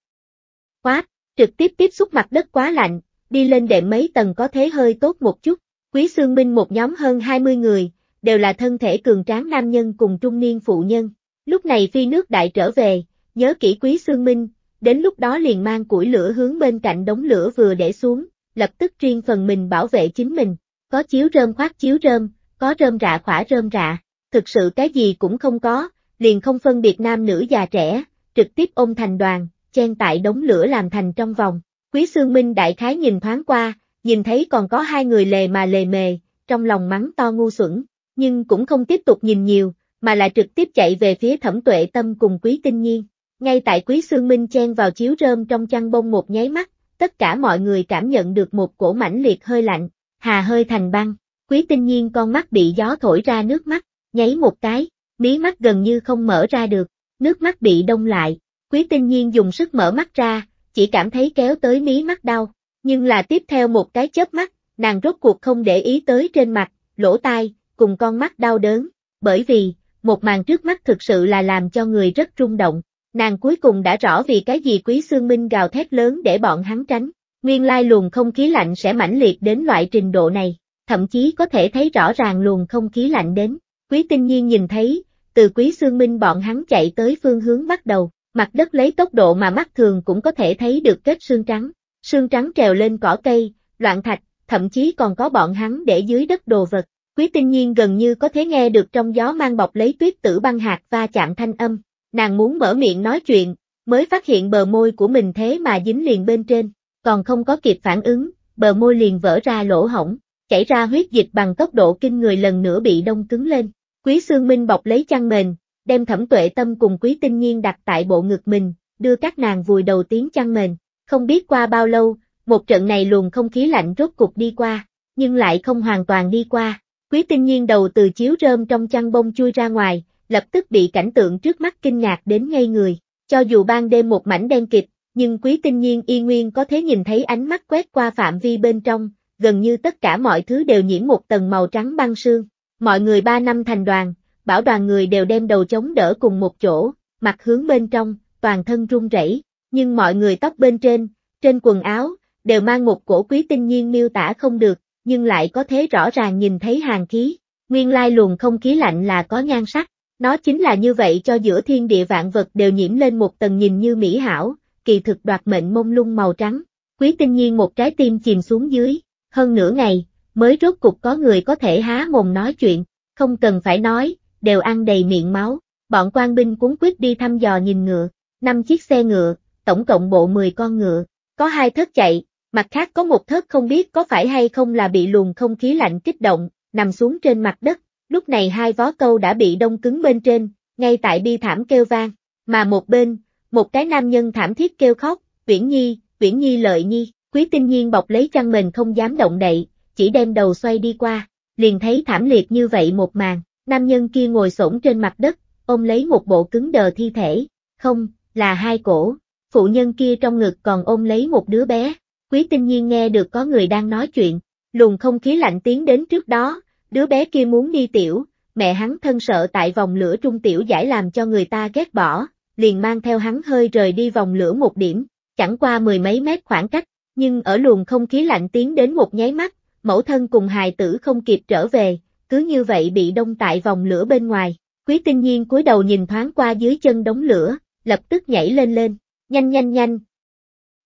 Quát, trực tiếp tiếp xúc mặt đất quá lạnh, đi lên đệm mấy tầng có thế hơi tốt một chút, quý xương minh một nhóm hơn 20 người, đều là thân thể cường tráng nam nhân cùng trung niên phụ nhân. Lúc này phi nước đại trở về, nhớ kỹ quý xương minh, đến lúc đó liền mang củi lửa hướng bên cạnh đống lửa vừa để xuống, lập tức riêng phần mình bảo vệ chính mình, có chiếu rơm khoát chiếu rơm, có rơm rạ khỏa rơm rạ, thực sự cái gì cũng không có, liền không phân biệt nam nữ già trẻ, trực tiếp ôm thành đoàn, chen tại đống lửa làm thành trong vòng. Quý xương Minh đại khái nhìn thoáng qua, nhìn thấy còn có hai người lề mà lề mề, trong lòng mắng to ngu xuẩn, nhưng cũng không tiếp tục nhìn nhiều, mà lại trực tiếp chạy về phía thẩm tuệ tâm cùng quý tinh nhiên. Ngay tại quý xương minh chen vào chiếu rơm trong chăn bông một nháy mắt, tất cả mọi người cảm nhận được một cổ mãnh liệt hơi lạnh, hà hơi thành băng, quý tinh nhiên con mắt bị gió thổi ra nước mắt, nháy một cái, mí mắt gần như không mở ra được, nước mắt bị đông lại, quý tinh nhiên dùng sức mở mắt ra, chỉ cảm thấy kéo tới mí mắt đau, nhưng là tiếp theo một cái chớp mắt, nàng rốt cuộc không để ý tới trên mặt, lỗ tai, cùng con mắt đau đớn, bởi vì, một màn trước mắt thực sự là làm cho người rất rung động. Nàng cuối cùng đã rõ vì cái gì Quý Sương Minh gào thét lớn để bọn hắn tránh, nguyên lai luồng không khí lạnh sẽ mãnh liệt đến loại trình độ này, thậm chí có thể thấy rõ ràng luồng không khí lạnh đến. Quý Tinh Nhiên nhìn thấy, từ Quý Sương Minh bọn hắn chạy tới phương hướng bắt đầu, mặt đất lấy tốc độ mà mắt thường cũng có thể thấy được kết xương trắng, xương trắng trèo lên cỏ cây, loạn thạch, thậm chí còn có bọn hắn để dưới đất đồ vật, Quý tinh nhiên gần như có thể nghe được trong gió mang bọc lấy tuyết tử băng hạt va chạm thanh âm, nàng muốn mở miệng nói chuyện, mới phát hiện bờ môi của mình thế mà dính liền bên trên, còn không có kịp phản ứng, bờ môi liền vỡ ra lỗ hổng, chảy ra huyết dịch bằng tốc độ kinh người lần nữa bị đông cứng lên. Quý Sương Minh bọc lấy chăn mền, đem thẩm tuệ tâm cùng quý tinh nhiên đặt tại bộ ngực mình, đưa các nàng vùi đầu tiếng chăn mền. Không biết qua bao lâu, một trận này luồng không khí lạnh rốt cục đi qua, nhưng lại không hoàn toàn đi qua. Quý tinh nhiên đầu từ chiếu rơm trong chăn bông chui ra ngoài, lập tức bị cảnh tượng trước mắt kinh ngạc đến ngây người. Cho dù ban đêm một mảnh đen kịt, nhưng quý tinh nhiên y nguyên có thể nhìn thấy ánh mắt quét qua phạm vi bên trong, gần như tất cả mọi thứ đều nhiễm một tầng màu trắng băng sương. Mọi người ba năm thành đoàn, bảo đoàn người đều đem đầu chống đỡ cùng một chỗ, mặt hướng bên trong, toàn thân run rẩy, nhưng mọi người tóc bên trên, trên quần áo, đều mang một cổ quý tinh nhiên miêu tả không được, nhưng lại có thế rõ ràng nhìn thấy hàng khí, nguyên lai luồng không khí lạnh là có nhan sắc, nó chính là như vậy cho giữa thiên địa vạn vật đều nhiễm lên một tầng nhìn như mỹ hảo, kỳ thực đoạt mệnh mông lung màu trắng, quý tinh nhiên một trái tim chìm xuống dưới, hơn nửa ngày, mới rốt cục có người có thể há mồm nói chuyện, không cần phải nói, đều ăn đầy miệng máu, bọn quan binh cuốn quyết đi thăm dò nhìn ngựa, năm chiếc xe ngựa, tổng cộng bộ 10 con ngựa, có hai thất chạy, Mặt khác có một thớt không biết có phải hay không là bị luồng không khí lạnh kích động, nằm xuống trên mặt đất, lúc này hai vó câu đã bị đông cứng bên trên, ngay tại bi thảm kêu vang, mà một bên, một cái nam nhân thảm thiết kêu khóc, Viễn Nhi, Viễn Nhi lợi nhi, quý tinh nhiên bọc lấy chăn mình không dám động đậy, chỉ đem đầu xoay đi qua, liền thấy thảm liệt như vậy một màn, nam nhân kia ngồi xổm trên mặt đất, ôm lấy một bộ cứng đờ thi thể, không, là hai cổ, phụ nhân kia trong ngực còn ôm lấy một đứa bé, Quý tinh nhiên nghe được có người đang nói chuyện, luồng không khí lạnh tiến đến trước đó, đứa bé kia muốn đi tiểu, mẹ hắn thân sợ tại vòng lửa trung tiểu giải làm cho người ta ghét bỏ, liền mang theo hắn hơi rời đi vòng lửa một điểm, chẳng qua mười mấy mét khoảng cách, nhưng ở luồng không khí lạnh tiến đến một nháy mắt, mẫu thân cùng hài tử không kịp trở về, cứ như vậy bị đông tại vòng lửa bên ngoài. Quý tinh nhiên cúi đầu nhìn thoáng qua dưới chân đống lửa, lập tức nhảy lên lên, nhanh nhanh nhanh.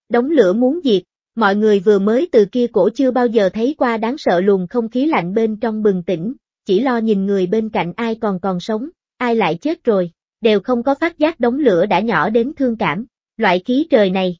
Đống lửa muốn diệt, mọi người vừa mới từ kia cổ chưa bao giờ thấy qua đáng sợ luồng không khí lạnh bên trong bừng tỉnh, chỉ lo nhìn người bên cạnh ai còn còn sống, ai lại chết rồi, đều không có phát giác đống lửa đã nhỏ đến thương cảm, loại khí trời này.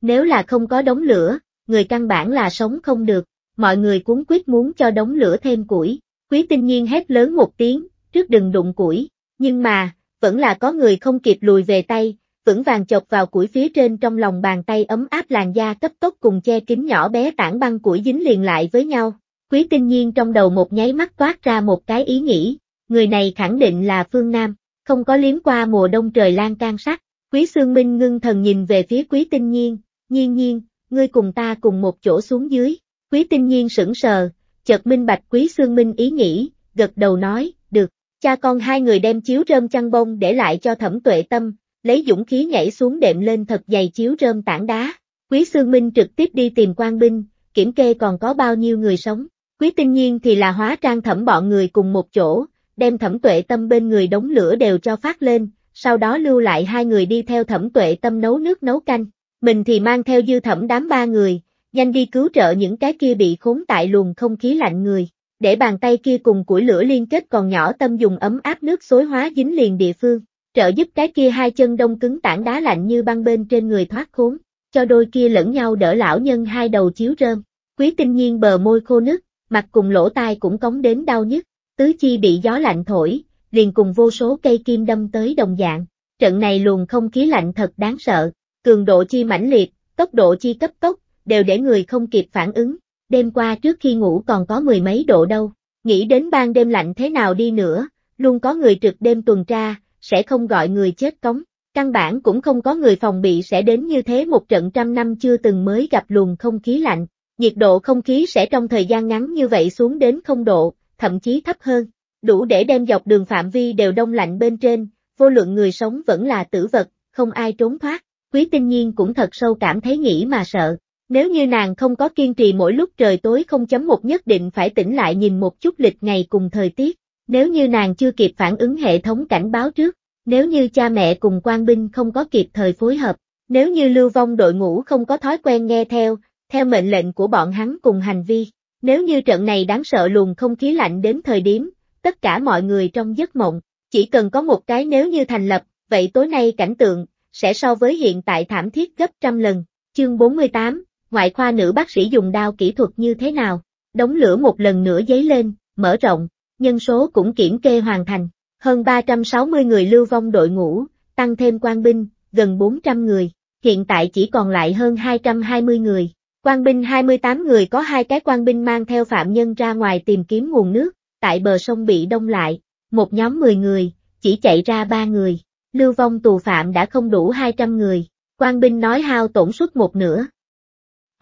Nếu là không có đống lửa, người căn bản là sống không được, mọi người cuốn quyết muốn cho đống lửa thêm củi, quý tinh nhiên hét lớn một tiếng, trước đừng đụng củi, nhưng mà, vẫn là có người không kịp lùi về tay, vững vàng chọc vào củi phía trên trong lòng bàn tay ấm áp làn da cấp tốc cùng che kín nhỏ bé tảng băng củi dính liền lại với nhau. Quý tinh nhiên trong đầu một nháy mắt toát ra một cái ý nghĩ, người này khẳng định là phương Nam, không có liếm qua mùa đông trời lan can sắc. Quý Sương Minh ngưng thần nhìn về phía Quý Tinh Nhiên, nhiên nhiên, ngươi cùng ta cùng một chỗ xuống dưới. Quý Tinh Nhiên sững sờ, chợt minh bạch Quý Sương Minh ý nghĩ, gật đầu nói, được, cha con hai người đem chiếu rơm chăn bông để lại cho thẩm tuệ tâm, lấy dũng khí nhảy xuống đệm lên thật dày chiếu rơm tảng đá. Quý Sương Minh trực tiếp đi tìm quan binh, kiểm kê còn có bao nhiêu người sống. Quý tinh nhiên thì là hóa trang thẩm bọn người cùng một chỗ, đem thẩm tuệ tâm bên người đống lửa đều cho phát lên, sau đó lưu lại hai người đi theo thẩm tuệ tâm nấu nước nấu canh. Mình thì mang theo dư thẩm đám ba người, nhanh đi cứu trợ những cái kia bị khốn tại luồng không khí lạnh người, để bàn tay kia cùng củi lửa liên kết còn nhỏ tâm dùng ấm áp nước xối hóa dính liền địa phương trợ giúp cái kia hai chân đông cứng tảng đá lạnh như băng bên trên người thoát khốn, cho đôi kia lẫn nhau đỡ lão nhân hai đầu chiếu rơm. Quý tinh nhiên bờ môi khô nứt, mặt cùng lỗ tai cũng cống đến đau nhức, tứ chi bị gió lạnh thổi, liền cùng vô số cây kim đâm tới đồng dạng. Trận này luồng không khí lạnh thật đáng sợ, cường độ chi mãnh liệt, tốc độ chi cấp tốc, đều để người không kịp phản ứng. Đêm qua trước khi ngủ còn có mười mấy độ đâu, nghĩ đến ban đêm lạnh thế nào đi nữa, luôn có người trực đêm tuần tra, sẽ không gọi người chết cống. Căn bản cũng không có người phòng bị sẽ đến như thế một trận trăm năm chưa từng mới gặp luồng không khí lạnh, nhiệt độ không khí sẽ trong thời gian ngắn như vậy xuống đến không độ, thậm chí thấp hơn, đủ để đem dọc đường phạm vi đều đông lạnh bên trên, vô luận người sống vẫn là tử vật, không ai trốn thoát. Quý tinh nhiên cũng thật sâu cảm thấy nghĩ mà sợ, nếu như nàng không có kiên trì mỗi lúc trời tối không chấm một nhất định phải tỉnh lại nhìn một chút lịch ngày cùng thời tiết, nếu như nàng chưa kịp phản ứng hệ thống cảnh báo trước, nếu như cha mẹ cùng quan binh không có kịp thời phối hợp, nếu như lưu vong đội ngũ không có thói quen nghe theo, theo mệnh lệnh của bọn hắn cùng hành vi, nếu như trận này đáng sợ luồng không khí lạnh đến thời điểm, tất cả mọi người trong giấc mộng, chỉ cần có một cái nếu như thành lập, vậy tối nay cảnh tượng, sẽ so với hiện tại thảm thiết gấp trăm lần. Chương 48, ngoại khoa nữ bác sĩ dùng đao kỹ thuật như thế nào? đóng lửa một lần nữa giấy lên, mở rộng, nhân số cũng kiểm kê hoàn thành, hơn 360 người lưu vong đội ngũ, tăng thêm quan binh, gần 400 người, hiện tại chỉ còn lại hơn 220 người. Quan binh 28 người có hai cái quan binh mang theo phạm nhân ra ngoài tìm kiếm nguồn nước, tại bờ sông bị đông lại, một nhóm 10 người, chỉ chạy ra 3 người, lưu vong tù phạm đã không đủ 200 người, quan binh nói hao tổn suất một nửa.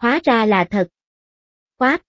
Hóa ra là thật. Quát.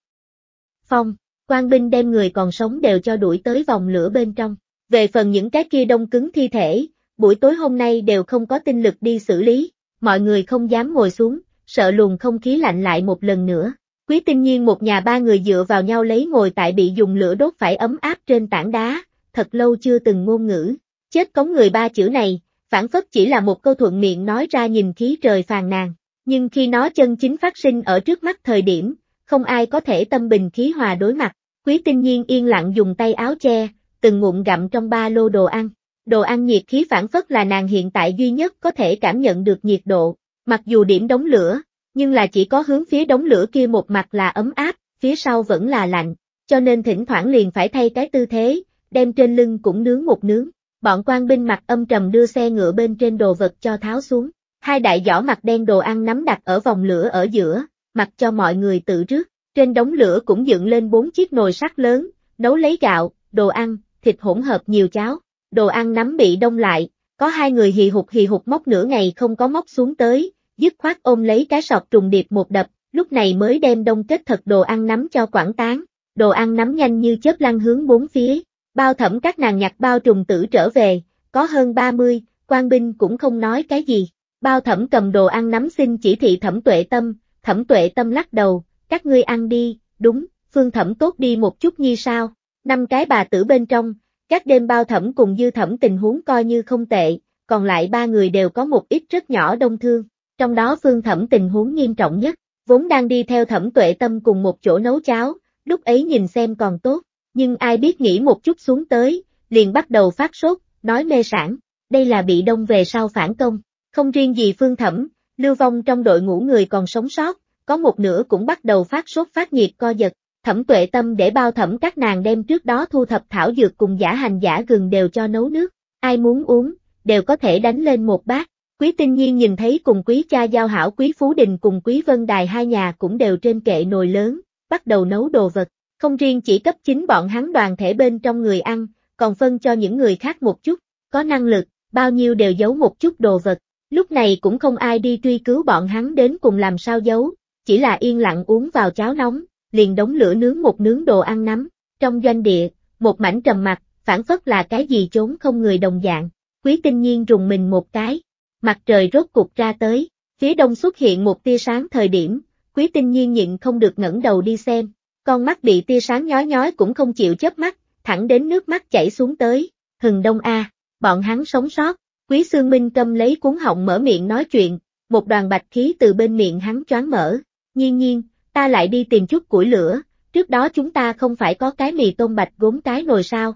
Phong quan binh đem người còn sống đều cho đuổi tới vòng lửa bên trong. Về phần những cái kia đông cứng thi thể, buổi tối hôm nay đều không có tinh lực đi xử lý, mọi người không dám ngồi xuống, sợ luồng không khí lạnh lại một lần nữa. Quý tinh nhiên một nhà ba người dựa vào nhau lấy ngồi tại bị dùng lửa đốt phải ấm áp trên tảng đá, thật lâu chưa từng ngôn ngữ. Chết cống người ba chữ này, phản phất chỉ là một câu thuận miệng nói ra nhìn khí trời phàn nàn, nhưng khi nó chân chính phát sinh ở trước mắt thời điểm, không ai có thể tâm bình khí hòa đối mặt. Quý tinh nhiên yên lặng dùng tay áo che, từng ngụm gặm trong ba lô đồ ăn. Đồ ăn nhiệt khí phản phất là nàng hiện tại duy nhất có thể cảm nhận được nhiệt độ, mặc dù điểm đóng lửa, nhưng là chỉ có hướng phía đóng lửa kia một mặt là ấm áp, phía sau vẫn là lạnh, cho nên thỉnh thoảng liền phải thay cái tư thế, đem trên lưng cũng nướng một nướng. Bọn quan binh mặt âm trầm đưa xe ngựa bên trên đồ vật cho tháo xuống, hai đại giỏ mặt đen đồ ăn nắm đặt ở vòng lửa ở giữa, mặc cho mọi người tự trước. Trên đống lửa cũng dựng lên bốn chiếc nồi sắt lớn, nấu lấy gạo, đồ ăn, thịt hỗn hợp nhiều cháo. Đồ ăn nắm bị đông lại, có hai người hì hục hì hục móc nửa ngày không có móc xuống tới, dứt khoát ôm lấy cái sọt trùng điệp một đập, lúc này mới đem đông kết thật đồ ăn nắm cho quảng tán. Đồ ăn nắm nhanh như chớp lăn hướng bốn phía, bao thẩm các nàng nhặt bao trùng tử trở về, có hơn 30, quan binh cũng không nói cái gì. Bao thẩm cầm đồ ăn nắm xin chỉ thị thẩm tuệ tâm, thẩm tuệ tâm lắc đầu, các ngươi ăn đi, đúng, phương thẩm tốt đi một chút nhi sao, năm cái bà tử bên trong, các đêm bao thẩm cùng dư thẩm tình huống coi như không tệ, còn lại ba người đều có một ít rất nhỏ đông thương, trong đó phương thẩm tình huống nghiêm trọng nhất, vốn đang đi theo thẩm tuệ tâm cùng một chỗ nấu cháo, lúc ấy nhìn xem còn tốt, nhưng ai biết nghĩ một chút xuống tới, liền bắt đầu phát sốt, nói mê sản, đây là bị đông về sau phản công, không riêng gì phương thẩm, lưu vong trong đội ngũ người còn sống sót, có một nửa cũng bắt đầu phát sốt phát nhiệt co giật. Thẩm tuệ tâm để bao thẩm các nàng đem trước đó thu thập thảo dược cùng giả hành giả gừng đều cho nấu nước, ai muốn uống, đều có thể đánh lên một bát. Quý tinh nhiên nhìn thấy cùng quý cha giao hảo quý Phú Đình cùng quý Vân Đài hai nhà cũng đều trên kệ nồi lớn, bắt đầu nấu đồ vật, không riêng chỉ cấp chính bọn hắn đoàn thể bên trong người ăn, còn phân cho những người khác một chút, có năng lực, bao nhiêu đều giấu một chút đồ vật, lúc này cũng không ai đi truy cứu bọn hắn đến cùng làm sao giấu, chỉ là yên lặng uống vào cháo nóng, liền đống lửa nướng một nướng đồ ăn nắm, trong doanh địa, một mảnh trầm mặt, phản phất là cái gì trốn không người đồng dạng, quý tinh nhiên rùng mình một cái, mặt trời rốt cục ra tới, phía đông xuất hiện một tia sáng thời điểm, quý tinh nhiên nhịn không được ngẩng đầu đi xem, con mắt bị tia sáng nhói nhói cũng không chịu chớp mắt, thẳng đến nước mắt chảy xuống tới, hừng đông a, bọn hắn sống sót, quý xương minh câm lấy cuốn họng mở miệng nói chuyện, một đoàn bạch khí từ bên miệng hắn choáng mở, Nhiên nhiên, ta lại đi tìm chút củi lửa, trước đó chúng ta không phải có cái mì tôm bạch gốm cái nồi sao.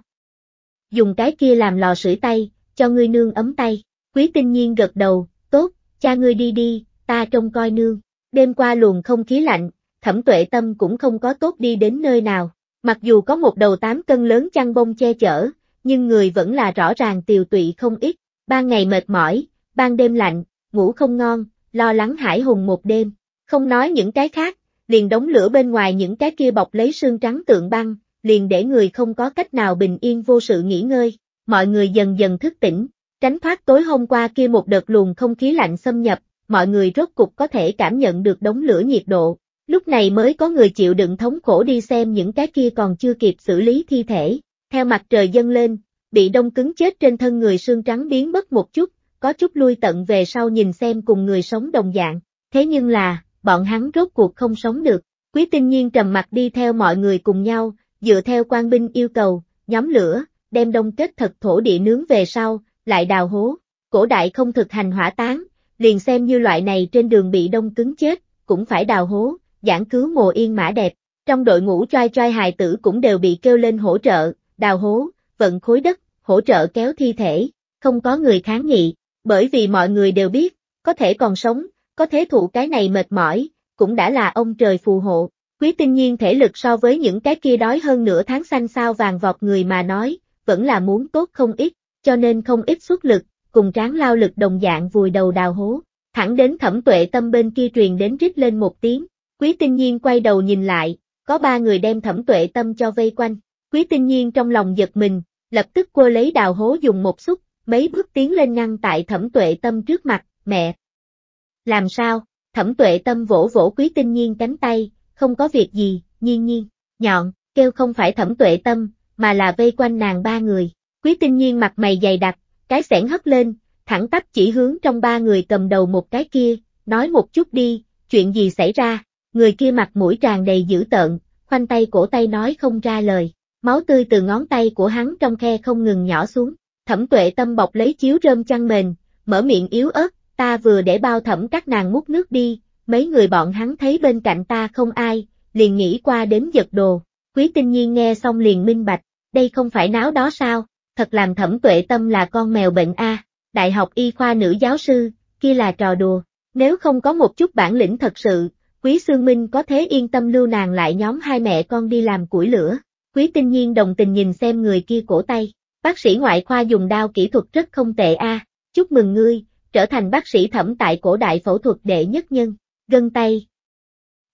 Dùng cái kia làm lò sưởi tay, cho ngươi nương ấm tay. Quý tinh nhiên gật đầu, tốt, cha ngươi đi đi, ta trông coi nương. Đêm qua luồng không khí lạnh, thẩm tuệ tâm cũng không có tốt đi đến nơi nào. Mặc dù có một đầu tám cân lớn chăn bông che chở, nhưng người vẫn là rõ ràng tiều tụy không ít. Ban ngày mệt mỏi, ban đêm lạnh, ngủ không ngon, lo lắng hải hùng một đêm. Không nói những cái khác, liền đống lửa bên ngoài những cái kia bọc lấy xương trắng tượng băng, liền để người không có cách nào bình yên vô sự nghỉ ngơi, mọi người dần dần thức tỉnh, tránh thoát tối hôm qua kia một đợt luồng không khí lạnh xâm nhập, mọi người rốt cục có thể cảm nhận được đống lửa nhiệt độ, lúc này mới có người chịu đựng thống khổ đi xem những cái kia còn chưa kịp xử lý thi thể, theo mặt trời dâng lên, bị đông cứng chết trên thân người xương trắng biến mất một chút, có chút lui tận về sau nhìn xem cùng người sống đồng dạng, thế nhưng là, bọn hắn rốt cuộc không sống được. Quý tinh nhiên trầm mặt đi theo mọi người cùng nhau, dựa theo quan binh yêu cầu, nhóm lửa, đem đông kết thật thổ địa nướng về sau, lại đào hố. Cổ đại không thực hành hỏa táng, liền xem như loại này trên đường bị đông cứng chết, cũng phải đào hố, giảng cứu mồ yên mã đẹp. Trong đội ngũ choai choai hài tử cũng đều bị kêu lên hỗ trợ, đào hố, vận khối đất, hỗ trợ kéo thi thể, không có người kháng nghị, bởi vì mọi người đều biết, có thể còn sống, có thế thụ cái này mệt mỏi, cũng đã là ông trời phù hộ. Quý tinh nhiên thể lực so với những cái kia đói hơn nửa tháng xanh sao vàng vọt người mà nói, vẫn là muốn tốt không ít, cho nên không ít xuất lực, cùng tráng lao lực đồng dạng vùi đầu đào hố. Thẳng đến thẩm tuệ tâm bên kia truyền đến rít lên một tiếng, quý tinh nhiên quay đầu nhìn lại, có ba người đem thẩm tuệ tâm cho vây quanh, quý tinh nhiên trong lòng giật mình, lập tức cô lấy đào hố dùng một xúc, mấy bước tiến lên ngăn tại thẩm tuệ tâm trước mặt, mẹ, làm sao? Thẩm tuệ tâm vỗ vỗ quý tinh nhiên cánh tay, không có việc gì, nhiên nhiên, nhọn, kêu không phải thẩm tuệ tâm, mà là vây quanh nàng ba người. Quý tinh nhiên mặt mày dày đặc, cái sẻn hất lên, thẳng tắp chỉ hướng trong ba người cầm đầu một cái kia, nói một chút đi, chuyện gì xảy ra, người kia mặt mũi tràn đầy dữ tợn, khoanh tay cổ tay nói không ra lời, máu tươi từ ngón tay của hắn trong khe không ngừng nhỏ xuống, thẩm tuệ tâm bọc lấy chiếu rơm chăn mền, mở miệng yếu ớt ta vừa để bao thẩm các nàng mút nước đi, mấy người bọn hắn thấy bên cạnh ta không ai, liền nghĩ qua đến giật đồ. Quý tinh nhiên nghe xong liền minh bạch, đây không phải náo đó sao, thật làm thẩm tuệ tâm là con mèo bệnh A, đại học y khoa nữ giáo sư, kia là trò đùa, nếu không có một chút bản lĩnh thật sự, quý xương minh có thế yên tâm lưu nàng lại nhóm hai mẹ con đi làm củi lửa. Quý tinh nhiên đồng tình nhìn xem người kia cổ tay, bác sĩ ngoại khoa dùng đao kỹ thuật rất không tệ a. chúc mừng ngươi, trở thành bác sĩ thẩm tại cổ đại phẫu thuật đệ nhất nhân, gân tay.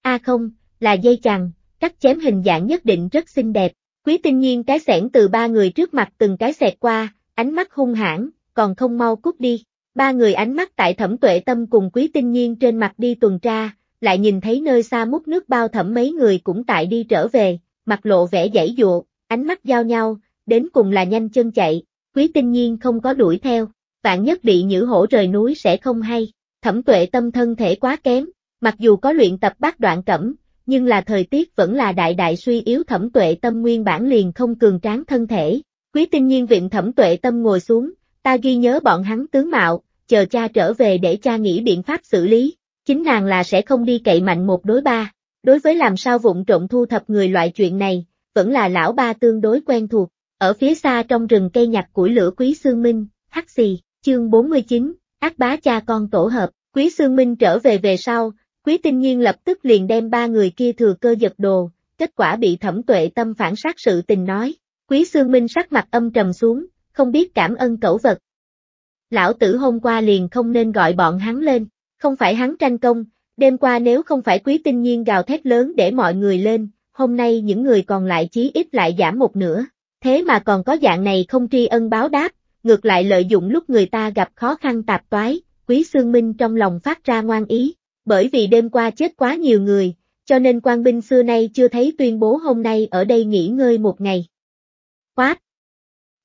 A à không, là dây chằng, cắt chém hình dạng nhất định rất xinh đẹp, quý tinh nhiên cái xẻng từ ba người trước mặt từng cái xẹt qua, ánh mắt hung hãn, còn không mau cút đi. Ba người ánh mắt tại thẩm tuệ tâm cùng quý tinh nhiên trên mặt đi tuần tra, lại nhìn thấy nơi xa mút nước bao thẩm mấy người cũng tại đi trở về, mặt lộ vẻ dãy dụa, ánh mắt giao nhau, đến cùng là nhanh chân chạy, quý tinh nhiên không có đuổi theo, vạn nhất bị nhữ hổ rời núi sẽ không hay, thẩm tuệ tâm thân thể quá kém, mặc dù có luyện tập bát đoạn cẩm, nhưng là thời tiết vẫn là đại đại suy yếu thẩm tuệ tâm nguyên bản liền không cường tráng thân thể, quý tinh nhiên viện thẩm tuệ tâm ngồi xuống, ta ghi nhớ bọn hắn tướng mạo, chờ cha trở về để cha nghĩ biện pháp xử lý, chính nàng là sẽ không đi cậy mạnh một đối ba, đối với làm sao vụng trộm thu thập người loại chuyện này, vẫn là lão ba tương đối quen thuộc, ở phía xa trong rừng cây nhặt củi lửa quý xương minh, hắc xì, chương 49, ác bá cha con tổ hợp, Quý Sương Minh trở về về sau, Quý Tinh Nhiên lập tức liền đem ba người kia thừa cơ giật đồ, kết quả bị thẩm tuệ tâm phản sát sự tình nói, Quý Sương Minh sắc mặt âm trầm xuống, không biết cảm ơn cẩu vật. Lão tử hôm qua liền không nên gọi bọn hắn lên, không phải hắn tranh công, đêm qua nếu không phải Quý Tinh Nhiên gào thét lớn để mọi người lên, hôm nay những người còn lại chí ít lại giảm một nửa, thế mà còn có dạng này không tri ân báo đáp, ngược lại lợi dụng lúc người ta gặp khó khăn tạp toái, Quý Xương Minh trong lòng phát ra ngoan ý, bởi vì đêm qua chết quá nhiều người, cho nên quan binh xưa nay chưa thấy tuyên bố hôm nay ở đây nghỉ ngơi một ngày. Quát!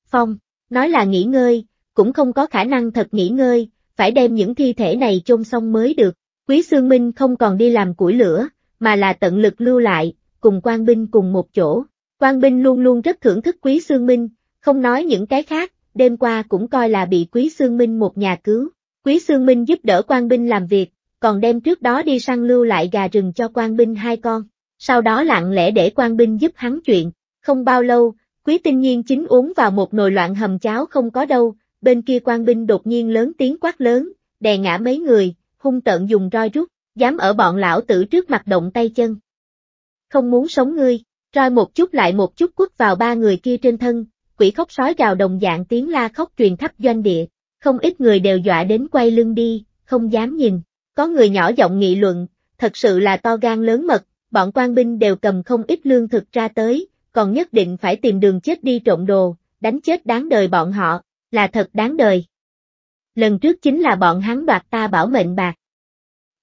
Phong, nói là nghỉ ngơi, cũng không có khả năng thật nghỉ ngơi, phải đem những thi thể này chôn xong mới được. Quý xương Minh không còn đi làm củi lửa, mà là tận lực lưu lại, cùng quan binh cùng một chỗ. Quan binh luôn luôn rất thưởng thức Quý Sương Minh, không nói những cái khác, đêm qua cũng coi là bị Quý Sương Minh một nhà cứu. Quý Sương Minh giúp đỡ Quang binh làm việc, còn đem trước đó đi săn lưu lại gà rừng cho Quang binh hai con, sau đó lặng lẽ để Quang binh giúp hắn chuyện. Không bao lâu, Quý Tinh Nhiên chính uống vào một nồi loạn hầm cháo không có đâu, bên kia Quang binh đột nhiên lớn tiếng quát lớn, đè ngã mấy người, hung tợn dùng roi rút, dám ở bọn lão tử trước mặt động tay chân. Không muốn sống ngươi, roi một chút lại một chút quất vào ba người kia trên thân, quỷ khóc sói gào đồng dạng tiếng la khóc truyền khắp doanh địa, không ít người đều dọa đến quay lưng đi, không dám nhìn. Có người nhỏ giọng nghị luận, thật sự là to gan lớn mật, bọn quan binh đều cầm không ít lương thực ra tới, còn nhất định phải tìm đường chết đi trộm đồ, đánh chết đáng đời bọn họ, là thật đáng đời. Lần trước chính là bọn hắn đoạt ta bảo mệnh bạc.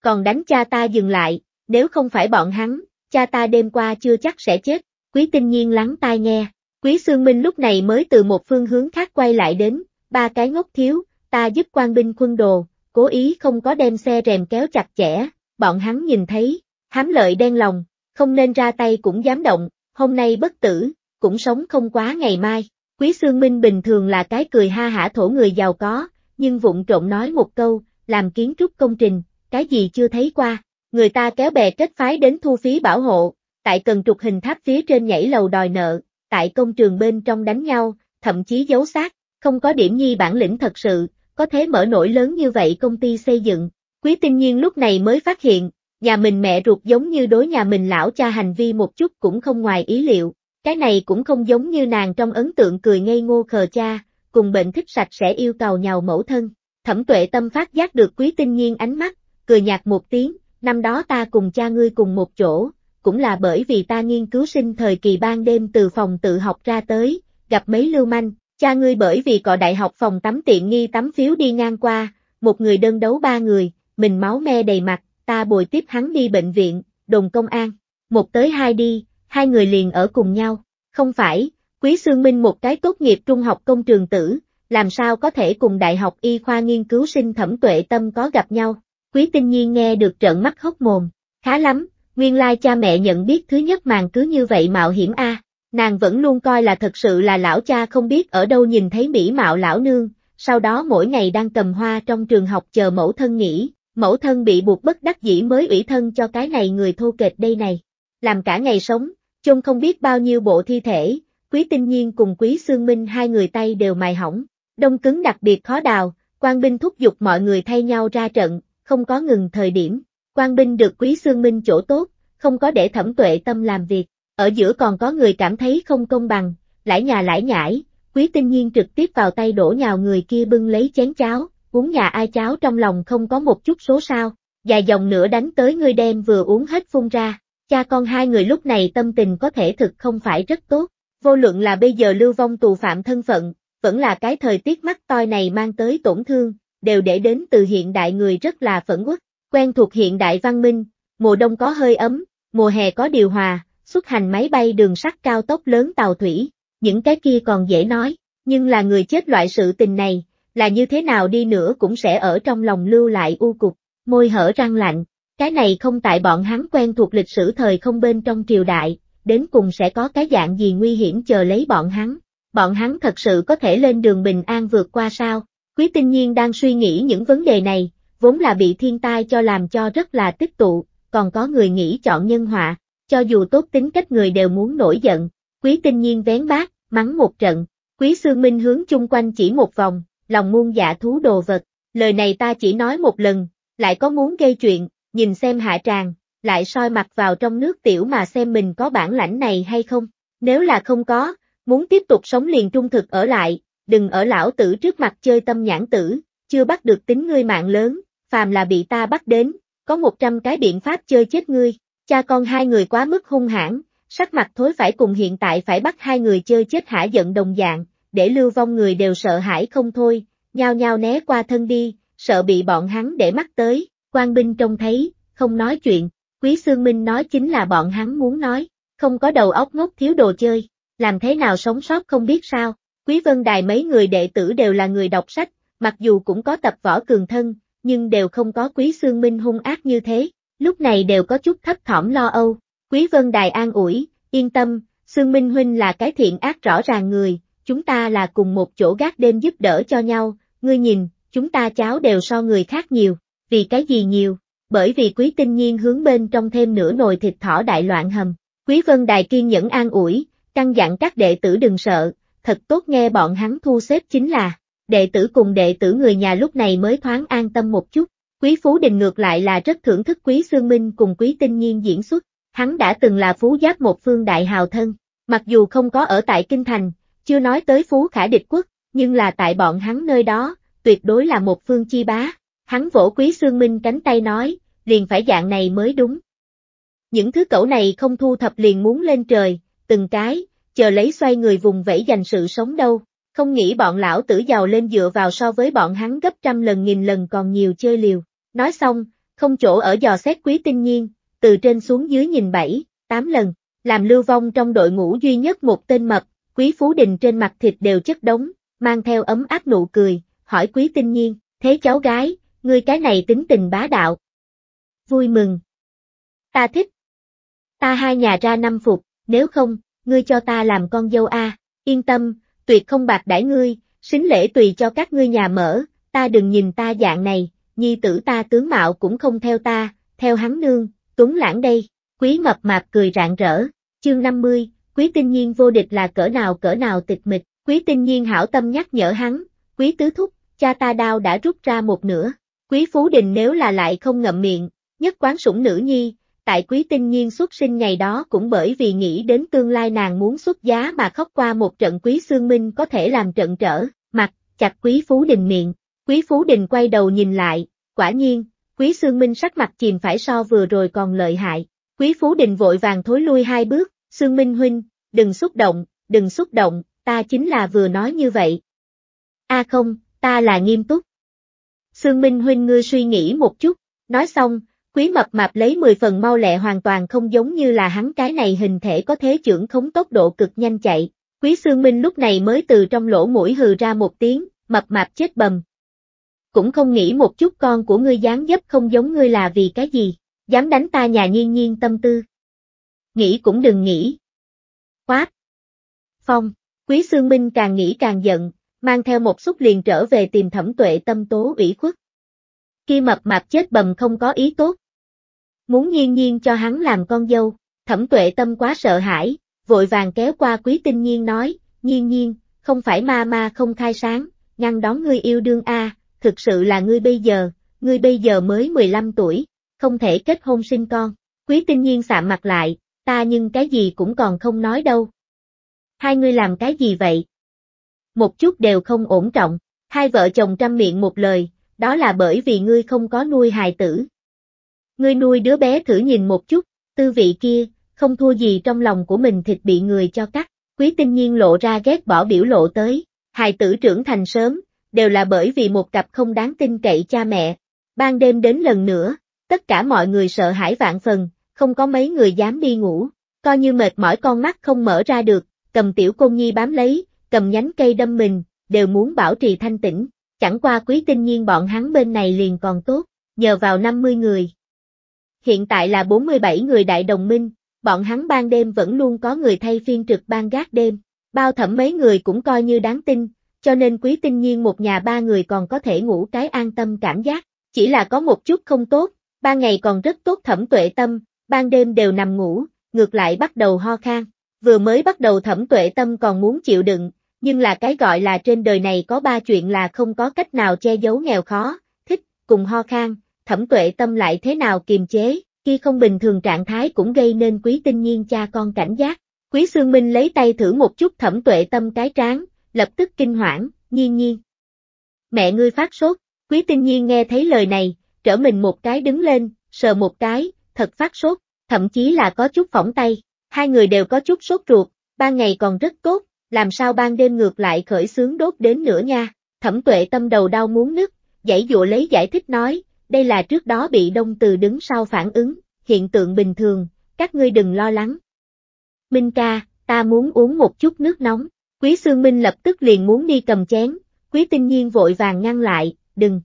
Còn đánh cha ta dừng lại, nếu không phải bọn hắn, cha ta đêm qua chưa chắc sẽ chết, quý tinh nhiên lắng tai nghe. Quý Sương Minh lúc này mới từ một phương hướng khác quay lại đến, ba cái ngốc thiếu, ta giúp quan binh quân đồ, cố ý không có đem xe rèm kéo chặt chẽ, bọn hắn nhìn thấy, hám lợi đen lòng, không nên ra tay cũng dám động, hôm nay bất tử, cũng sống không quá ngày mai. Quý Sương Minh bình thường là cái cười ha hả thổ người giàu có, nhưng vụng trộn nói một câu, làm kiến trúc công trình, cái gì chưa thấy qua, người ta kéo bè kết phái đến thu phí bảo hộ, tại cần trục hình tháp phía trên nhảy lầu đòi nợ, tại công trường bên trong đánh nhau, thậm chí giấu xác, không có điểm nhi bản lĩnh thật sự, có thể mở nổi lớn như vậy công ty xây dựng. Quý tinh nhiên lúc này mới phát hiện, nhà mình mẹ ruột giống như đối nhà mình lão cha hành vi một chút cũng không ngoài ý liệu, cái này cũng không giống như nàng trong ấn tượng cười ngây ngô khờ cha, cùng bệnh thích sạch sẽ yêu cầu nhào mẫu thân. Thẩm tuệ tâm phát giác được quý tinh nhiên ánh mắt, cười nhạt một tiếng, năm đó ta cùng cha ngươi cùng một chỗ, cũng là bởi vì ta nghiên cứu sinh thời kỳ ban đêm từ phòng tự học ra tới, gặp mấy lưu manh, cha ngươi bởi vì cọ đại học phòng tắm tiện nghi tắm phiếu đi ngang qua, một người đơn đấu ba người, mình máu me đầy mặt, ta bồi tiếp hắn đi bệnh viện, đồn công an, một tới hai đi, hai người liền ở cùng nhau, không phải, Quý xương Minh một cái tốt nghiệp trung học công trường tử, làm sao có thể cùng Đại học Y khoa nghiên cứu sinh thẩm tuệ tâm có gặp nhau, Quý Tinh Nhiên nghe được trợn mắt hốc mồm, khá lắm, nguyên lai cha mẹ nhận biết thứ nhất màng cứ như vậy mạo hiểm a nàng vẫn luôn coi là thật sự là lão cha không biết ở đâu nhìn thấy mỹ mạo lão nương, sau đó mỗi ngày đang cầm hoa trong trường học chờ mẫu thân nghỉ, mẫu thân bị buộc bất đắc dĩ mới ủy thân cho cái này người thô kệch đây này, làm cả ngày sống, chung không biết bao nhiêu bộ thi thể, quý tinh nhiên cùng quý xương minh hai người tay đều mài hỏng, đông cứng đặc biệt khó đào, quan binh thúc giục mọi người thay nhau ra trận, không có ngừng thời điểm, Quan binh được Quý Sương Minh chỗ tốt, không có để thẩm tuệ tâm làm việc, ở giữa còn có người cảm thấy không công bằng, lãi nhà lãi nhãi, Quý Tinh Nhiên trực tiếp vào tay đổ nhào người kia bưng lấy chén cháo, uống nhà ai cháo trong lòng không có một chút số sao, dài dòng nữa đánh tới người đem vừa uống hết phun ra, cha con hai người lúc này tâm tình có thể thực không phải rất tốt, vô luận là bây giờ lưu vong tù phạm thân phận, vẫn là cái thời tiết mắt toi này mang tới tổn thương, đều để đến từ hiện đại người rất là phẫn quốc, quen thuộc hiện đại văn minh, mùa đông có hơi ấm, mùa hè có điều hòa, xuất hành máy bay đường sắt cao tốc lớn tàu thủy, những cái kia còn dễ nói, nhưng là người chết loại sự tình này, là như thế nào đi nữa cũng sẽ ở trong lòng lưu lại u cục, môi hở răng lạnh, cái này không tại bọn hắn quen thuộc lịch sử thời không bên trong triều đại, đến cùng sẽ có cái dạng gì nguy hiểm chờ lấy bọn hắn, bọn hắn thật sự có thể lên đường bình an vượt qua sao, quý tinh nhiên đang suy nghĩ những vấn đề này, vốn là bị thiên tai cho làm cho rất là tích tụ, còn có người nghĩ chọn nhân họa, cho dù tốt tính cách người đều muốn nổi giận, quý tinh nhiên vén bát, mắng một trận, quý xương minh hướng chung quanh chỉ một vòng, lòng muôn dạ thú đồ vật, lời này ta chỉ nói một lần, lại có muốn gây chuyện, nhìn xem hạ tràng, lại soi mặt vào trong nước tiểu mà xem mình có bản lãnh này hay không, nếu là không có, muốn tiếp tục sống liền trung thực ở lại, đừng ở lão tử trước mặt chơi tâm nhãn tử, chưa bắt được tính ngươi mạng lớn, phàm là bị ta bắt đến, có một trăm cái biện pháp chơi chết ngươi, cha con hai người quá mức hung hãn, sắc mặt thối phải cùng hiện tại phải bắt hai người chơi chết hả giận đồng dạng, để lưu vong người đều sợ hãi không thôi, nhao nhao né qua thân đi, sợ bị bọn hắn để mắt tới, quan binh trông thấy, không nói chuyện, quý xương minh nói chính là bọn hắn muốn nói, không có đầu óc ngốc thiếu đồ chơi, làm thế nào sống sót không biết sao, quý vân đài mấy người đệ tử đều là người đọc sách, mặc dù cũng có tập võ cường thân, nhưng đều không có Quý Sương Minh hung ác như thế, lúc này đều có chút thấp thỏm lo âu. Quý Vân Đài an ủi, yên tâm, Sương Minh Huynh là cái thiện ác rõ ràng người, chúng ta là cùng một chỗ gác đêm giúp đỡ cho nhau, ngươi nhìn, chúng ta cháu đều so người khác nhiều, vì cái gì nhiều, bởi vì Quý Tinh Nhiên hướng bên trong thêm nửa nồi thịt thỏ đại loạn hầm. Quý Vân Đài kiên nhẫn an ủi, căn dặn các đệ tử đừng sợ, thật tốt nghe bọn hắn thu xếp chính là đệ tử cùng đệ tử người nhà lúc này mới thoáng an tâm một chút. Quý Phú Đình ngược lại là rất thưởng thức Quý xương Minh cùng Quý Tinh Nhiên diễn xuất, hắn đã từng là phú giáp một phương đại hào thân, mặc dù không có ở tại Kinh Thành, chưa nói tới phú khả địch quốc, nhưng là tại bọn hắn nơi đó, tuyệt đối là một phương chi bá. Hắn vỗ Quý xương Minh cánh tay nói, liền phải dạng này mới đúng. Những thứ cẩu này không thu thập liền muốn lên trời, từng cái, chờ lấy xoay người vùng vẫy giành sự sống đâu. Không nghĩ bọn lão tử giàu lên dựa vào so với bọn hắn gấp trăm lần nghìn lần còn nhiều chơi liều. Nói xong, không chỗ ở dò xét quý tinh nhiên, từ trên xuống dưới nhìn bảy, tám lần, làm lưu vong trong đội ngũ duy nhất một tên mật, quý phú đình trên mặt thịt đều chất đống, mang theo ấm áp nụ cười, hỏi quý tinh nhiên, thế cháu gái, ngươi cái này tính tình bá đạo. Vui mừng. Ta thích. Ta hai nhà ra năm phục, nếu không, ngươi cho ta làm con dâu a, yên tâm, tuyệt không bạc đãi ngươi, xính lễ tùy cho các ngươi nhà mở, ta đừng nhìn ta dạng này, nhi tử ta tướng mạo cũng không theo ta, theo hắn nương, tuấn lãng đây, quý mập mạp cười rạng rỡ, chương 50, quý tinh nhiên vô địch là cỡ nào cỡ nào tịch mịch, quý tinh nhiên hảo tâm nhắc nhở hắn, quý tứ thúc, cha ta đao đã rút ra một nửa, quý phú đình nếu là lại không ngậm miệng, nhất quán sủng nữ nhi, tại quý tinh nhiên xuất sinh ngày đó cũng bởi vì nghĩ đến tương lai nàng muốn xuất giá mà khóc qua một trận quý xương minh có thể làm trận trở, mặt, chặt quý phú đình miệng, quý phú đình quay đầu nhìn lại, quả nhiên, quý xương minh sắc mặt chìm phải so vừa rồi còn lợi hại, quý phú đình vội vàng thối lui hai bước, xương minh huynh, đừng xúc động, đừng xúc động, ta chính là vừa nói như vậy. a không, ta là nghiêm túc. Xương minh huynh ngư suy nghĩ một chút, nói xong, quý mập mạp lấy 10 phần mau lẹ hoàn toàn không giống như là hắn cái này hình thể có thế trưởng khống tốc độ cực nhanh chạy, quý xương minh lúc này mới từ trong lỗ mũi hừ ra một tiếng, mập mạp chết bầm. Cũng không nghĩ một chút con của ngươi dáng dấp không giống ngươi là vì cái gì, dám đánh ta nhà nhiên nhiên tâm tư. Nghĩ cũng đừng nghĩ. Quát. Phong, quý xương minh càng nghĩ càng giận, mang theo một xúc liền trở về tìm thẩm tuệ tâm tố ủy khuất. Khi mập mạp chết bầm không có ý tốt, muốn nhiên nhiên cho hắn làm con dâu, thẩm tuệ tâm quá sợ hãi, vội vàng kéo qua quý tinh nhiên nói, nhiên nhiên, không phải ma ma không khai sáng, ngăn đón ngươi yêu đương a, thực sự là ngươi bây giờ, ngươi bây giờ mới 15 tuổi, không thể kết hôn sinh con, quý tinh nhiên sạm mặt lại, ta nhưng cái gì cũng còn không nói đâu. Hai ngươi làm cái gì vậy? Một chút đều không ổn trọng, hai vợ chồng trăm miệng một lời, đó là bởi vì ngươi không có nuôi hài tử, ngươi nuôi đứa bé thử nhìn một chút, tư vị kia, không thua gì trong lòng của mình thịt bị người cho cắt, quý tinh nhiên lộ ra ghét bỏ biểu lộ tới, hài tử trưởng thành sớm, đều là bởi vì một cặp không đáng tin cậy cha mẹ. Ban đêm đến lần nữa, tất cả mọi người sợ hãi vạn phần, không có mấy người dám đi ngủ, coi như mệt mỏi con mắt không mở ra được, cầm tiểu côn nhi bám lấy, cầm nhánh cây đâm mình, đều muốn bảo trì thanh tĩnh, chẳng qua quý tinh nhiên bọn hắn bên này liền còn tốt, nhờ vào 50 người, hiện tại là 47 người đại đồng minh, bọn hắn ban đêm vẫn luôn có người thay phiên trực ban gác đêm, bao thẩm mấy người cũng coi như đáng tin, cho nên quý tinh nhiên một nhà ba người còn có thể ngủ cái an tâm cảm giác, chỉ là có một chút không tốt, ba ngày còn rất tốt thẩm tuệ tâm, ban đêm đều nằm ngủ, ngược lại bắt đầu ho khang. Vừa mới bắt đầu thẩm tuệ tâm còn muốn chịu đựng, nhưng là cái gọi là trên đời này có ba chuyện là không có cách nào che giấu nghèo khó, thích, cùng ho khang thẩm tuệ tâm lại thế nào kiềm chế, khi không bình thường trạng thái cũng gây nên quý tinh nhiên cha con cảnh giác. Quý Sương Minh lấy tay thử một chút thẩm tuệ tâm cái tráng, lập tức kinh hoảng, nhiên nhiên. Mẹ ngươi phát sốt, quý tinh nhiên nghe thấy lời này, trở mình một cái đứng lên, sờ một cái, thật phát sốt, thậm chí là có chút phỏng tay, hai người đều có chút sốt ruột, ban ngày còn rất tốt, làm sao ban đêm ngược lại khởi sướng đốt đến nữa nha, thẩm tuệ tâm đầu đau muốn nứt, giải dụ lấy giải thích nói, đây là trước đó bị đông từ đứng sau phản ứng, hiện tượng bình thường, các ngươi đừng lo lắng. Minh ca, ta muốn uống một chút nước nóng, quý xương minh lập tức liền muốn đi cầm chén, quý tinh nhiên vội vàng ngăn lại, đừng.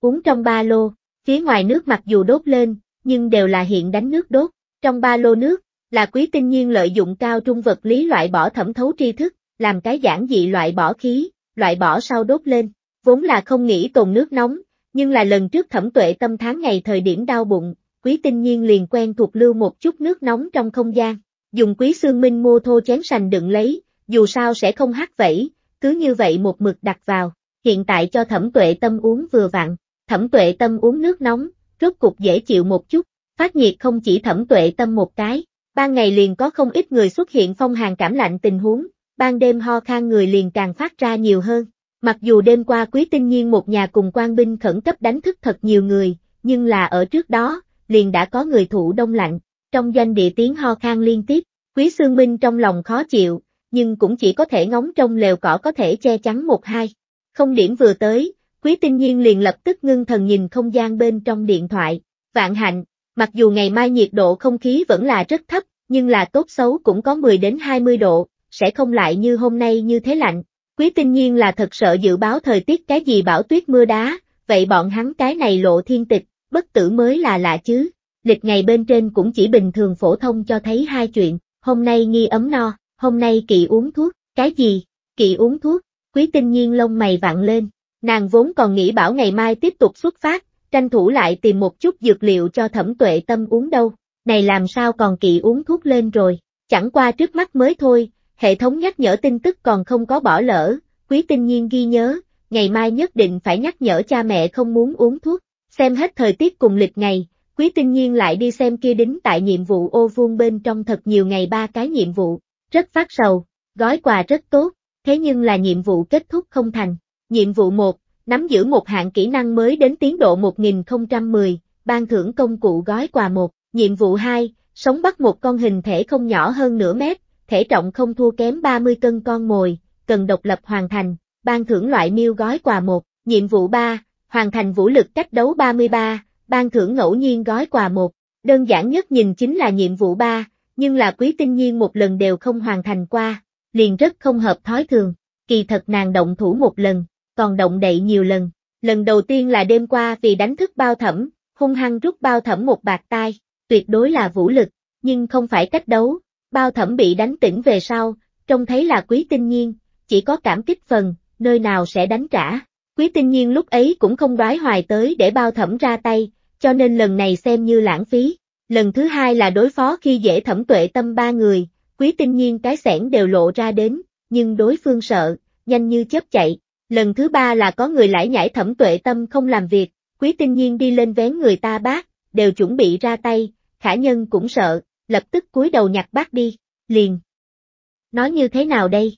Uống trong ba lô, phía ngoài nước mặc dù đốt lên, nhưng đều là hiện đánh nước đốt, trong ba lô nước, là quý tinh nhiên lợi dụng cao trung vật lý loại bỏ thẩm thấu tri thức, làm cái giản dị loại bỏ khí, loại bỏ sau đốt lên, vốn là không nghĩ tồn nước nóng, nhưng là lần trước thẩm tuệ tâm tháng ngày thời điểm đau bụng, quý tinh nhiên liền quen thuộc lưu một chút nước nóng trong không gian, dùng quý xương minh mô thô chén sành đựng lấy, dù sao sẽ không hắt vẫy, cứ như vậy một mực đặt vào, hiện tại cho thẩm tuệ tâm uống vừa vặn, thẩm tuệ tâm uống nước nóng, rốt cục dễ chịu một chút, phát nhiệt không chỉ thẩm tuệ tâm một cái, ban ngày liền có không ít người xuất hiện phong hàng cảm lạnh tình huống, ban đêm ho khan người liền càng phát ra nhiều hơn. Mặc dù đêm qua Quý Tinh Nhiên một nhà cùng quan binh khẩn cấp đánh thức thật nhiều người, nhưng là ở trước đó, liền đã có người thủ đông lạnh. Trong doanh địa tiếng ho khan liên tiếp, Quý xương Minh trong lòng khó chịu, nhưng cũng chỉ có thể ngóng trong lều cỏ có thể che chắn một hai. Không điểm vừa tới, Quý Tinh Nhiên liền lập tức ngưng thần nhìn không gian bên trong điện thoại. Vạn hạnh, mặc dù ngày mai nhiệt độ không khí vẫn là rất thấp, nhưng là tốt xấu cũng có 10 đến 20 độ, sẽ không lại như hôm nay như thế lạnh. Quý tinh nhiên là thật sợ dự báo thời tiết cái gì bão tuyết mưa đá, vậy bọn hắn cái này lộ thiên tịch, bất tử mới là lạ chứ. Lịch ngày bên trên cũng chỉ bình thường phổ thông cho thấy hai chuyện, hôm nay nghi ấm no, hôm nay kỵ uống thuốc, cái gì, kỵ uống thuốc, quý tinh nhiên lông mày vặn lên, nàng vốn còn nghĩ bảo ngày mai tiếp tục xuất phát, tranh thủ lại tìm một chút dược liệu cho thẩm tuệ tâm uống đâu, này làm sao còn kỵ uống thuốc lên rồi, chẳng qua trước mắt mới thôi, hệ thống nhắc nhở tin tức còn không có bỏ lỡ, quý tinh nhiên ghi nhớ, ngày mai nhất định phải nhắc nhở cha mẹ không muốn uống thuốc, xem hết thời tiết cùng lịch ngày, quý tinh nhiên lại đi xem kia đính tại nhiệm vụ ô vuông bên trong thật nhiều ngày ba cái nhiệm vụ, rất phát sầu, gói quà rất tốt, thế nhưng là nhiệm vụ kết thúc không thành, nhiệm vụ 1, nắm giữ một hạng kỹ năng mới đến tiến độ 1010, ban thưởng công cụ gói quà 1, nhiệm vụ 2, sống bắt một con hình thể không nhỏ hơn nửa mét, thể trọng không thua kém 30 cân con mồi, cần độc lập hoàn thành, ban thưởng loại miêu gói quà 1, nhiệm vụ 3, hoàn thành vũ lực cách đấu 33, ban thưởng ngẫu nhiên gói quà 1, đơn giản nhất nhìn chính là nhiệm vụ 3, nhưng là quý tinh nhiên một lần đều không hoàn thành qua, liền rất không hợp thói thường, kỳ thật nàng động thủ một lần, còn động đậy nhiều lần, lần đầu tiên là đêm qua vì đánh thức bao thẩm, hung hăng rút bao thẩm một bạc tai, tuyệt đối là vũ lực, nhưng không phải cách đấu, bao thẩm bị đánh tỉnh về sau, trông thấy là quý tinh nhiên, chỉ có cảm kích phần, nơi nào sẽ đánh trả. Quý tinh nhiên lúc ấy cũng không đoái hoài tới để bao thẩm ra tay, cho nên lần này xem như lãng phí. Lần thứ hai là đối phó khi dễ thẩm tuệ tâm ba người, quý tinh nhiên cái sẻn đều lộ ra đến, nhưng đối phương sợ, nhanh như chớp chạy. Lần thứ ba là có người lãi nhảy thẩm tuệ tâm không làm việc, quý tinh nhiên đi lên vén người ta bác, đều chuẩn bị ra tay, khả nhân cũng sợ, lập tức cúi đầu nhặt bát đi, liền. Nói như thế nào đây?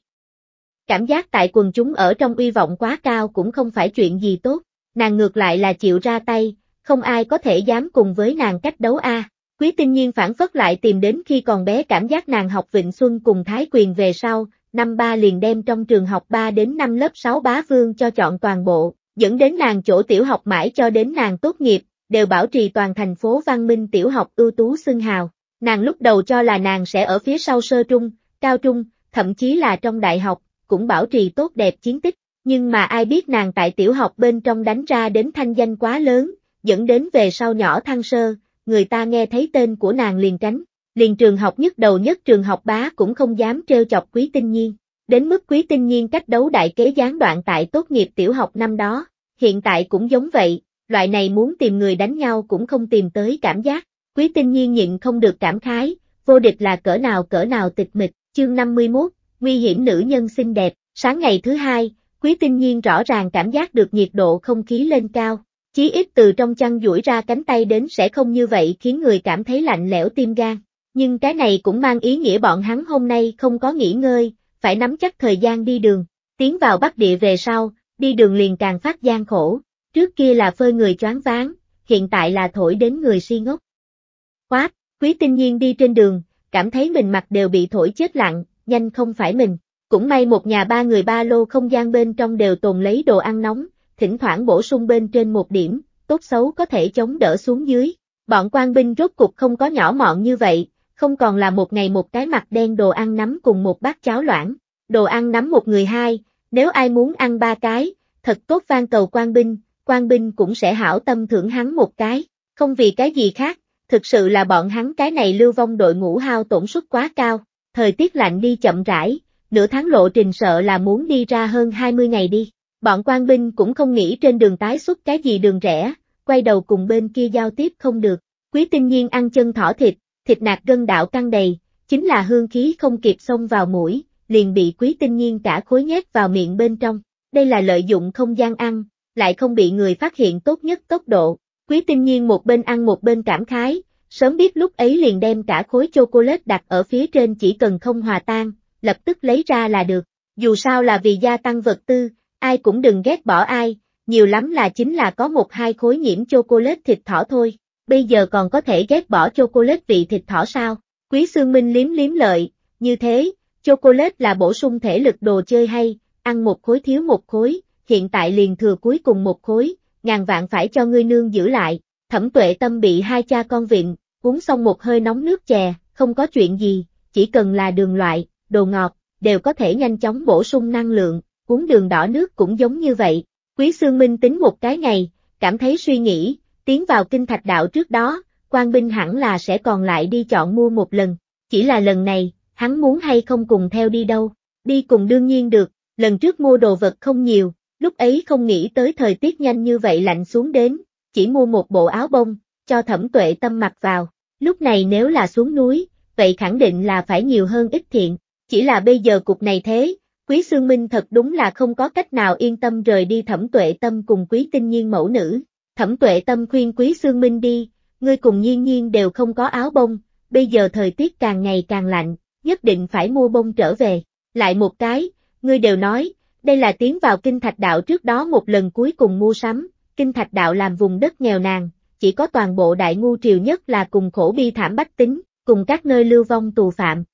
Cảm giác tại quần chúng ở trong uy vọng quá cao cũng không phải chuyện gì tốt, nàng ngược lại là chịu ra tay, không ai có thể dám cùng với nàng cách đấu a. À. Quý tinh nhiên phản phất lại tìm đến khi còn bé cảm giác nàng học Vịnh Xuân cùng Thái Quyền về sau, năm ba liền đem trong trường học 3 đến năm lớp 6 bá vương cho chọn toàn bộ, dẫn đến nàng chỗ tiểu học mãi cho đến nàng tốt nghiệp, đều bảo trì toàn thành phố văn minh tiểu học ưu tú xưng hào. Nàng lúc đầu cho là nàng sẽ ở phía sau sơ trung, cao trung, thậm chí là trong đại học, cũng bảo trì tốt đẹp chiến tích, nhưng mà ai biết nàng tại tiểu học bên trong đánh ra đến thanh danh quá lớn, dẫn đến về sau nhỏ thăng sơ, người ta nghe thấy tên của nàng liền tránh, liền trường học nhất đầu nhất trường học bá cũng không dám trêu chọc quý tinh nhiên, đến mức quý tinh nhiên cách đấu đại kế gián đoạn tại tốt nghiệp tiểu học năm đó, hiện tại cũng giống vậy, loại này muốn tìm người đánh nhau cũng không tìm tới cảm giác, Quý tinh nhiên nhịn không được cảm khái, vô địch là cỡ nào cỡ nào tịch mịch, chương 51, nguy hiểm nữ nhân xinh đẹp, sáng ngày thứ hai, quý tinh nhiên rõ ràng cảm giác được nhiệt độ không khí lên cao, chí ít từ trong chăn duỗi ra cánh tay đến sẽ không như vậy khiến người cảm thấy lạnh lẽo tim gan, nhưng cái này cũng mang ý nghĩa bọn hắn hôm nay không có nghỉ ngơi, phải nắm chắc thời gian đi đường, tiến vào bắc địa về sau, đi đường liền càng phát gian khổ, trước kia là phơi người choáng váng, hiện tại là thổi đến người si ngốc Quát, quý tinh nhiên đi trên đường, cảm thấy mình mặt đều bị thổi chết lặng, nhanh không phải mình. Cũng may một nhà ba người ba lô không gian bên trong đều tồn lấy đồ ăn nóng, thỉnh thoảng bổ sung bên trên một điểm, tốt xấu có thể chống đỡ xuống dưới. Bọn quan binh rốt cục không có nhỏ mọn như vậy, không còn là một ngày một cái mặt đen đồ ăn nắm cùng một bát cháo loãng. Đồ ăn nắm một người hai, nếu ai muốn ăn ba cái, thật tốt van cầu quan binh, quan binh cũng sẽ hảo tâm thưởng hắn một cái, không vì cái gì khác, thực sự là bọn hắn cái này lưu vong đội ngũ hao tổn suất quá cao, thời tiết lạnh đi chậm rãi, nửa tháng lộ trình sợ là muốn đi ra hơn 20 ngày đi. Bọn quan binh cũng không nghĩ trên đường tái xuất cái gì đường rẻ, quay đầu cùng bên kia giao tiếp không được. Quý tinh nhiên ăn chân thỏ thịt, thịt nạc gân đạo căng đầy, chính là hương khí không kịp xông vào mũi, liền bị quý tinh nhiên cả khối nhét vào miệng bên trong. Đây là lợi dụng không gian ăn, lại không bị người phát hiện tốt nhất tốc độ. Quý tinh nhiên một bên ăn một bên cảm khái, sớm biết lúc ấy liền đem cả khối chocolate đặt ở phía trên chỉ cần không hòa tan, lập tức lấy ra là được. Dù sao là vì gia tăng vật tư, ai cũng đừng ghét bỏ ai, nhiều lắm là chính là có một hai khối nhiễm chocolate thịt thỏ thôi. Bây giờ còn có thể ghét bỏ chocolate vị thịt thỏ sao? Quý xương Minh liếm liếm lợi, như thế, chocolate là bổ sung thể lực đồ chơi hay, ăn một khối thiếu một khối, hiện tại liền thừa cuối cùng một khối, ngàn vạn phải cho ngươi nương giữ lại, thẩm tuệ tâm bị hai cha con viện, uống xong một hơi nóng nước chè, không có chuyện gì, chỉ cần là đường loại, đồ ngọt, đều có thể nhanh chóng bổ sung năng lượng, uống đường đỏ nước cũng giống như vậy. Quý Sương Minh tính một cái ngày, cảm thấy suy nghĩ, tiến vào kinh thạch đạo trước đó, quan binh hẳn là sẽ còn lại đi chọn mua một lần, chỉ là lần này, hắn muốn hay không cùng theo đi đâu, đi cùng đương nhiên được, lần trước mua đồ vật không nhiều, Lúc ấy không nghĩ tới thời tiết nhanh như vậy lạnh xuống đến, chỉ mua một bộ áo bông, cho thẩm tuệ tâm mặc vào. Lúc này nếu là xuống núi, vậy khẳng định là phải nhiều hơn ít thiện. Chỉ là bây giờ cục này thế, Quý Sương Minh thật đúng là không có cách nào yên tâm rời đi thẩm tuệ tâm cùng quý tinh nhiên mẫu nữ. Thẩm tuệ tâm khuyên Quý Sương Minh đi, ngươi cùng nhiên nhiên đều không có áo bông, bây giờ thời tiết càng ngày càng lạnh, nhất định phải mua bông trở về. Lại một cái, ngươi đều nói, đây là tiến vào kinh thạch đạo trước đó một lần cuối cùng mua sắm, kinh thạch đạo làm vùng đất nghèo nàn, chỉ có toàn bộ đại ngu triều nhất là cùng khổ bi thảm bách tính, cùng các nơi lưu vong tù phạm.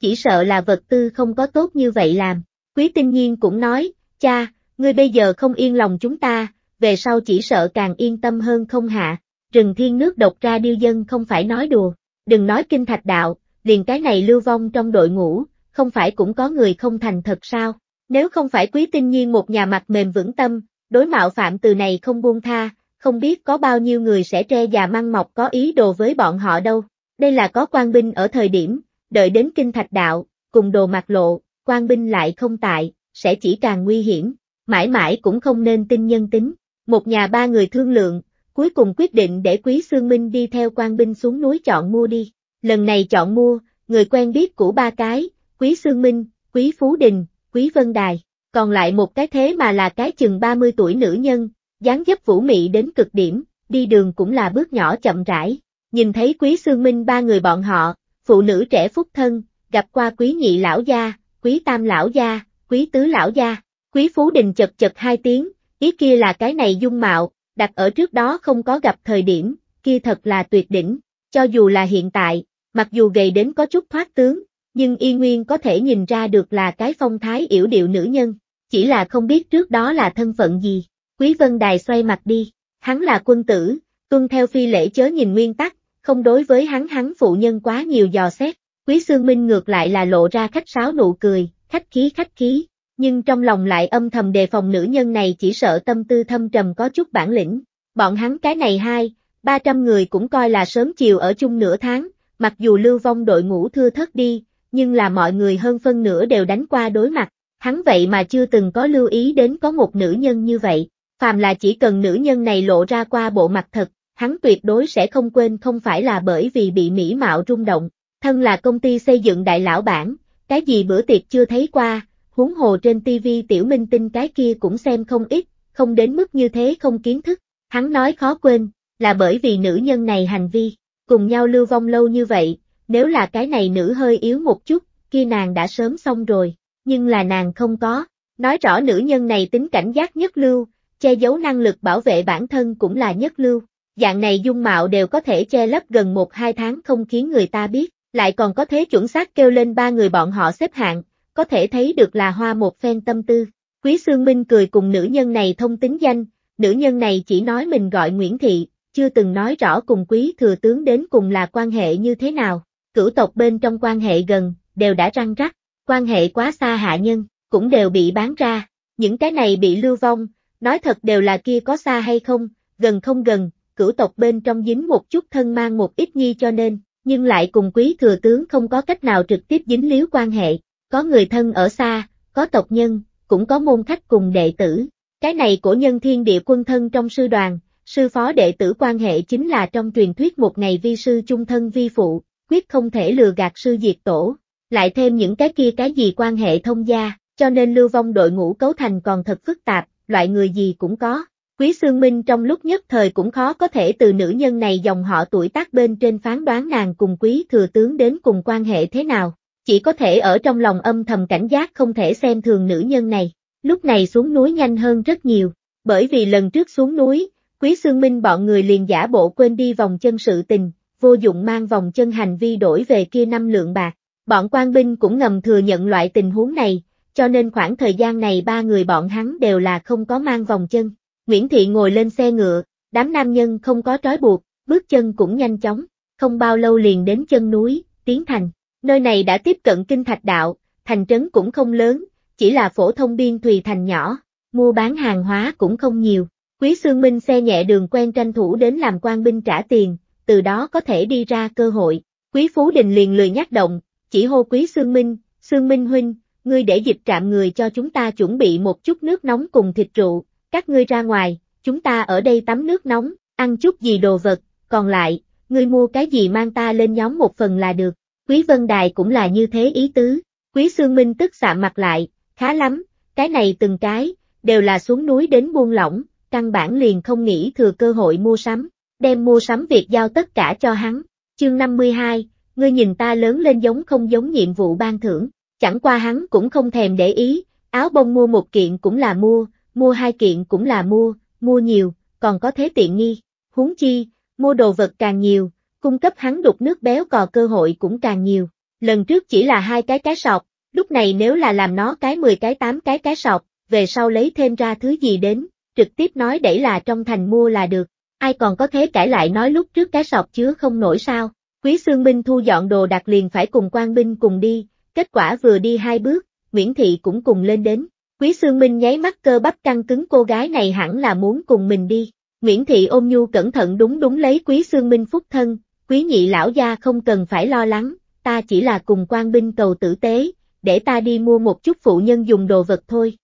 Chỉ sợ là vật tư không có tốt như vậy làm, quý tinh nhiên cũng nói, cha, ngươi bây giờ không yên lòng chúng ta, về sau chỉ sợ càng yên tâm hơn không hạ, rừng thiên nước độc ra điêu dân không phải nói đùa, đừng nói kinh thạch đạo, liền cái này lưu vong trong đội ngũ, không phải cũng có người không thành thật sao. Nếu không phải quý tinh nhiên một nhà mặt mềm vững tâm, đối mạo phạm từ này không buông tha, không biết có bao nhiêu người sẽ tre già măng mọc có ý đồ với bọn họ đâu. Đây là có quan binh ở thời điểm, đợi đến kinh thạch đạo, cùng đồ mặt lộ, quan binh lại không tại, sẽ chỉ càng nguy hiểm, mãi mãi cũng không nên tin nhân tính. Một nhà ba người thương lượng, cuối cùng quyết định để Quý xương Minh đi theo quan binh xuống núi chọn mua đi. Lần này chọn mua, người quen biết của ba cái, Quý xương Minh, Quý Phú Đình, Quý Vân Đài, còn lại một cái thế mà là cái chừng 30 tuổi nữ nhân, dáng dấp vũ mị đến cực điểm, đi đường cũng là bước nhỏ chậm rãi. Nhìn thấy Quý Sương Minh ba người bọn họ, phụ nữ trẻ phúc thân, gặp qua Quý Nhị Lão Gia, Quý Tam Lão Gia, Quý Tứ Lão Gia, Quý Phú Đình chật chật hai tiếng, ý kia là cái này dung mạo, đặt ở trước đó không có gặp thời điểm, kia thật là tuyệt đỉnh, cho dù là hiện tại, mặc dù gầy đến có chút thoát tướng, nhưng y nguyên có thể nhìn ra được là cái phong thái yểu điệu nữ nhân, chỉ là không biết trước đó là thân phận gì. Quý Vân Đài xoay mặt đi, hắn là quân tử, tuân theo phi lễ chớ nhìn nguyên tắc, không đối với hắn hắn phụ nhân quá nhiều dò xét. Quý Sương Minh ngược lại là lộ ra khách sáo nụ cười, khách khí khách khí, nhưng trong lòng lại âm thầm đề phòng nữ nhân này chỉ sợ tâm tư thâm trầm có chút bản lĩnh. Bọn hắn cái này hai, ba trăm người cũng coi là sớm chiều ở chung nửa tháng, mặc dù lưu vong đội ngũ thưa thất đi, nhưng là mọi người hơn phân nửa đều đánh qua đối mặt, hắn vậy mà chưa từng có lưu ý đến có một nữ nhân như vậy, phàm là chỉ cần nữ nhân này lộ ra qua bộ mặt thật, hắn tuyệt đối sẽ không quên không phải là bởi vì bị mỹ mạo rung động, thân là công ty xây dựng đại lão bản, cái gì bữa tiệc chưa thấy qua, huống hồ trên TV tiểu minh tinh cái kia cũng xem không ít, không đến mức như thế không kiến thức, hắn nói khó quên, là bởi vì nữ nhân này hành vi, cùng nhau lưu vong lâu như vậy, nếu là cái này nữ hơi yếu một chút, kia nàng đã sớm xong rồi, nhưng là nàng không có. Nói rõ nữ nhân này tính cảnh giác nhất lưu, che giấu năng lực bảo vệ bản thân cũng là nhất lưu. Dạng này dung mạo đều có thể che lấp gần một hai tháng không khiến người ta biết, lại còn có thế chuẩn xác kêu lên ba người bọn họ xếp hạng, có thể thấy được là hoa một phen tâm tư. Quý xương Minh cười cùng nữ nhân này thông tính danh, nữ nhân này chỉ nói mình gọi Nguyễn Thị, chưa từng nói rõ cùng quý thừa tướng đến cùng là quan hệ như thế nào cửu tộc bên trong quan hệ gần, đều đã răng rắc, quan hệ quá xa hạ nhân, cũng đều bị bán ra, những cái này bị lưu vong, nói thật đều là kia có xa hay không, gần không gần, cửu tộc bên trong dính một chút thân mang một ít nghi cho nên, nhưng lại cùng quý thừa tướng không có cách nào trực tiếp dính líu quan hệ, có người thân ở xa, có tộc nhân, cũng có môn khách cùng đệ tử, cái này của nhân thiên địa quân thân trong sư đoàn, sư phó đệ tử quan hệ chính là trong truyền thuyết một ngày vi sư chung thân vi phụ, quyết không thể lừa gạt sư diệt tổ, lại thêm những cái kia cái gì quan hệ thông gia, cho nên lưu vong đội ngũ cấu thành còn thật phức tạp, loại người gì cũng có. Quý Sương Minh trong lúc nhất thời cũng khó có thể từ nữ nhân này dòng họ tuổi tác bên trên phán đoán nàng cùng quý thừa tướng đến cùng quan hệ thế nào, chỉ có thể ở trong lòng âm thầm cảnh giác không thể xem thường nữ nhân này. Lúc này xuống núi nhanh hơn rất nhiều, bởi vì lần trước xuống núi, Quý Sương Minh bọn người liền giả bộ quên đi vòng chân sự tình, vô dụng mang vòng chân hành vi đổi về kia năm lượng bạc. Bọn quan binh cũng ngầm thừa nhận loại tình huống này, cho nên khoảng thời gian này ba người bọn hắn đều là không có mang vòng chân. Nguyễn Thị ngồi lên xe ngựa, đám nam nhân không có trói buộc, bước chân cũng nhanh chóng, không bao lâu liền đến chân núi, tiến thành. Nơi này đã tiếp cận kinh thạch đạo, thành trấn cũng không lớn, chỉ là phổ thông biên thùy thành nhỏ, mua bán hàng hóa cũng không nhiều. Quý Sương Minh xe nhẹ đường quen tranh thủ đến làm quan binh trả tiền, từ đó có thể đi ra cơ hội. Quý Phú Đình liền lười nhắc động, chỉ hô Quý Sương Minh, Sương Minh huynh, ngươi để dịch trạm người cho chúng ta chuẩn bị một chút nước nóng cùng thịt rượu, các ngươi ra ngoài, chúng ta ở đây tắm nước nóng, ăn chút gì đồ vật, còn lại, ngươi mua cái gì mang ta lên nhóm một phần là được. Quý Vân Đài cũng là như thế ý tứ, Quý Sương Minh tức xạ mặt lại, khá lắm, cái này từng cái, đều là xuống núi đến buông lỏng, căn bản liền không nghĩ thừa cơ hội mua sắm đem mua sắm việc giao tất cả cho hắn. Chương 52, ngươi nhìn ta lớn lên giống không giống nhiệm vụ ban thưởng, chẳng qua hắn cũng không thèm để ý, áo bông mua một kiện cũng là mua, mua hai kiện cũng là mua, mua nhiều, còn có thế tiện nghi, huống chi, mua đồ vật càng nhiều, cung cấp hắn đục nước béo cò cơ hội cũng càng nhiều, lần trước chỉ là hai cái cái sọc, lúc này nếu là làm nó cái 10 cái 8 cái cái sọc, về sau lấy thêm ra thứ gì đến, trực tiếp nói đẩy là trong thành mua là được, ai còn có thế cãi lại nói lúc trước cái sọc chứa không nổi sao. Quý Sương Minh thu dọn đồ đặt liền phải cùng quan binh cùng đi, kết quả vừa đi hai bước, Nguyễn Thị cũng cùng lên đến. Quý Sương Minh nháy mắt cơ bắp căng cứng cô gái này hẳn là muốn cùng mình đi. Nguyễn Thị ôm nhu cẩn thận đúng đúng lấy Quý Sương Minh phúc thân, quý nhị lão gia không cần phải lo lắng, ta chỉ là cùng quan binh cầu tử tế, để ta đi mua một chút phụ nhân dùng đồ vật thôi.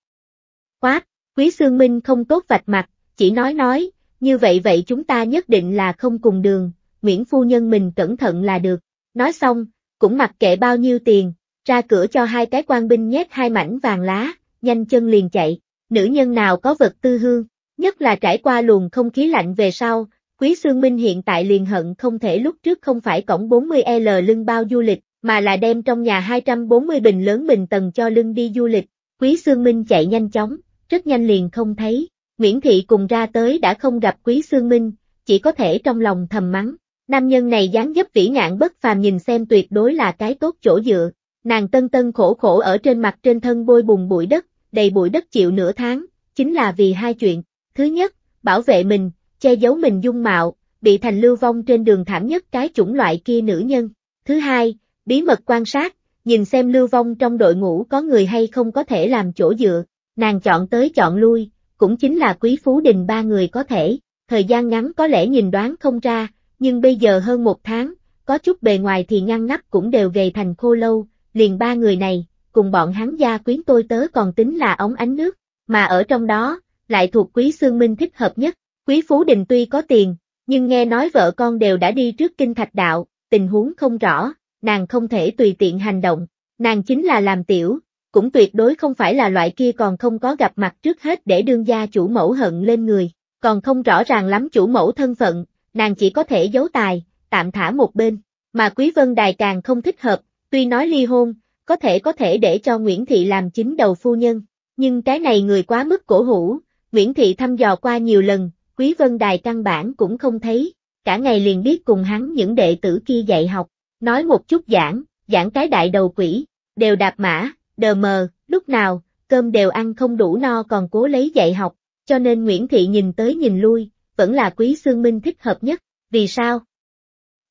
Quát, Quý Sương Minh không tốt vạch mặt, chỉ nói nói, như vậy vậy chúng ta nhất định là không cùng đường, Nguyễn Phu Nhân mình cẩn thận là được. Nói xong, cũng mặc kệ bao nhiêu tiền, ra cửa cho hai cái quan binh nhét hai mảnh vàng lá, nhanh chân liền chạy. Nữ nhân nào có vật tư hương, nhất là trải qua luồng không khí lạnh về sau, Quý Sương Minh hiện tại liền hận không thể lúc trước không phải cổng 40L lưng bao du lịch, mà là đem trong nhà 240 bình lớn bình tầng cho lưng đi du lịch. Quý Sương Minh chạy nhanh chóng, rất nhanh liền không thấy. Nguyễn Thị cùng ra tới đã không gặp Quý Sương Minh, chỉ có thể trong lòng thầm mắng. Nam nhân này dáng dấp vĩ ngạn bất phàm nhìn xem tuyệt đối là cái tốt chỗ dựa. Nàng tân tân khổ khổ ở trên mặt trên thân bôi bùng bụi đất, đầy bụi đất chịu nửa tháng, chính là vì hai chuyện. Thứ nhất, bảo vệ mình, che giấu mình dung mạo, bị thành lưu vong trên đường thảm nhất cái chủng loại kia nữ nhân. Thứ hai, bí mật quan sát, nhìn xem lưu vong trong đội ngũ có người hay không có thể làm chỗ dựa. Nàng chọn tới chọn lui, cũng chính là quý phú đình ba người có thể, thời gian ngắn có lẽ nhìn đoán không ra, nhưng bây giờ hơn một tháng, có chút bề ngoài thì ngăn nắp cũng đều gầy thành khô lâu, liền ba người này, cùng bọn hắn gia quyến tôi tớ còn tính là ống ánh nước, mà ở trong đó, lại thuộc quý xương minh thích hợp nhất, quý phú đình tuy có tiền, nhưng nghe nói vợ con đều đã đi trước kinh thạch đạo, tình huống không rõ, nàng không thể tùy tiện hành động, nàng chính là làm tiểu, cũng tuyệt đối không phải là loại kia còn không có gặp mặt trước hết để đương gia chủ mẫu hận lên người, còn không rõ ràng lắm chủ mẫu thân phận, nàng chỉ có thể giấu tài, tạm thả một bên, mà Quý Vân Đài càng không thích hợp, tuy nói ly hôn, có thể có thể để cho Nguyễn Thị làm chính đầu phu nhân, nhưng cái này người quá mức cổ hủ, Nguyễn Thị thăm dò qua nhiều lần, Quý Vân Đài căn bản cũng không thấy, cả ngày liền biết cùng hắn những đệ tử kia dạy học, nói một chút giảng, giảng cái đại đầu quỷ, đều đạp mã, đờ mờ, lúc nào, cơm đều ăn không đủ no còn cố lấy dạy học, cho nên Nguyễn Thị nhìn tới nhìn lui, vẫn là Quý Sương Minh thích hợp nhất, vì sao?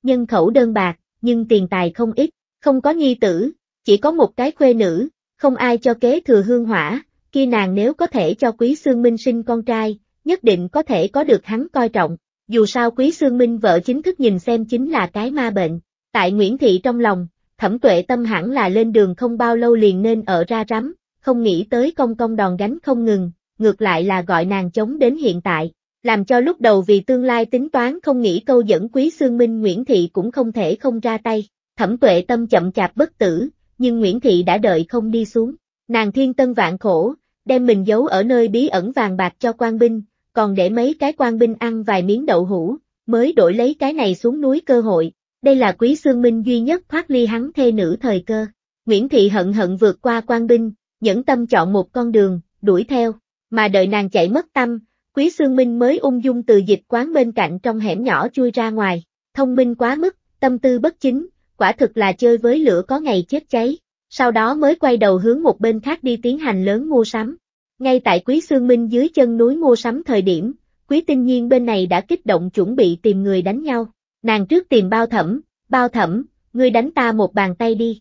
Nhân khẩu đơn bạc, nhưng tiền tài không ít, không có nhi tử, chỉ có một cái khuê nữ, không ai cho kế thừa hương hỏa, khi nàng nếu có thể cho Quý Sương Minh sinh con trai, nhất định có thể có được hắn coi trọng, dù sao Quý Sương Minh vợ chính thức nhìn xem chính là cái ma bệnh, tại Nguyễn Thị trong lòng, Thẩm tuệ tâm hẳn là lên đường không bao lâu liền nên ở ra rắm, không nghĩ tới công công đòn gánh không ngừng, ngược lại là gọi nàng chống đến hiện tại, làm cho lúc đầu vì tương lai tính toán không nghĩ câu dẫn quý xương minh Nguyễn Thị cũng không thể không ra tay. Thẩm tuệ tâm chậm chạp bất tử, nhưng Nguyễn Thị đã đợi không đi xuống. Nàng thiên tân vạn khổ, đem mình giấu ở nơi bí ẩn vàng bạc cho quan binh, còn để mấy cái quan binh ăn vài miếng đậu hũ, mới đổi lấy cái này xuống núi cơ hội, đây là Quý Xương Minh duy nhất thoát ly hắn thê nữ thời cơ. Nguyễn Thị hận hận vượt qua quan binh, nhẫn tâm chọn một con đường, đuổi theo, mà đợi nàng chạy mất tâm, Quý Xương Minh mới ung dung từ dịch quán bên cạnh trong hẻm nhỏ chui ra ngoài, thông minh quá mức, tâm tư bất chính, quả thực là chơi với lửa có ngày chết cháy, sau đó mới quay đầu hướng một bên khác đi tiến hành lớn mua sắm. Ngay tại Quý Xương Minh dưới chân núi mua sắm thời điểm, Quý Tinh Nhiên bên này đã kích động chuẩn bị tìm người đánh nhau. Nàng trước tìm bao thẩm, bao thẩm, ngươi đánh ta một bàn tay đi.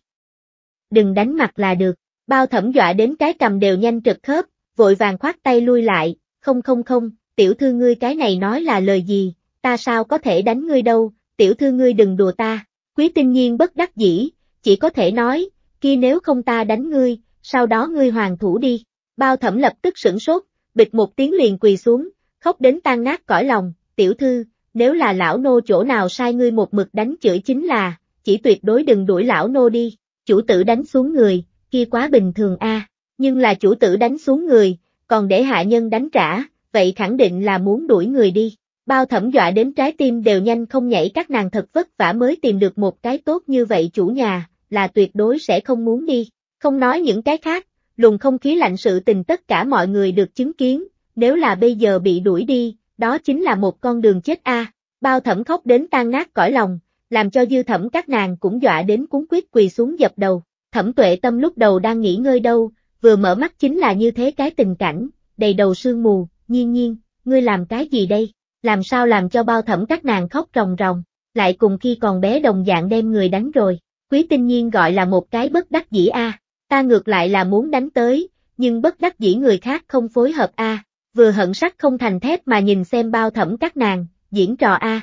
Đừng đánh mặt là được, bao thẩm dọa đến cái cầm đều nhanh trực khớp, vội vàng khoát tay lui lại, không không không, tiểu thư ngươi cái này nói là lời gì, ta sao có thể đánh ngươi đâu, tiểu thư ngươi đừng đùa ta, quý tinh nhiên bất đắc dĩ, chỉ có thể nói, kia nếu không ta đánh ngươi, sau đó ngươi hoàng thủ đi, bao thẩm lập tức sửng sốt, bịch một tiếng liền quỳ xuống, khóc đến tan nát cõi lòng, tiểu thư, nếu là lão nô chỗ nào sai ngươi một mực đánh chửi chính là, chỉ tuyệt đối đừng đuổi lão nô đi, chủ tử đánh xuống người, kia quá bình thường a nhưng là chủ tử đánh xuống người, còn để hạ nhân đánh trả, vậy khẳng định là muốn đuổi người đi. Bao thẩm dọa đến trái tim đều nhanh không nhảy các nàng thật vất vả mới tìm được một cái tốt như vậy chủ nhà, là tuyệt đối sẽ không muốn đi. Không nói những cái khác, lùng không khí lạnh sự tình tất cả mọi người được chứng kiến, nếu là bây giờ bị đuổi đi, đó chính là một con đường chết a. Bao thẩm khóc đến tan nát cõi lòng, làm cho dư thẩm các nàng cũng dọa đến cuốn quyết quỳ xuống dập đầu. Thẩm tuệ tâm lúc đầu đang nghỉ ngơi đâu, vừa mở mắt chính là như thế cái tình cảnh, đầy đầu sương mù, nhiên nhiên, ngươi làm cái gì đây, làm sao làm cho bao thẩm các nàng khóc ròng ròng, lại cùng khi còn bé đồng dạng đem người đánh rồi, quý tinh nhiên gọi là một cái bất đắc dĩ a, ta ngược lại là muốn đánh tới, nhưng bất đắc dĩ người khác không phối hợp a, à vừa hận sắc không thành thép mà nhìn xem bao thẩm các nàng, diễn trò A.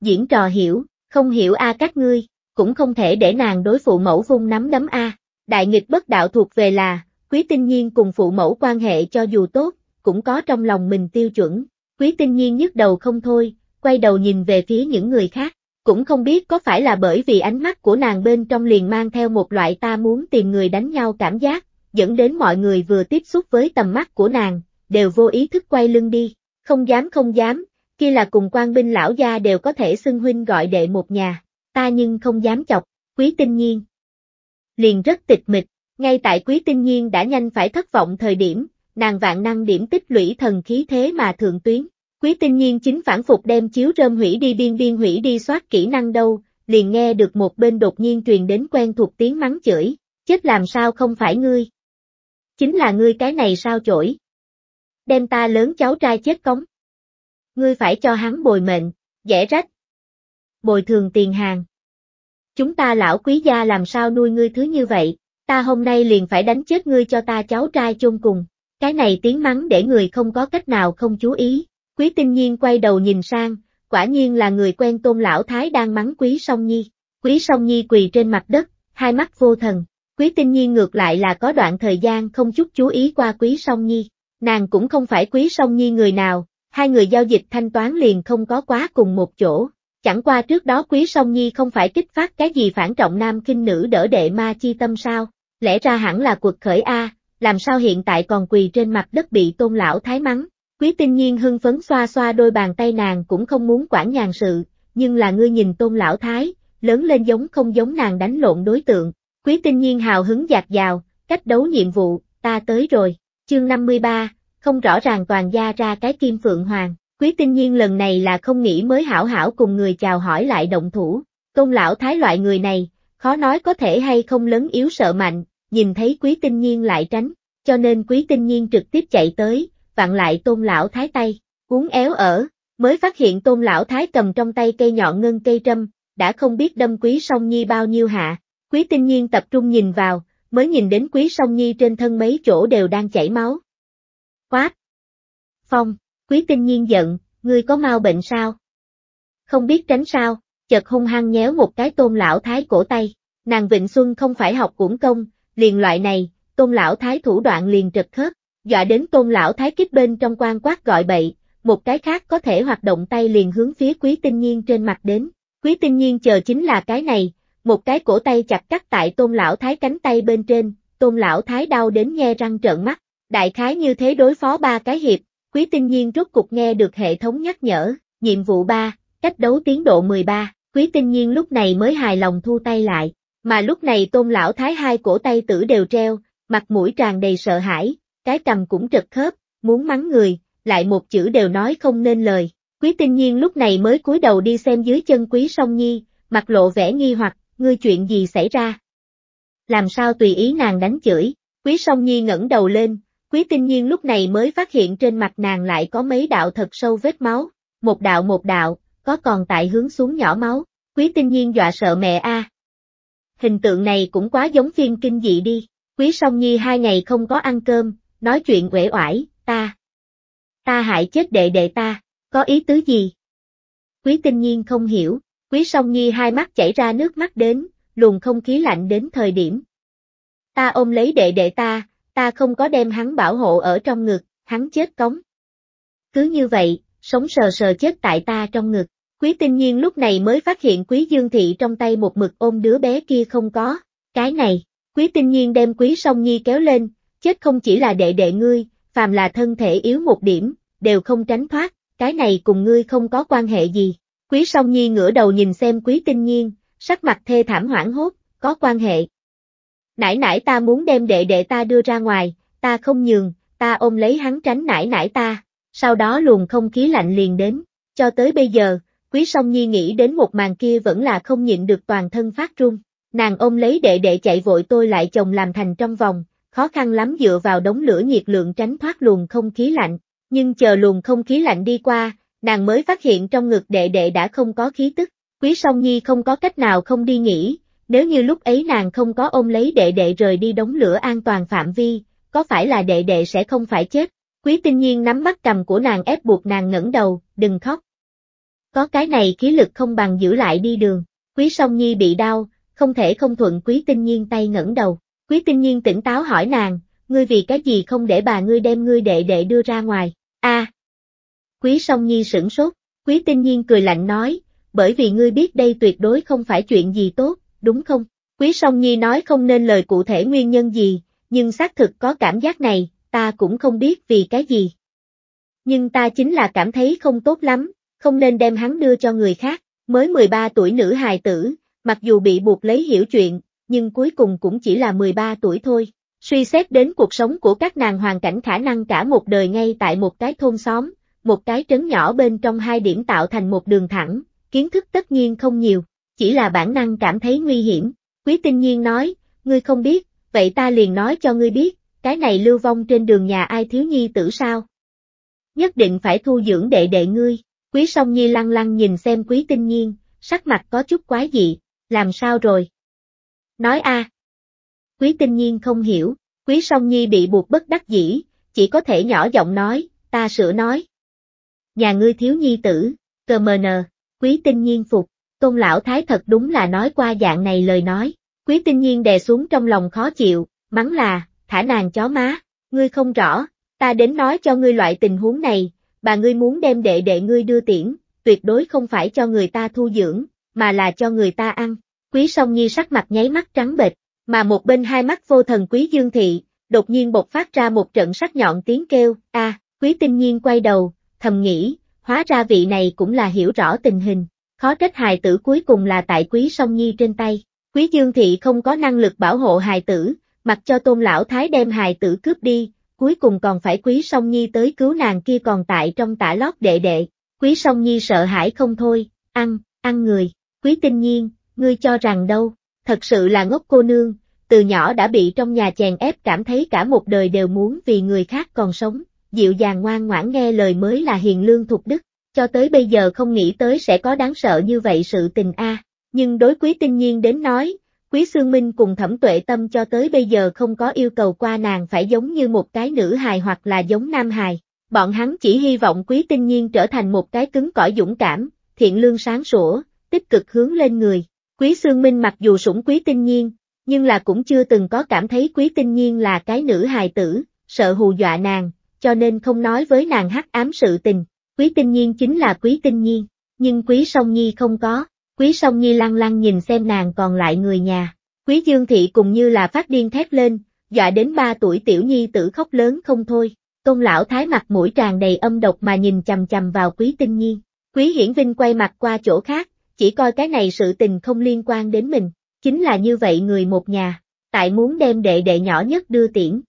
Diễn trò hiểu, không hiểu A các ngươi, cũng không thể để nàng đối phụ mẫu vung nắm đấm A. Đại nghịch bất đạo thuộc về là, quý tinh nhiên cùng phụ mẫu quan hệ cho dù tốt, cũng có trong lòng mình tiêu chuẩn. Quý tinh nhiên nhức đầu không thôi, quay đầu nhìn về phía những người khác, cũng không biết có phải là bởi vì ánh mắt của nàng bên trong liền mang theo một loại ta muốn tìm người đánh nhau cảm giác, dẫn đến mọi người vừa tiếp xúc với tầm mắt của nàng, đều vô ý thức quay lưng đi, không dám không dám, kia là cùng quan binh lão gia đều có thể xưng huynh gọi đệ một nhà, ta nhưng không dám chọc, quý tinh nhiên. Liền rất tịch mịch, ngay tại quý tinh nhiên đã nhanh phải thất vọng thời điểm, nàng vạn năng điểm tích lũy thần khí thế mà thường tuyến, quý tinh nhiên chính phản phục đem chiếu rơm hủy đi biên biên hủy đi soát kỹ năng đâu, liền nghe được một bên đột nhiên truyền đến quen thuộc tiếng mắng chửi, chết làm sao không phải ngươi. Chính là ngươi cái này sao chổi đem ta lớn cháu trai chết cống. Ngươi phải cho hắn bồi mệnh, dễ rách. Bồi thường tiền hàng. Chúng ta lão quý gia làm sao nuôi ngươi thứ như vậy, ta hôm nay liền phải đánh chết ngươi cho ta cháu trai chôn cùng. Cái này tiếng mắng để người không có cách nào không chú ý. Quý tinh nhiên quay đầu nhìn sang, quả nhiên là người quen tôn lão thái đang mắng quý song nhi. Quý song nhi quỳ trên mặt đất, hai mắt vô thần. Quý tinh nhiên ngược lại là có đoạn thời gian không chút chú ý qua quý song nhi nàng cũng không phải quý song nhi người nào, hai người giao dịch thanh toán liền không có quá cùng một chỗ. Chẳng qua trước đó quý song nhi không phải kích phát cái gì phản trọng nam kinh nữ đỡ đệ ma chi tâm sao, lẽ ra hẳn là cuộc khởi A, làm sao hiện tại còn quỳ trên mặt đất bị tôn lão thái mắng. Quý tinh nhiên hưng phấn xoa xoa đôi bàn tay nàng cũng không muốn quản nhàn sự, nhưng là ngươi nhìn tôn lão thái, lớn lên giống không giống nàng đánh lộn đối tượng. Quý tinh nhiên hào hứng dạt dào, cách đấu nhiệm vụ, ta tới rồi chương 53, không rõ ràng toàn gia ra cái kim phượng hoàng, quý tinh nhiên lần này là không nghĩ mới hảo hảo cùng người chào hỏi lại động thủ, công lão thái loại người này, khó nói có thể hay không lớn yếu sợ mạnh, nhìn thấy quý tinh nhiên lại tránh, cho nên quý tinh nhiên trực tiếp chạy tới, vặn lại tôn lão thái tay, cuốn éo ở, mới phát hiện tôn lão thái cầm trong tay cây nhọn ngân cây trâm, đã không biết đâm quý song nhi bao nhiêu hạ, quý tinh nhiên tập trung nhìn vào, mới nhìn đến quý song nhi trên thân mấy chỗ đều đang chảy máu. Quát! Phong, quý tinh nhiên giận, ngươi có mau bệnh sao? Không biết tránh sao, chợt hung hăng nhéo một cái tôn lão thái cổ tay, nàng Vịnh Xuân không phải học cũng công, liền loại này, tôn lão thái thủ đoạn liền trật khớp, dọa đến tôn lão thái kích bên trong quan quát gọi bậy, một cái khác có thể hoạt động tay liền hướng phía quý tinh nhiên trên mặt đến, quý tinh nhiên chờ chính là cái này, một cái cổ tay chặt cắt tại tôn lão thái cánh tay bên trên, tôn lão thái đau đến nghe răng trợn mắt, đại khái như thế đối phó ba cái hiệp, quý tinh nhiên rốt cục nghe được hệ thống nhắc nhở, nhiệm vụ 3, cách đấu tiến độ 13, quý tinh nhiên lúc này mới hài lòng thu tay lại, mà lúc này tôn lão thái hai cổ tay tử đều treo, mặt mũi tràn đầy sợ hãi, cái cầm cũng trật khớp, muốn mắng người, lại một chữ đều nói không nên lời, quý tinh nhiên lúc này mới cúi đầu đi xem dưới chân quý song nhi, mặt lộ vẻ nghi hoặc, ngươi chuyện gì xảy ra? Làm sao tùy ý nàng đánh chửi, quý song nhi ngẩng đầu lên, quý tinh nhiên lúc này mới phát hiện trên mặt nàng lại có mấy đạo thật sâu vết máu, một đạo một đạo, có còn tại hướng xuống nhỏ máu, quý tinh nhiên dọa sợ mẹ a. Hình tượng này cũng quá giống phim kinh dị đi, quý song nhi hai ngày không có ăn cơm, nói chuyện uể oải, ta. Ta hại chết đệ đệ ta, có ý tứ gì? Quý tinh nhiên không hiểu, Quý song nhi hai mắt chảy ra nước mắt đến, luồng không khí lạnh đến thời điểm. Ta ôm lấy đệ đệ ta, ta không có đem hắn bảo hộ ở trong ngực, hắn chết cống. Cứ như vậy, sống sờ sờ chết tại ta trong ngực. Quý tinh nhiên lúc này mới phát hiện quý dương thị trong tay một mực ôm đứa bé kia không có. Cái này, quý tinh nhiên đem quý song nhi kéo lên, chết không chỉ là đệ đệ ngươi, phàm là thân thể yếu một điểm, đều không tránh thoát, cái này cùng ngươi không có quan hệ gì. Quý song nhi ngửa đầu nhìn xem quý tinh nhiên, sắc mặt thê thảm hoảng hốt, có quan hệ. Nãy nãy ta muốn đem đệ đệ ta đưa ra ngoài, ta không nhường, ta ôm lấy hắn tránh nãy nãy ta, sau đó luồng không khí lạnh liền đến, cho tới bây giờ, quý song nhi nghĩ đến một màn kia vẫn là không nhịn được toàn thân phát run. Nàng ôm lấy đệ đệ chạy vội tôi lại chồng làm thành trong vòng, khó khăn lắm dựa vào đống lửa nhiệt lượng tránh thoát luồng không khí lạnh, nhưng chờ luồng không khí lạnh đi qua, nàng mới phát hiện trong ngực đệ đệ đã không có khí tức, quý song nhi không có cách nào không đi nghỉ. nếu như lúc ấy nàng không có ôm lấy đệ đệ rời đi đóng lửa an toàn phạm vi, có phải là đệ đệ sẽ không phải chết, quý tinh nhiên nắm bắt cầm của nàng ép buộc nàng ngẩng đầu, đừng khóc. Có cái này khí lực không bằng giữ lại đi đường, quý song nhi bị đau, không thể không thuận quý tinh nhiên tay ngẩng đầu, quý tinh nhiên tỉnh táo hỏi nàng, ngươi vì cái gì không để bà ngươi đem ngươi đệ đệ đưa ra ngoài, a à, Quý song nhi sửng sốt, quý tinh nhiên cười lạnh nói, bởi vì ngươi biết đây tuyệt đối không phải chuyện gì tốt, đúng không? Quý song nhi nói không nên lời cụ thể nguyên nhân gì, nhưng xác thực có cảm giác này, ta cũng không biết vì cái gì. Nhưng ta chính là cảm thấy không tốt lắm, không nên đem hắn đưa cho người khác, mới 13 tuổi nữ hài tử, mặc dù bị buộc lấy hiểu chuyện, nhưng cuối cùng cũng chỉ là 13 tuổi thôi. Suy xét đến cuộc sống của các nàng hoàn cảnh khả năng cả một đời ngay tại một cái thôn xóm, một cái trấn nhỏ bên trong hai điểm tạo thành một đường thẳng, kiến thức tất nhiên không nhiều, chỉ là bản năng cảm thấy nguy hiểm. Quý tinh nhiên nói, ngươi không biết, vậy ta liền nói cho ngươi biết, cái này lưu vong trên đường nhà ai thiếu nhi tử sao? Nhất định phải thu dưỡng đệ đệ ngươi, quý song nhi lăng lăng nhìn xem quý tinh nhiên, sắc mặt có chút quái dị, làm sao rồi? Nói a Quý tinh nhiên không hiểu, quý song nhi bị buộc bất đắc dĩ, chỉ có thể nhỏ giọng nói, ta sửa nói nhà ngươi thiếu nhi tử, cơ mờ nờ, quý tinh nhiên phục, tôn lão thái thật đúng là nói qua dạng này lời nói, quý tinh nhiên đè xuống trong lòng khó chịu, mắng là, thả nàng chó má, ngươi không rõ, ta đến nói cho ngươi loại tình huống này, bà ngươi muốn đem đệ đệ ngươi đưa tiễn, tuyệt đối không phải cho người ta thu dưỡng, mà là cho người ta ăn, quý song nhi sắc mặt nháy mắt trắng bệch, mà một bên hai mắt vô thần quý dương thị, đột nhiên bộc phát ra một trận sắc nhọn tiếng kêu, a quý tinh nhiên quay đầu, thầm nghĩ, hóa ra vị này cũng là hiểu rõ tình hình, khó trách hài tử cuối cùng là tại quý song nhi trên tay. Quý dương thị không có năng lực bảo hộ hài tử, mặc cho tôn lão thái đem hài tử cướp đi, cuối cùng còn phải quý song nhi tới cứu nàng kia còn tại trong tả lót đệ đệ, quý song nhi sợ hãi không thôi, ăn, ăn người, quý tinh nhiên, ngươi cho rằng đâu, thật sự là ngốc cô nương, từ nhỏ đã bị trong nhà chèn ép cảm thấy cả một đời đều muốn vì người khác còn sống, dịu dàng ngoan ngoãn nghe lời mới là hiền lương thuộc đức, cho tới bây giờ không nghĩ tới sẽ có đáng sợ như vậy sự tình a. Nhưng đối quý tinh nhiên đến nói, quý xương minh cùng thẩm tuệ tâm cho tới bây giờ không có yêu cầu qua nàng phải giống như một cái nữ hài hoặc là giống nam hài. Bọn hắn chỉ hy vọng quý tinh nhiên trở thành một cái cứng cỏi dũng cảm, thiện lương sáng sủa, tích cực hướng lên người. Quý xương minh mặc dù sủng quý tinh nhiên, nhưng là cũng chưa từng có cảm thấy quý tinh nhiên là cái nữ hài tử, sợ hù dọa nàng, cho nên không nói với nàng hắc ám sự tình. Quý tinh nhiên chính là quý tinh nhiên, nhưng quý song nhi không có, quý song nhi lăng lăng nhìn xem nàng còn lại người nhà. Quý dương thị cũng như là phát điên thét lên, dọa đến ba tuổi tiểu nhi tử khóc lớn không thôi. Tôn lão thái mặt mũi tràn đầy âm độc mà nhìn chầm chầm vào quý tinh nhiên. Quý hiển vinh quay mặt qua chỗ khác, chỉ coi cái này sự tình không liên quan đến mình, chính là như vậy người một nhà, tại muốn đem đệ đệ nhỏ nhất đưa tiễn,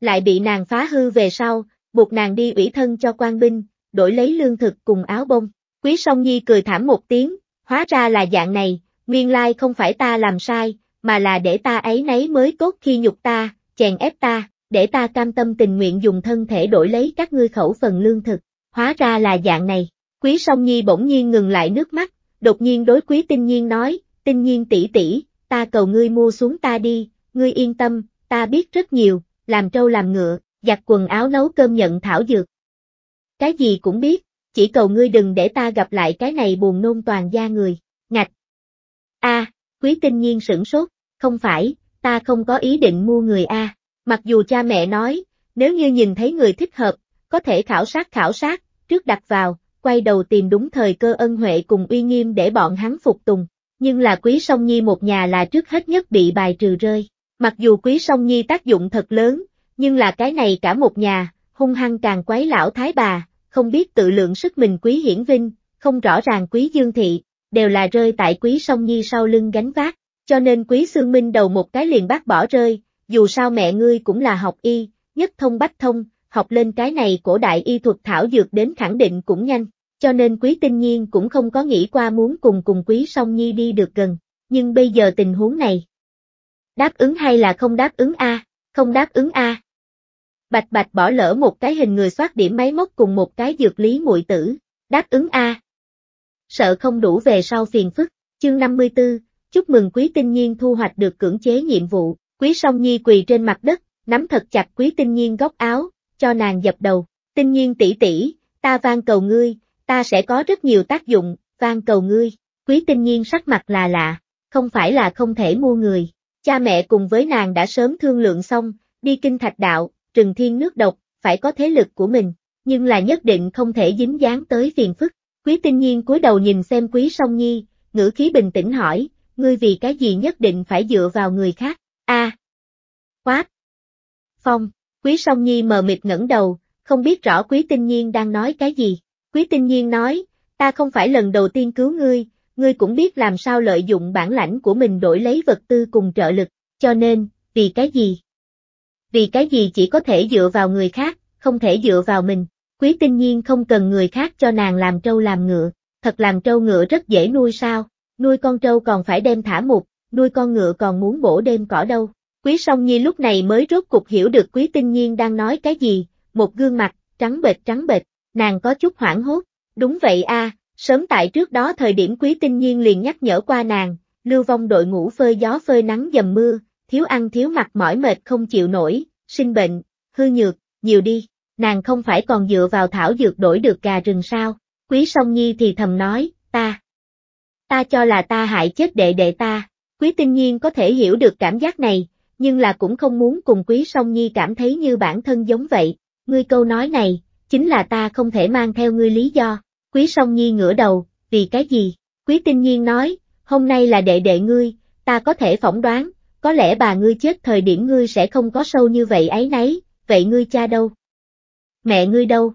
lại bị nàng phá hư về sau, buộc nàng đi ủy thân cho quan binh, đổi lấy lương thực cùng áo bông. Quý Song Nhi cười thảm một tiếng, hóa ra là dạng này, nguyên lai không phải ta làm sai, mà là để ta ấy nấy mới cốt khi nhục ta, chèn ép ta, để ta cam tâm tình nguyện dùng thân thể đổi lấy các ngươi khẩu phần lương thực, hóa ra là dạng này. Quý Song Nhi bỗng nhiên ngừng lại nước mắt, đột nhiên đối Quý Tinh Nhiên nói, Tinh Nhiên tỷ tỷ, ta cầu ngươi mua xuống ta đi, ngươi yên tâm, ta biết rất nhiều, làm trâu làm ngựa, giặt quần áo nấu cơm nhận thảo dược. Cái gì cũng biết, chỉ cầu ngươi đừng để ta gặp lại cái này buồn nôn toàn gia người, ngạch. a quý tinh nhiên sửng sốt, không phải, ta không có ý định mua người a mặc dù cha mẹ nói, nếu như nhìn thấy người thích hợp, có thể khảo sát khảo sát, trước đặt vào, quay đầu tìm đúng thời cơ ân huệ cùng uy nghiêm để bọn hắn phục tùng, nhưng là quý song nhi một nhà là trước hết nhất bị bài trừ rơi. Mặc dù quý song nhi tác dụng thật lớn, nhưng là cái này cả một nhà, hung hăng càng quấy lão thái bà, không biết tự lượng sức mình quý hiển vinh, không rõ ràng quý dương thị, đều là rơi tại quý song nhi sau lưng gánh vác, cho nên quý xương minh đầu một cái liền bác bỏ rơi, dù sao mẹ ngươi cũng là học y, nhất thông bách thông, học lên cái này cổ đại y thuật thảo dược đến khẳng định cũng nhanh, cho nên quý tinh nhiên cũng không có nghĩ qua muốn cùng cùng quý song nhi đi được gần, nhưng bây giờ tình huống này, Đáp ứng hay là không đáp ứng a? Không đáp ứng a. Bạch Bạch bỏ lỡ một cái hình người soát điểm máy móc cùng một cái dược lý muội tử, đáp ứng a. Sợ không đủ về sau phiền phức, chương 54, chúc mừng quý tinh nhiên thu hoạch được cưỡng chế nhiệm vụ, quý song nhi quỳ trên mặt đất, nắm thật chặt quý tinh nhiên góc áo, cho nàng dập đầu, tinh nhiên tỷ tỷ, ta van cầu ngươi, ta sẽ có rất nhiều tác dụng, van cầu ngươi, quý tinh nhiên sắc mặt là lạ, không phải là không thể mua người, cha mẹ cùng với nàng đã sớm thương lượng xong, đi kinh thạch đạo, trừng thiên nước độc, phải có thế lực của mình, nhưng là nhất định không thể dính dáng tới phiền phức. Quý tinh nhiên cúi đầu nhìn xem quý song nhi, ngữ khí bình tĩnh hỏi, ngươi vì cái gì nhất định phải dựa vào người khác, a Quát. Phong, quý song nhi mờ mịt ngẩng đầu, không biết rõ quý tinh nhiên đang nói cái gì. Quý tinh nhiên nói, ta không phải lần đầu tiên cứu ngươi, ngươi cũng biết làm sao lợi dụng bản lãnh của mình đổi lấy vật tư cùng trợ lực, cho nên, vì cái gì? Vì cái gì chỉ có thể dựa vào người khác, không thể dựa vào mình, quý tinh nhiên không cần người khác cho nàng làm trâu làm ngựa, thật làm trâu ngựa rất dễ nuôi sao, nuôi con trâu còn phải đem thả mục, nuôi con ngựa còn muốn bổ đêm cỏ đâu. Quý song nhi lúc này mới rốt cục hiểu được quý tinh nhiên đang nói cái gì, một gương mặt, trắng bệch trắng bệch, nàng có chút hoảng hốt, đúng vậy a, à, Sớm tại trước đó thời điểm quý tinh nhiên liền nhắc nhở qua nàng, lưu vong đội ngũ phơi gió phơi nắng dầm mưa, thiếu ăn thiếu mặc mỏi mệt không chịu nổi, sinh bệnh, hư nhược, nhiều đi, nàng không phải còn dựa vào thảo dược đổi được gà rừng sao, quý song nhi thì thầm nói, ta, ta cho là ta hại chết đệ đệ ta, quý tinh nhiên có thể hiểu được cảm giác này, nhưng là cũng không muốn cùng quý song nhi cảm thấy như bản thân giống vậy, ngươi câu nói này, chính là ta không thể mang theo ngươi lý do. Quý Song Nhi ngửa đầu, vì cái gì? Quý Tinh Nhiên nói, hôm nay là đệ đệ ngươi, ta có thể phỏng đoán, có lẽ bà ngươi chết thời điểm ngươi sẽ không có sâu như vậy ấy nấy, vậy ngươi cha đâu? Mẹ ngươi đâu?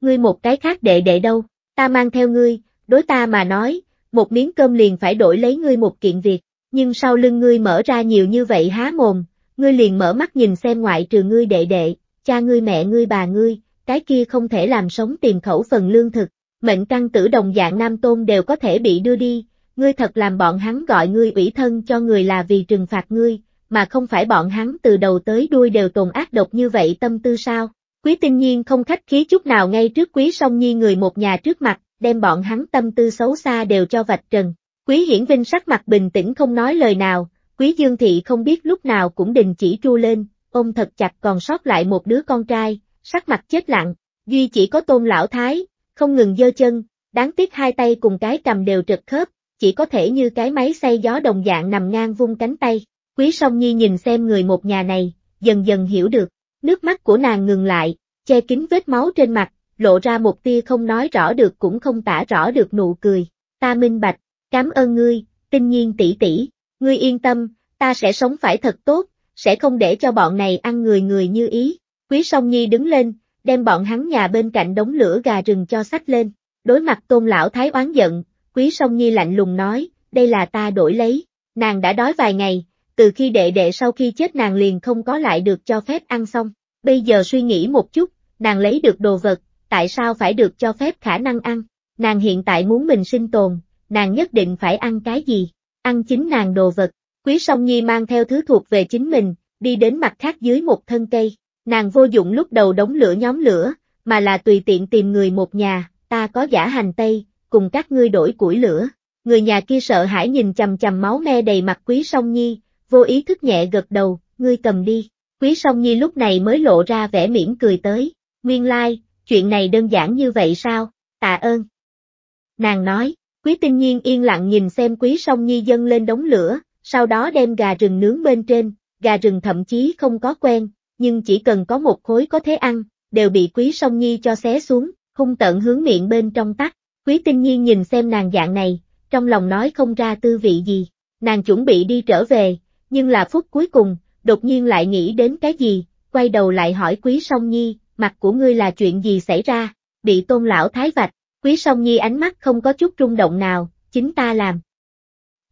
Ngươi một cái khác đệ đệ đâu? Ta mang theo ngươi, đối ta mà nói, một miếng cơm liền phải đổi lấy ngươi một kiện việc, nhưng sau lưng ngươi mở ra nhiều như vậy há mồm, ngươi liền mở mắt nhìn xem ngoại trừ ngươi đệ đệ, cha ngươi mẹ ngươi bà ngươi, cái kia không thể làm sống tìm khẩu phần lương thực, mệnh căn tử đồng dạng nam tôn đều có thể bị đưa đi, ngươi thật làm bọn hắn gọi ngươi ủy thân cho người là vì trừng phạt ngươi, mà không phải bọn hắn từ đầu tới đuôi đều tồn ác độc như vậy tâm tư sao. Quý tinh nhiên không khách khí chút nào ngay trước quý song nhi người một nhà trước mặt, đem bọn hắn tâm tư xấu xa đều cho vạch trần. Quý hiển vinh sắc mặt bình tĩnh không nói lời nào, quý dương thị không biết lúc nào cũng đình chỉ tru lên, ôm thật chặt còn sót lại một đứa con trai, sắc mặt chết lặng, duy chỉ có tôn lão thái, không ngừng dơ chân, đáng tiếc hai tay cùng cái cầm đều trật khớp, chỉ có thể như cái máy xay gió đồng dạng nằm ngang vung cánh tay. Quý Song Nhi nhìn xem người một nhà này, dần dần hiểu được, nước mắt của nàng ngừng lại, che kín vết máu trên mặt, lộ ra một tia không nói rõ được cũng không tả rõ được nụ cười. Ta minh bạch, cảm ơn ngươi, tinh nhiên tỷ tỷ, ngươi yên tâm, ta sẽ sống phải thật tốt, sẽ không để cho bọn này ăn người người như ý. Quý Song Nhi đứng lên, đem bọn hắn nhà bên cạnh đống lửa gà rừng cho sách lên. Đối mặt tôn lão thái oán giận, quý sông nhi lạnh lùng nói, đây là ta đổi lấy, nàng đã đói vài ngày, từ khi đệ đệ sau khi chết nàng liền không có lại được cho phép ăn xong, bây giờ suy nghĩ một chút, nàng lấy được đồ vật, tại sao phải được cho phép khả năng ăn, nàng hiện tại muốn mình sinh tồn, nàng nhất định phải ăn cái gì, ăn chính nàng đồ vật, quý sông nhi mang theo thứ thuộc về chính mình, đi đến mặt khác dưới một thân cây, Nàng vô dụng lúc đầu đóng lửa nhóm lửa, mà là tùy tiện tìm người một nhà, ta có giả hành tây, cùng các ngươi đổi củi lửa. Người nhà kia sợ hãi nhìn chầm chầm máu me đầy mặt quý song nhi, vô ý thức nhẹ gật đầu, ngươi cầm đi. Quý song nhi lúc này mới lộ ra vẻ mỉm cười tới, nguyên lai, like, chuyện này đơn giản như vậy sao, tạ ơn. Nàng nói, quý tinh nhiên yên lặng nhìn xem quý song nhi dâng lên đống lửa, sau đó đem gà rừng nướng bên trên, gà rừng thậm chí không có quen, nhưng chỉ cần có một khối có thế ăn, đều bị Quý Song Nhi cho xé xuống, hung tận hướng miệng bên trong tắt. Quý Tinh Nhi nhìn xem nàng dạng này, trong lòng nói không ra tư vị gì, nàng chuẩn bị đi trở về, nhưng là phút cuối cùng, đột nhiên lại nghĩ đến cái gì, quay đầu lại hỏi Quý Song Nhi, mặt của ngươi là chuyện gì xảy ra, bị tôn lão thái vạch, Quý Song Nhi ánh mắt không có chút rung động nào, chính ta làm.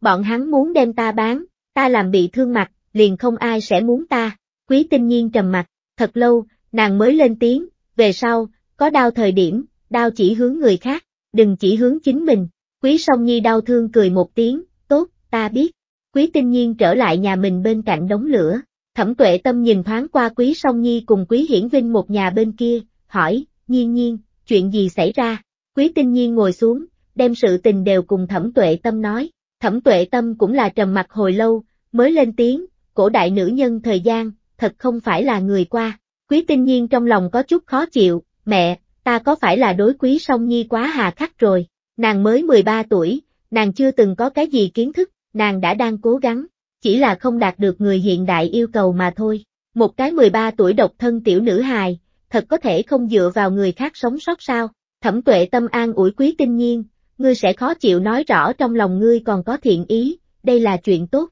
Bọn hắn muốn đem ta bán, ta làm bị thương mặt, liền không ai sẽ muốn ta. Quý tinh nhiên trầm mặt, thật lâu, nàng mới lên tiếng, về sau, có đau thời điểm, đau chỉ hướng người khác, đừng chỉ hướng chính mình. Quý song nhi đau thương cười một tiếng, tốt, ta biết. Quý tinh nhiên trở lại nhà mình bên cạnh đống lửa, thẩm tuệ tâm nhìn thoáng qua quý song nhi cùng quý hiển vinh một nhà bên kia, hỏi, nhiên nhiên, chuyện gì xảy ra? Quý tinh nhiên ngồi xuống, đem sự tình đều cùng thẩm tuệ tâm nói, thẩm tuệ tâm cũng là trầm mặt hồi lâu, mới lên tiếng, cổ đại nữ nhân thời gian, thật không phải là người qua. Quý tinh nhiên trong lòng có chút khó chịu, mẹ, ta có phải là đối quý song nhi quá hà khắc rồi, nàng mới 13 tuổi, nàng chưa từng có cái gì kiến thức, nàng đã đang cố gắng, chỉ là không đạt được người hiện đại yêu cầu mà thôi. Một cái 13 tuổi độc thân tiểu nữ hài, thật có thể không dựa vào người khác sống sót sao, thẩm tuệ tâm an ủi quý tinh nhiên, ngươi sẽ khó chịu nói rõ trong lòng ngươi còn có thiện ý, đây là chuyện tốt.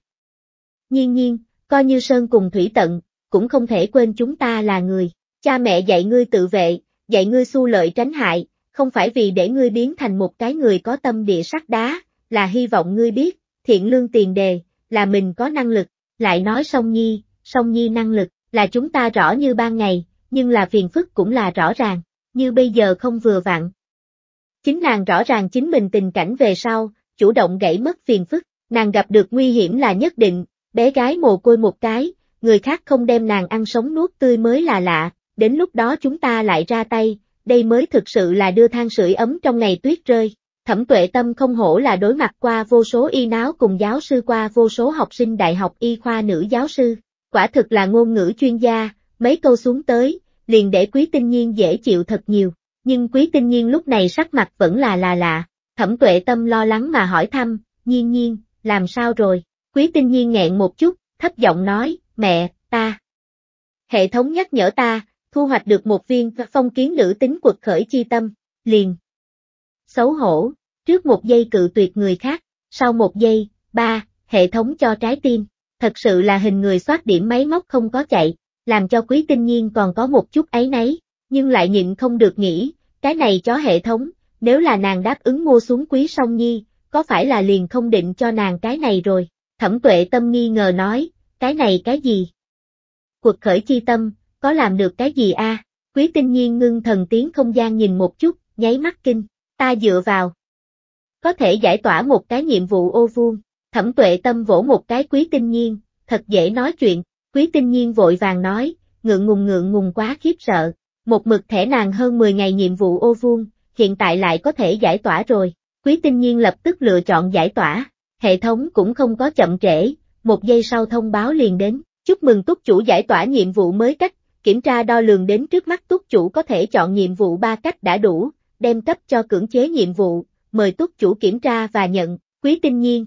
Nhiên nhiên, coi như Sơn cùng Thủy Tận, cũng không thể quên chúng ta là người. Cha mẹ dạy ngươi tự vệ, dạy ngươi xu lợi tránh hại, không phải vì để ngươi biến thành một cái người có tâm địa sắt đá, là hy vọng ngươi biết, thiện lương tiền đề, là mình có năng lực, lại nói song nhi, song nhi năng lực, là chúng ta rõ như ban ngày, nhưng là phiền phức cũng là rõ ràng, như bây giờ không vừa vặn. Chính nàng rõ ràng chính mình tình cảnh về sau, chủ động gãy mất phiền phức, nàng gặp được nguy hiểm là nhất định, bé gái mồ côi một cái, người khác không đem nàng ăn sống nuốt tươi mới là lạ, đến lúc đó chúng ta lại ra tay, đây mới thực sự là đưa than sưởi ấm trong ngày tuyết rơi. Thẩm tuệ tâm không hổ là đối mặt qua vô số y náo cùng giáo sư qua vô số học sinh đại học y khoa nữ giáo sư, quả thực là ngôn ngữ chuyên gia, mấy câu xuống tới, liền để quý tinh nhiên dễ chịu thật nhiều, nhưng quý tinh nhiên lúc này sắc mặt vẫn là là lạ, thẩm tuệ tâm lo lắng mà hỏi thăm, nhiên nhiên, làm sao rồi, quý tinh nhiên nghẹn một chút, thấp giọng nói, mẹ, ta. Hệ thống nhắc nhở ta, thu hoạch được một viên phong kiến nữ tính quật khởi chi tâm, liền. Xấu hổ, trước một giây cự tuyệt người khác, sau một giây, ba, hệ thống cho trái tim, thật sự là hình người soát điểm máy móc không có chạy, làm cho quý tinh nhiên còn có một chút ấy nấy, nhưng lại nhịn không được nghĩ, cái này chó hệ thống, nếu là nàng đáp ứng mua xuống quý song nhi, có phải là liền không định cho nàng cái này rồi, thẩm tuệ tâm nghi ngờ nói, cái này cái gì? Cuộc khởi chi tâm, có làm được cái gì a? Quý tinh nhiên ngưng thần tiếng không gian nhìn một chút, nháy mắt kinh, ta dựa vào. Có thể giải tỏa một cái nhiệm vụ ô vuông, thẩm tuệ tâm vỗ một cái quý tinh nhiên, thật dễ nói chuyện, quý tinh nhiên vội vàng nói, ngượng ngùng ngượng ngùng quá khiếp sợ, một mực thể nàng hơn 10 ngày nhiệm vụ ô vuông, hiện tại lại có thể giải tỏa rồi, quý tinh nhiên lập tức lựa chọn giải tỏa, hệ thống cũng không có chậm trễ, một giây sau thông báo liền đến, chúc mừng túc chủ giải tỏa nhiệm vụ mới cách, kiểm tra đo lường đến trước mắt túc chủ có thể chọn nhiệm vụ ba cách đã đủ, đem cấp cho cưỡng chế nhiệm vụ, mời túc chủ kiểm tra và nhận, quý tinh nhiên.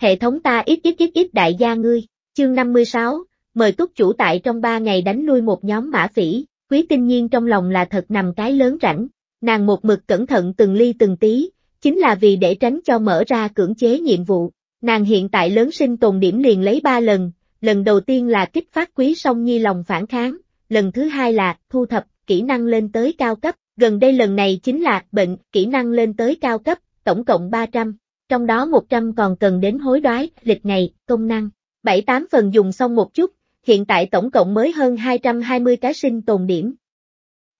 Hệ thống ta ít ít ít ít đại gia ngươi, chương 56, mời túc chủ tại trong 3 ngày đánh lui một nhóm mã phỉ, quý tinh nhiên trong lòng là thật nằm cái lớn rảnh, nàng một mực cẩn thận từng ly từng tí, chính là vì để tránh cho mở ra cưỡng chế nhiệm vụ. Nàng hiện tại lớn sinh tồn điểm liền lấy ba lần, lần đầu tiên là kích phát quý song nhi lòng phản kháng, lần thứ hai là thu thập kỹ năng lên tới cao cấp, gần đây lần này chính là bệnh kỹ năng lên tới cao cấp, tổng cộng 300, trong đó 100 còn cần đến hối đoái, lịch ngày, công năng, 7-8 phần dùng xong một chút, hiện tại tổng cộng mới hơn 220 cái sinh tồn điểm.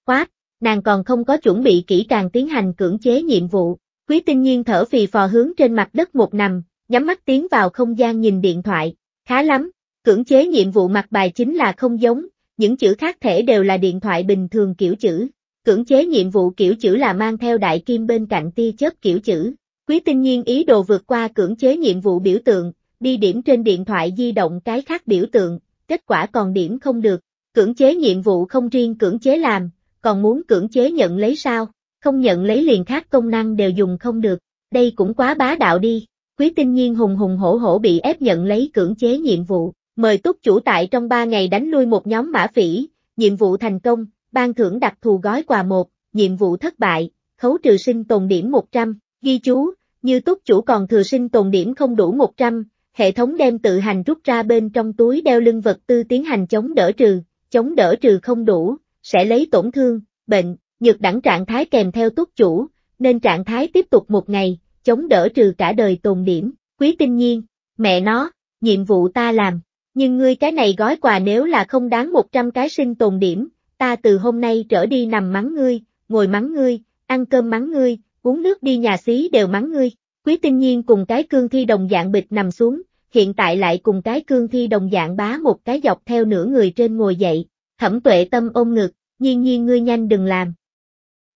Quá, nàng còn không có chuẩn bị kỹ càng tiến hành cưỡng chế nhiệm vụ, quý tinh nhiên thở phì phò hướng trên mặt đất một nằm, nhắm mắt tiến vào không gian nhìn điện thoại, khá lắm, cưỡng chế nhiệm vụ mặt bài chính là không giống, những chữ khác thể đều là điện thoại bình thường kiểu chữ, cưỡng chế nhiệm vụ kiểu chữ là mang theo đại kim bên cạnh tia chớp kiểu chữ, quý tinh nhiên ý đồ vượt qua cưỡng chế nhiệm vụ biểu tượng, đi điểm trên điện thoại di động cái khác biểu tượng, kết quả còn điểm không được, cưỡng chế nhiệm vụ không riêng cưỡng chế làm, còn muốn cưỡng chế nhận lấy sao, không nhận lấy liền khác công năng đều dùng không được, đây cũng quá bá đạo đi, Quý tinh nhiên hùng hùng hổ hổ bị ép nhận lấy cưỡng chế nhiệm vụ, mời túc chủ tại trong 3 ngày đánh lui một nhóm mã phỉ, nhiệm vụ thành công, ban thưởng đặc thù gói quà một, nhiệm vụ thất bại, khấu trừ sinh tồn điểm 100, ghi chú, như túc chủ còn thừa sinh tồn điểm không đủ 100, hệ thống đem tự hành rút ra bên trong túi đeo lưng vật tư tiến hành chống đỡ trừ, chống đỡ trừ không đủ, sẽ lấy tổn thương, bệnh, nhược đẳng trạng thái kèm theo túc chủ, nên trạng thái tiếp tục một ngày, chống đỡ trừ cả đời tồn điểm, quý tinh nhiên, mẹ nó, nhiệm vụ ta làm, nhưng ngươi cái này gói quà nếu là không đáng 100 cái sinh tồn điểm, ta từ hôm nay trở đi nằm mắng ngươi, ngồi mắng ngươi, ăn cơm mắng ngươi, uống nước đi nhà xí đều mắng ngươi. Quý tinh nhiên cùng cái cương thi đồng dạng bịch nằm xuống, hiện tại lại cùng cái cương thi đồng dạng bá một cái dọc theo nửa người trên ngồi dậy, thẩm tuệ tâm ôm ngực, nhiên nhiên ngươi nhanh đừng làm.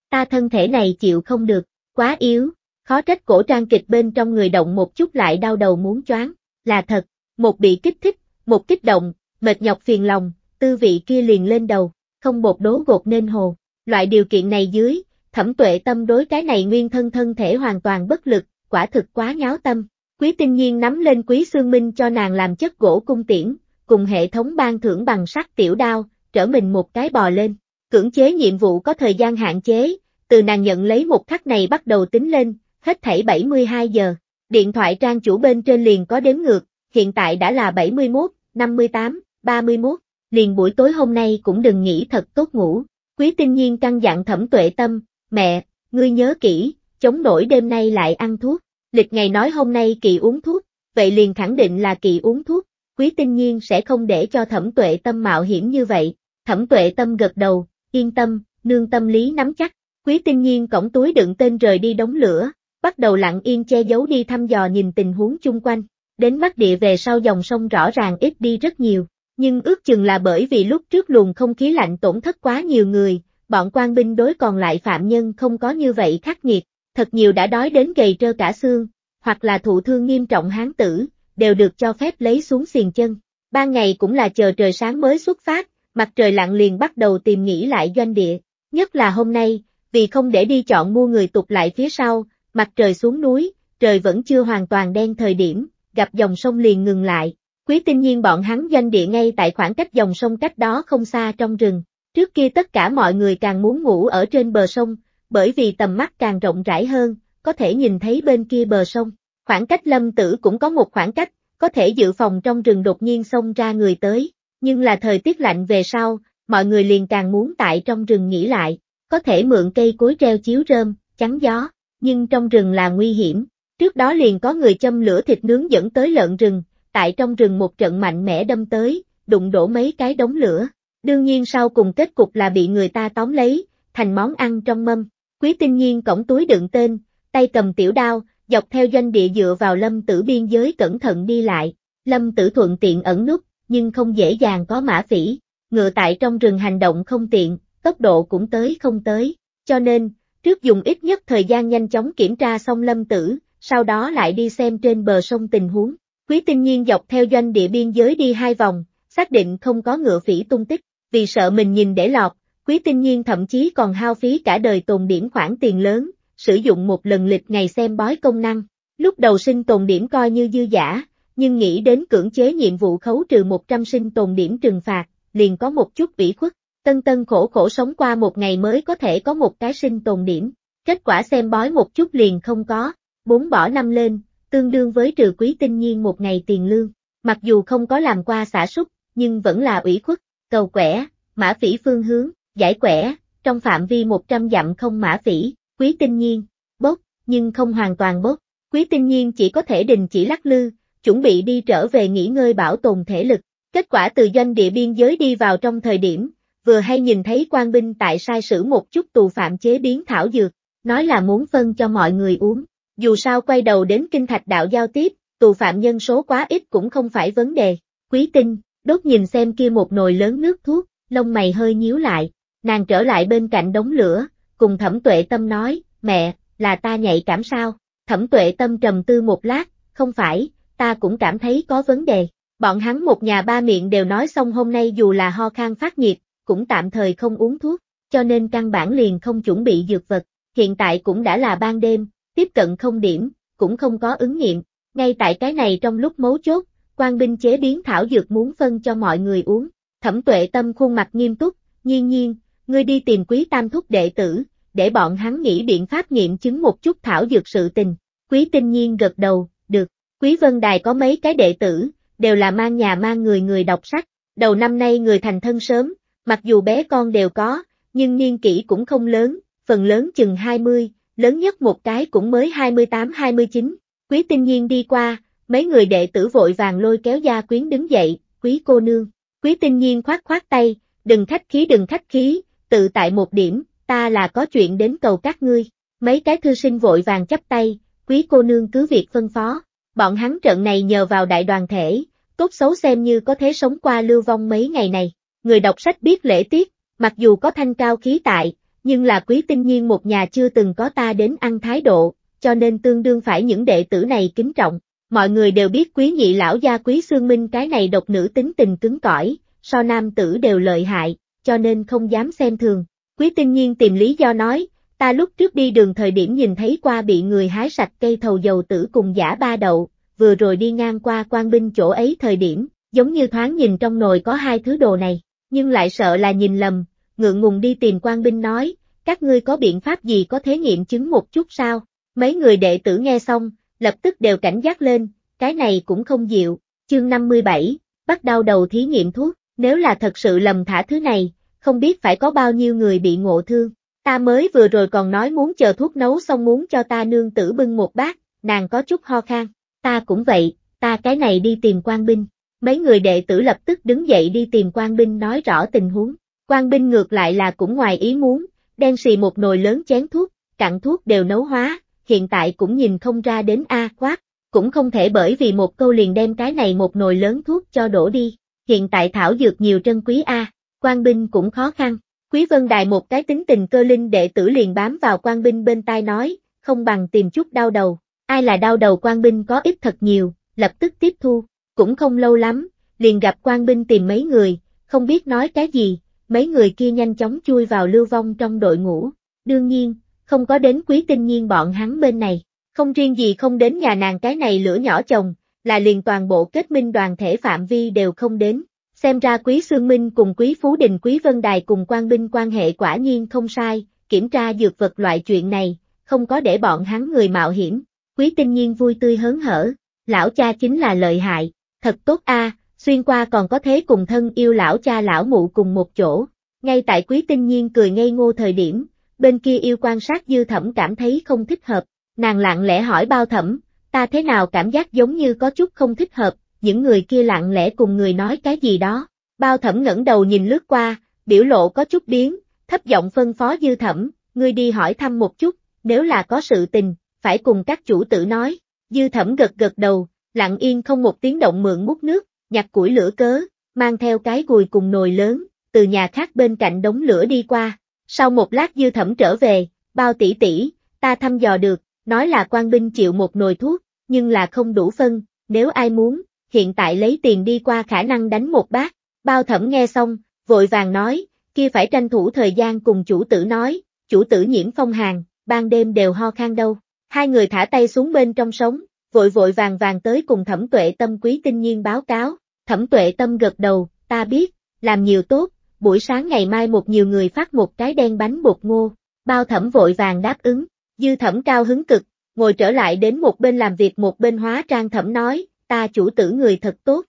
Ta thân thể này chịu không được, quá yếu, Khó trách cổ trang kịch bên trong người động một chút lại đau đầu muốn choáng, là thật, một bị kích thích, một kích động, mệt nhọc phiền lòng, tư vị kia liền lên đầu, không bột đố gột nên hồ. Loại điều kiện này dưới, thẩm tuệ tâm đối cái này nguyên thân thân thể hoàn toàn bất lực, quả thực quá nháo tâm. Quý tinh nhiên nắm lên quý xương minh cho nàng làm chất gỗ cung tiễn, cùng hệ thống ban thưởng bằng sắt tiểu đao, trở mình một cái bò lên. Cưỡng chế nhiệm vụ có thời gian hạn chế, từ nàng nhận lấy một khắc này bắt đầu tính lên, hết thảy 72 giờ. Điện thoại trang chủ bên trên liền có đếm ngược, hiện tại đã là 71, 58, 31, liền buổi tối hôm nay cũng đừng nghĩ thật tốt ngủ. Quý tinh nhiên căng dặn thẩm tuệ tâm, mẹ, ngươi nhớ kỹ, chống nổi đêm nay lại ăn thuốc, lịch ngày nói hôm nay kỳ uống thuốc, vậy liền khẳng định là kỳ uống thuốc, quý tinh nhiên sẽ không để cho thẩm tuệ tâm mạo hiểm như vậy, thẩm tuệ tâm gật đầu, yên tâm, nương tâm lý nắm chắc, quý tinh nhiên cổng túi đựng tên rời đi đóng lửa, bắt đầu lặng yên che giấu đi thăm dò nhìn tình huống chung quanh. Đến mắt địa về sau dòng sông rõ ràng ít đi rất nhiều, nhưng ước chừng là bởi vì lúc trước luồng không khí lạnh tổn thất quá nhiều người, bọn quan binh đối còn lại phạm nhân không có như vậy khắc nghiệt, thật nhiều đã đói đến gầy trơ cả xương, hoặc là thụ thương nghiêm trọng hán tử, đều được cho phép lấy xuống xiền chân. Ban ngày cũng là chờ trời sáng mới xuất phát, mặt trời lặng liền bắt đầu tìm nghĩ lại doanh địa, nhất là hôm nay, vì không để đi chọn mua người tục lại phía sau, Mặt trời xuống núi, trời vẫn chưa hoàn toàn đen thời điểm, gặp dòng sông liền ngừng lại. Quý tinh nhiên bọn hắn doanh địa ngay tại khoảng cách dòng sông cách đó không xa trong rừng. Trước kia tất cả mọi người càng muốn ngủ ở trên bờ sông, bởi vì tầm mắt càng rộng rãi hơn, có thể nhìn thấy bên kia bờ sông. Khoảng cách lâm tử cũng có một khoảng cách, có thể dự phòng trong rừng đột nhiên sông ra người tới, nhưng là thời tiết lạnh về sau, mọi người liền càng muốn tại trong rừng nghỉ lại, có thể mượn cây cối treo chiếu rơm, chắn gió nhưng trong rừng là nguy hiểm. Trước đó liền có người châm lửa thịt nướng dẫn tới lợn rừng, tại trong rừng một trận mạnh mẽ đâm tới, đụng đổ mấy cái đống lửa. Đương nhiên sau cùng kết cục là bị người ta tóm lấy, thành món ăn trong mâm. Quý tinh nhiên cổng túi đựng tên, tay cầm tiểu đao, dọc theo doanh địa dựa vào lâm tử biên giới cẩn thận đi lại. Lâm tử thuận tiện ẩn nút, nhưng không dễ dàng có mã phỉ. Ngựa tại trong rừng hành động không tiện, tốc độ cũng tới không tới. Cho nên, Trước dùng ít nhất thời gian nhanh chóng kiểm tra xong lâm tử, sau đó lại đi xem trên bờ sông tình huống. Quý tinh nhiên dọc theo doanh địa biên giới đi hai vòng, xác định không có ngựa phỉ tung tích, vì sợ mình nhìn để lọt, quý tinh nhiên thậm chí còn hao phí cả đời tồn điểm khoản tiền lớn, sử dụng một lần lịch ngày xem bói công năng. Lúc đầu sinh tồn điểm coi như dư giả, nhưng nghĩ đến cưỡng chế nhiệm vụ khấu trừ 100 sinh tồn điểm trừng phạt, liền có một chút ủy khuất, Tân tân khổ khổ sống qua một ngày mới có thể có một cái sinh tồn điểm, kết quả xem bói một chút liền không có, bốn bỏ năm lên, tương đương với trừ quý tinh nhiên một ngày tiền lương, mặc dù không có làm qua xả súc, nhưng vẫn là ủy khuất, cầu quẻ, mã phỉ phương hướng, giải quẻ, trong phạm vi 100 dặm không mã phỉ, quý tinh nhiên, bốc, nhưng không hoàn toàn bốc, quý tinh nhiên chỉ có thể đình chỉ lắc lư, chuẩn bị đi trở về nghỉ ngơi bảo tồn thể lực, kết quả từ doanh địa biên giới đi vào trong thời điểm, vừa hay nhìn thấy quan binh tại sai sử một chút tù phạm chế biến thảo dược, nói là muốn phân cho mọi người uống. Dù sao quay đầu đến kinh thạch đạo giao tiếp, tù phạm nhân số quá ít cũng không phải vấn đề. Quý tinh, đốt nhìn xem kia một nồi lớn nước thuốc, lông mày hơi nhíu lại, nàng trở lại bên cạnh đống lửa, cùng thẩm tuệ tâm nói, mẹ, là ta nhạy cảm sao? Thẩm tuệ tâm trầm tư một lát, không phải, ta cũng cảm thấy có vấn đề. Bọn hắn một nhà ba miệng đều nói xong hôm nay dù là ho khang phát nhiệt, cũng tạm thời không uống thuốc, cho nên căn bản liền không chuẩn bị dược vật, hiện tại cũng đã là ban đêm, tiếp cận không điểm, cũng không có ứng nghiệm, ngay tại cái này trong lúc mấu chốt, quan binh chế biến thảo dược muốn phân cho mọi người uống, thẩm tuệ tâm khuôn mặt nghiêm túc, nhiên nhiên, ngươi đi tìm quý tam thúc đệ tử, để bọn hắn nghĩ biện pháp nghiệm chứng một chút thảo dược sự tình, quý tinh nhiên gật đầu, được, quý vân đài có mấy cái đệ tử, đều là mang nhà mang người người đọc sách, đầu năm nay người thành thân sớm, Mặc dù bé con đều có, nhưng niên kỷ cũng không lớn, phần lớn chừng 20, lớn nhất một cái cũng mới 28-29. Quý tinh nhiên đi qua, mấy người đệ tử vội vàng lôi kéo gia quyến đứng dậy, quý cô nương. Quý tinh nhiên khoát khoát tay, đừng khách khí đừng khách khí, tự tại một điểm, ta là có chuyện đến cầu các ngươi. Mấy cái thư sinh vội vàng chắp tay, quý cô nương cứ việc phân phó. Bọn hắn trận này nhờ vào đại đoàn thể, tốt xấu xem như có thế sống qua lưu vong mấy ngày này người đọc sách biết lễ tiết, mặc dù có thanh cao khí tại, nhưng là quý tinh nhiên một nhà chưa từng có ta đến ăn thái độ, cho nên tương đương phải những đệ tử này kính trọng. Mọi người đều biết quý nhị lão gia quý xương minh cái này độc nữ tính tình cứng cỏi, so nam tử đều lợi hại, cho nên không dám xem thường. Quý tinh nhiên tìm lý do nói, ta lúc trước đi đường thời điểm nhìn thấy qua bị người hái sạch cây thầu dầu tử cùng giả ba đậu, vừa rồi đi ngang qua quan binh chỗ ấy thời điểm, giống như thoáng nhìn trong nồi có hai thứ đồ này, nhưng lại sợ là nhìn lầm, ngượng ngùng đi tìm quan binh nói, các ngươi có biện pháp gì có thể nghiệm chứng một chút sao? Mấy người đệ tử nghe xong, lập tức đều cảnh giác lên, cái này cũng không dịu. Chương 57, bắt đầu đầu thí nghiệm thuốc, nếu là thật sự lầm thả thứ này, không biết phải có bao nhiêu người bị ngộ thương. Ta mới vừa rồi còn nói muốn chờ thuốc nấu xong muốn cho ta nương tử bưng một bát, nàng có chút ho khan, ta cũng vậy, ta cái này đi tìm quan binh. Mấy người đệ tử lập tức đứng dậy đi tìm quan binh nói rõ tình huống. Quan binh ngược lại là cũng ngoài ý muốn, đen xì một nồi lớn chén thuốc, cặn thuốc đều nấu hóa, hiện tại cũng nhìn không ra đến A quát, cũng không thể bởi vì một câu liền đem cái này một nồi lớn thuốc cho đổ đi. Hiện tại thảo dược nhiều trân quý A, quan binh cũng khó khăn. Quý Vân Đài một cái tính tình cơ linh đệ tử liền bám vào quan binh bên tai nói, không bằng tìm chút đau đầu. Ai là đau đầu quan binh có ít thật nhiều, lập tức tiếp thu. Cũng không lâu lắm, liền gặp quan binh tìm mấy người, không biết nói cái gì, mấy người kia nhanh chóng chui vào lưu vong trong đội ngũ. Đương nhiên, không có đến quý tinh nhiên bọn hắn bên này, không riêng gì không đến nhà nàng cái này lửa nhỏ chồng, là liền toàn bộ kết minh đoàn thể phạm vi đều không đến. Xem ra quý Sương Minh cùng quý Phú Đình quý Vân Đài cùng quan binh quan hệ quả nhiên không sai, kiểm tra dược vật loại chuyện này, không có để bọn hắn người mạo hiểm. Quý tinh nhiên vui tươi hớn hở, lão cha chính là lợi hại, thật tốt a, xuyên qua còn có thế cùng thân yêu lão cha lão mụ cùng một chỗ. Ngay tại quý tinh nhiên cười ngây ngô thời điểm, bên kia yêu quan sát dư thẩm cảm thấy không thích hợp, nàng lặng lẽ hỏi bao thẩm, ta thế nào cảm giác giống như có chút không thích hợp, những người kia lặng lẽ cùng người nói cái gì đó. Bao thẩm ngẩng đầu nhìn lướt qua, biểu lộ có chút biến, thấp giọng phân phó dư thẩm, ngươi đi hỏi thăm một chút, nếu là có sự tình, phải cùng các chủ tử nói. Dư thẩm gật gật đầu, lặng yên không một tiếng động mượn mút nước, nhặt củi lửa cớ, mang theo cái gùi cùng nồi lớn, từ nhà khác bên cạnh đống lửa đi qua. Sau một lát dư thẩm trở về, bao tỷ tỷ, ta thăm dò được, nói là quan binh chịu một nồi thuốc, nhưng là không đủ phân, nếu ai muốn, hiện tại lấy tiền đi qua khả năng đánh một bát. Bao thẩm nghe xong, vội vàng nói, kia phải tranh thủ thời gian cùng chủ tử nói, chủ tử nhiễm phong hàng, ban đêm đều ho khan đâu. Hai người thả tay xuống bên trong sống, vội vội vàng vàng tới cùng thẩm tuệ tâm quý tinh nhiên báo cáo, thẩm tuệ tâm gật đầu, ta biết, làm nhiều tốt, buổi sáng ngày mai một nhiều người phát một cái đen bánh bột ngô, bao thẩm vội vàng đáp ứng, dư thẩm cao hứng cực, ngồi trở lại đến một bên làm việc một bên hóa trang thẩm nói, ta chủ tử người thật tốt.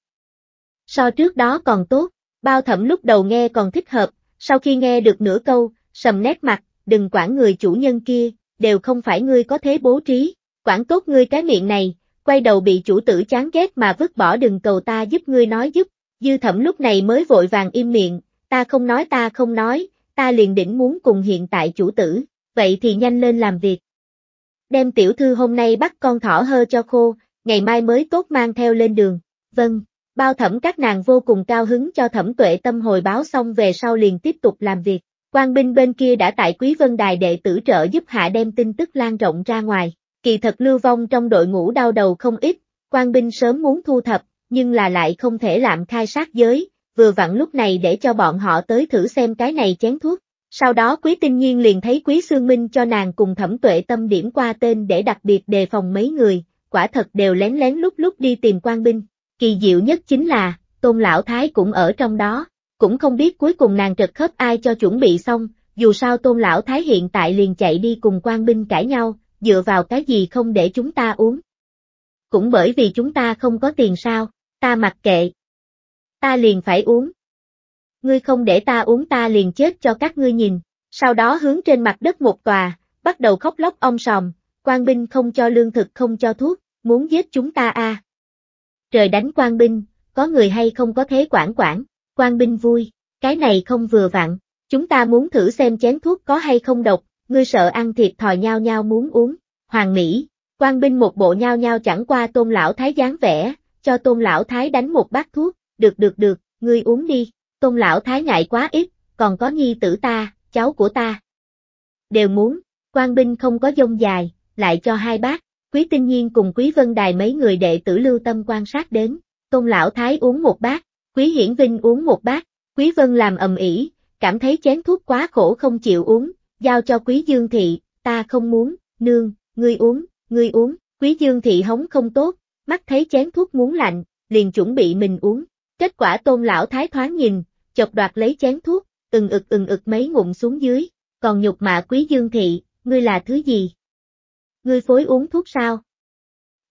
So trước đó còn tốt, bao thẩm lúc đầu nghe còn thích hợp, sau khi nghe được nửa câu, sầm nét mặt, đừng quản người chủ nhân kia, đều không phải ngươi có thế bố trí, quản tốt ngươi cái miệng này, quay đầu bị chủ tử chán ghét mà vứt bỏ đừng cầu ta giúp ngươi nói giúp, dư thẩm lúc này mới vội vàng im miệng, ta không nói ta không nói, ta liền đỉnh muốn cùng hiện tại chủ tử, vậy thì nhanh lên làm việc. Đem tiểu thư hôm nay bắt con thỏ hơ cho khô, ngày mai mới tốt mang theo lên đường, vâng, bao thẩm các nàng vô cùng cao hứng cho thẩm tuệ tâm hồi báo xong về sau liền tiếp tục làm việc. Quan binh bên kia đã tại Quý Vân Đài đệ tử trợ giúp hạ đem tin tức lan rộng ra ngoài, Kỳ thật lưu vong trong đội ngũ đau đầu không ít, quan binh sớm muốn thu thập, nhưng là lại không thể làm khai sát giới, vừa vặn lúc này để cho bọn họ tới thử xem cái này chén thuốc. Sau đó Quý Tinh Nhiên liền thấy Quý xương Minh cho nàng cùng thẩm tuệ tâm điểm qua tên để đặc biệt đề phòng mấy người, quả thật đều lén lén lúc lúc đi tìm quan binh. Kỳ diệu nhất chính là, Tôn Lão Thái cũng ở trong đó, cũng không biết cuối cùng nàng trật khớp ai cho chuẩn bị xong, dù sao Tôn Lão Thái hiện tại liền chạy đi cùng quan binh cãi nhau, dựa vào cái gì không để chúng ta uống? Cũng bởi vì chúng ta không có tiền sao, ta mặc kệ. Ta liền phải uống. Ngươi không để ta uống ta liền chết cho các ngươi nhìn, sau đó hướng trên mặt đất một tòa, bắt đầu khóc lóc ong sòm, quan binh không cho lương thực không cho thuốc, muốn giết chúng ta a. À. Trời đánh quan binh, có người hay không có thế quản quản, quan binh vui, cái này không vừa vặn, chúng ta muốn thử xem chén thuốc có hay không độc, ngươi sợ ăn thịt thòi nhau nhau muốn uống, hoàng mỹ, quan binh một bộ nhau nhau chẳng qua tôn lão thái dáng vẻ, cho tôn lão thái đánh một bát thuốc, được được được, ngươi uống đi, tôn lão thái ngại quá ít, còn có nhi tử ta, cháu của ta. Đều muốn, quan binh không có dông dài, lại cho hai bát, quý tinh nhiên cùng quý vân đài mấy người đệ tử lưu tâm quan sát đến, tôn lão thái uống một bát, quý hiển vinh uống một bát, quý vân làm ầm ĩ, cảm thấy chén thuốc quá khổ không chịu uống, giao cho quý dương thị, ta không muốn, nương, ngươi uống, ngươi uống, quý dương thị hống không tốt, mắt thấy chén thuốc muốn lạnh, liền chuẩn bị mình uống. Kết quả tôn lão thái thoáng nhìn, chọc đoạt lấy chén thuốc, ừng ực ừng ực mấy ngụm xuống dưới, còn nhục mạ quý dương thị, ngươi là thứ gì? Ngươi phối uống thuốc sao?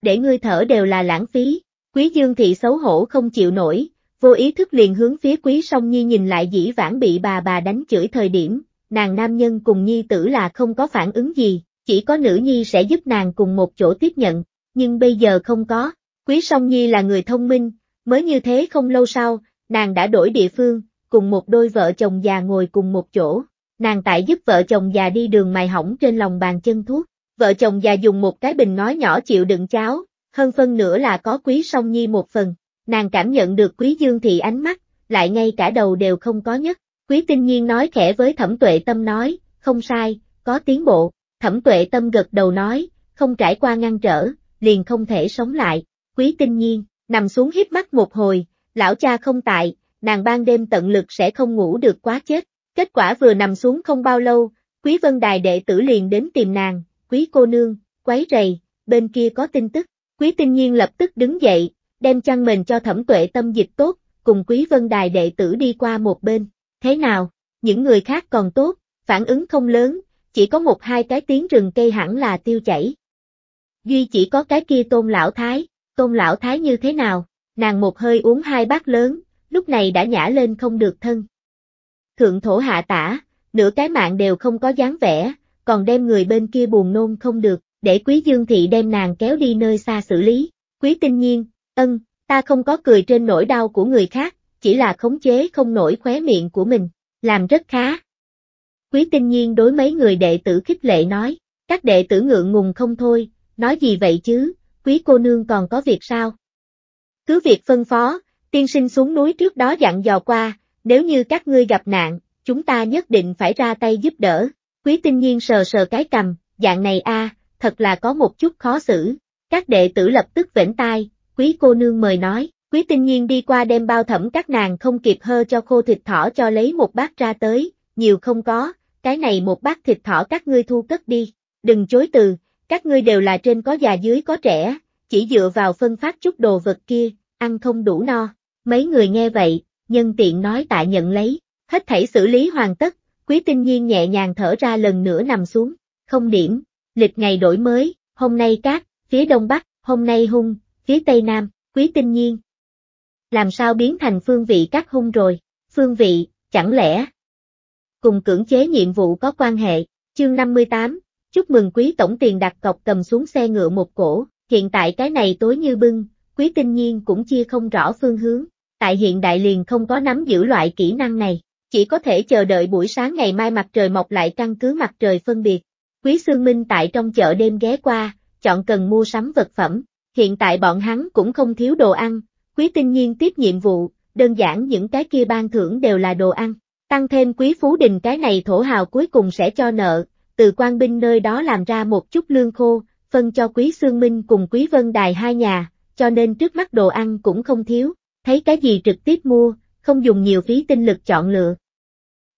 Để ngươi thở đều là lãng phí, quý dương thị xấu hổ không chịu nổi, vô ý thức liền hướng phía quý song nhi nhìn lại dĩ vãng bị bà bà đánh chửi thời điểm, nàng nam nhân cùng nhi tử là không có phản ứng gì, chỉ có nữ nhi sẽ giúp nàng cùng một chỗ tiếp nhận, nhưng bây giờ không có. Quý song nhi là người thông minh, mới như thế không lâu sau, nàng đã đổi địa phương, cùng một đôi vợ chồng già ngồi cùng một chỗ. Nàng tại giúp vợ chồng già đi đường mài hỏng trên lòng bàn chân thuốc, vợ chồng già dùng một cái bình nói nhỏ chịu đựng cháo, hơn phân nữa là có quý song nhi một phần, nàng cảm nhận được quý dương thị ánh mắt, lại ngay cả đầu đều không có nhất, Quý tinh nhiên nói khẽ với thẩm tuệ tâm nói, không sai, có tiến bộ, thẩm tuệ tâm gật đầu nói, không trải qua ngăn trở, liền không thể sống lại, quý tinh nhiên, nằm xuống hiếp mắt một hồi, lão cha không tại, nàng ban đêm tận lực sẽ không ngủ được quá chết, kết quả vừa nằm xuống không bao lâu, quý vân đài đệ tử liền đến tìm nàng, quý cô nương, quấy rầy, bên kia có tin tức, quý tinh nhiên lập tức đứng dậy, đem chăn mình cho thẩm tuệ tâm dịch tốt, cùng quý vân đài đệ tử đi qua một bên. Thế nào, những người khác còn tốt, phản ứng không lớn, chỉ có một hai cái tiếng rừng cây hẳn là tiêu chảy. Duy chỉ có cái kia tôn lão thái, tôn lão thái như thế nào, nàng một hơi uống hai bát lớn, lúc này đã nhả lên không được thân. Thượng thổ hạ tả, nửa cái mạng đều không có dáng vẻ, còn đem người bên kia buồn nôn không được, để quý dương thị đem nàng kéo đi nơi xa xử lý. Quý tinh nhiên, ân, ta không có cười trên nỗi đau của người khác, chỉ là khống chế không nổi khóe miệng của mình, làm rất khá. Quý tinh nhiên đối mấy người đệ tử khích lệ nói, các đệ tử ngượng ngùng không thôi, nói gì vậy chứ, quý cô nương còn có việc sao? Cứ việc phân phó, tiên sinh xuống núi trước đó dặn dò qua, nếu như các ngươi gặp nạn, chúng ta nhất định phải ra tay giúp đỡ. Quý tinh nhiên sờ sờ cái cầm, dạng này a, thật là có một chút khó xử. Các đệ tử lập tức vểnh tai, quý cô nương mời nói. Quý tinh nhiên đi qua đem bao thẩm các nàng không kịp hơ cho khô thịt thỏ cho lấy một bát ra tới, nhiều không có, cái này một bát thịt thỏ các ngươi thu cất đi, đừng chối từ, các ngươi đều là trên có già dưới có trẻ, chỉ dựa vào phân phát chút đồ vật kia, ăn không đủ no. Mấy người nghe vậy, nhân tiện nói tại nhận lấy, hết thảy xử lý hoàn tất, quý tinh nhiên nhẹ nhàng thở ra lần nữa nằm xuống, không điểm, lịch ngày đổi mới, hôm nay cát, phía đông bắc, hôm nay hung, phía tây nam, quý tinh nhiên, làm sao biến thành phương vị các hung rồi, phương vị, chẳng lẽ cùng cưỡng chế nhiệm vụ có quan hệ, chương 58, chúc mừng quý tổng tiền đặt cọc cầm xuống xe ngựa một cổ, hiện tại cái này tối như bưng, quý tinh nhiên cũng chia không rõ phương hướng, tại hiện đại liền không có nắm giữ loại kỹ năng này, chỉ có thể chờ đợi buổi sáng ngày mai mặt trời mọc lại căn cứ mặt trời phân biệt. Quý Sương Minh tại trong chợ đêm ghé qua, chọn cần mua sắm vật phẩm, hiện tại bọn hắn cũng không thiếu đồ ăn, quý tinh nhiên tiếp nhiệm vụ, đơn giản những cái kia ban thưởng đều là đồ ăn. Tăng thêm quý phú đình cái này thổ hào cuối cùng sẽ cho nợ, từ quan binh nơi đó làm ra một chút lương khô, phân cho quý xương Minh cùng quý Vân Đài hai nhà, cho nên trước mắt đồ ăn cũng không thiếu, thấy cái gì trực tiếp mua, không dùng nhiều phí tinh lực chọn lựa.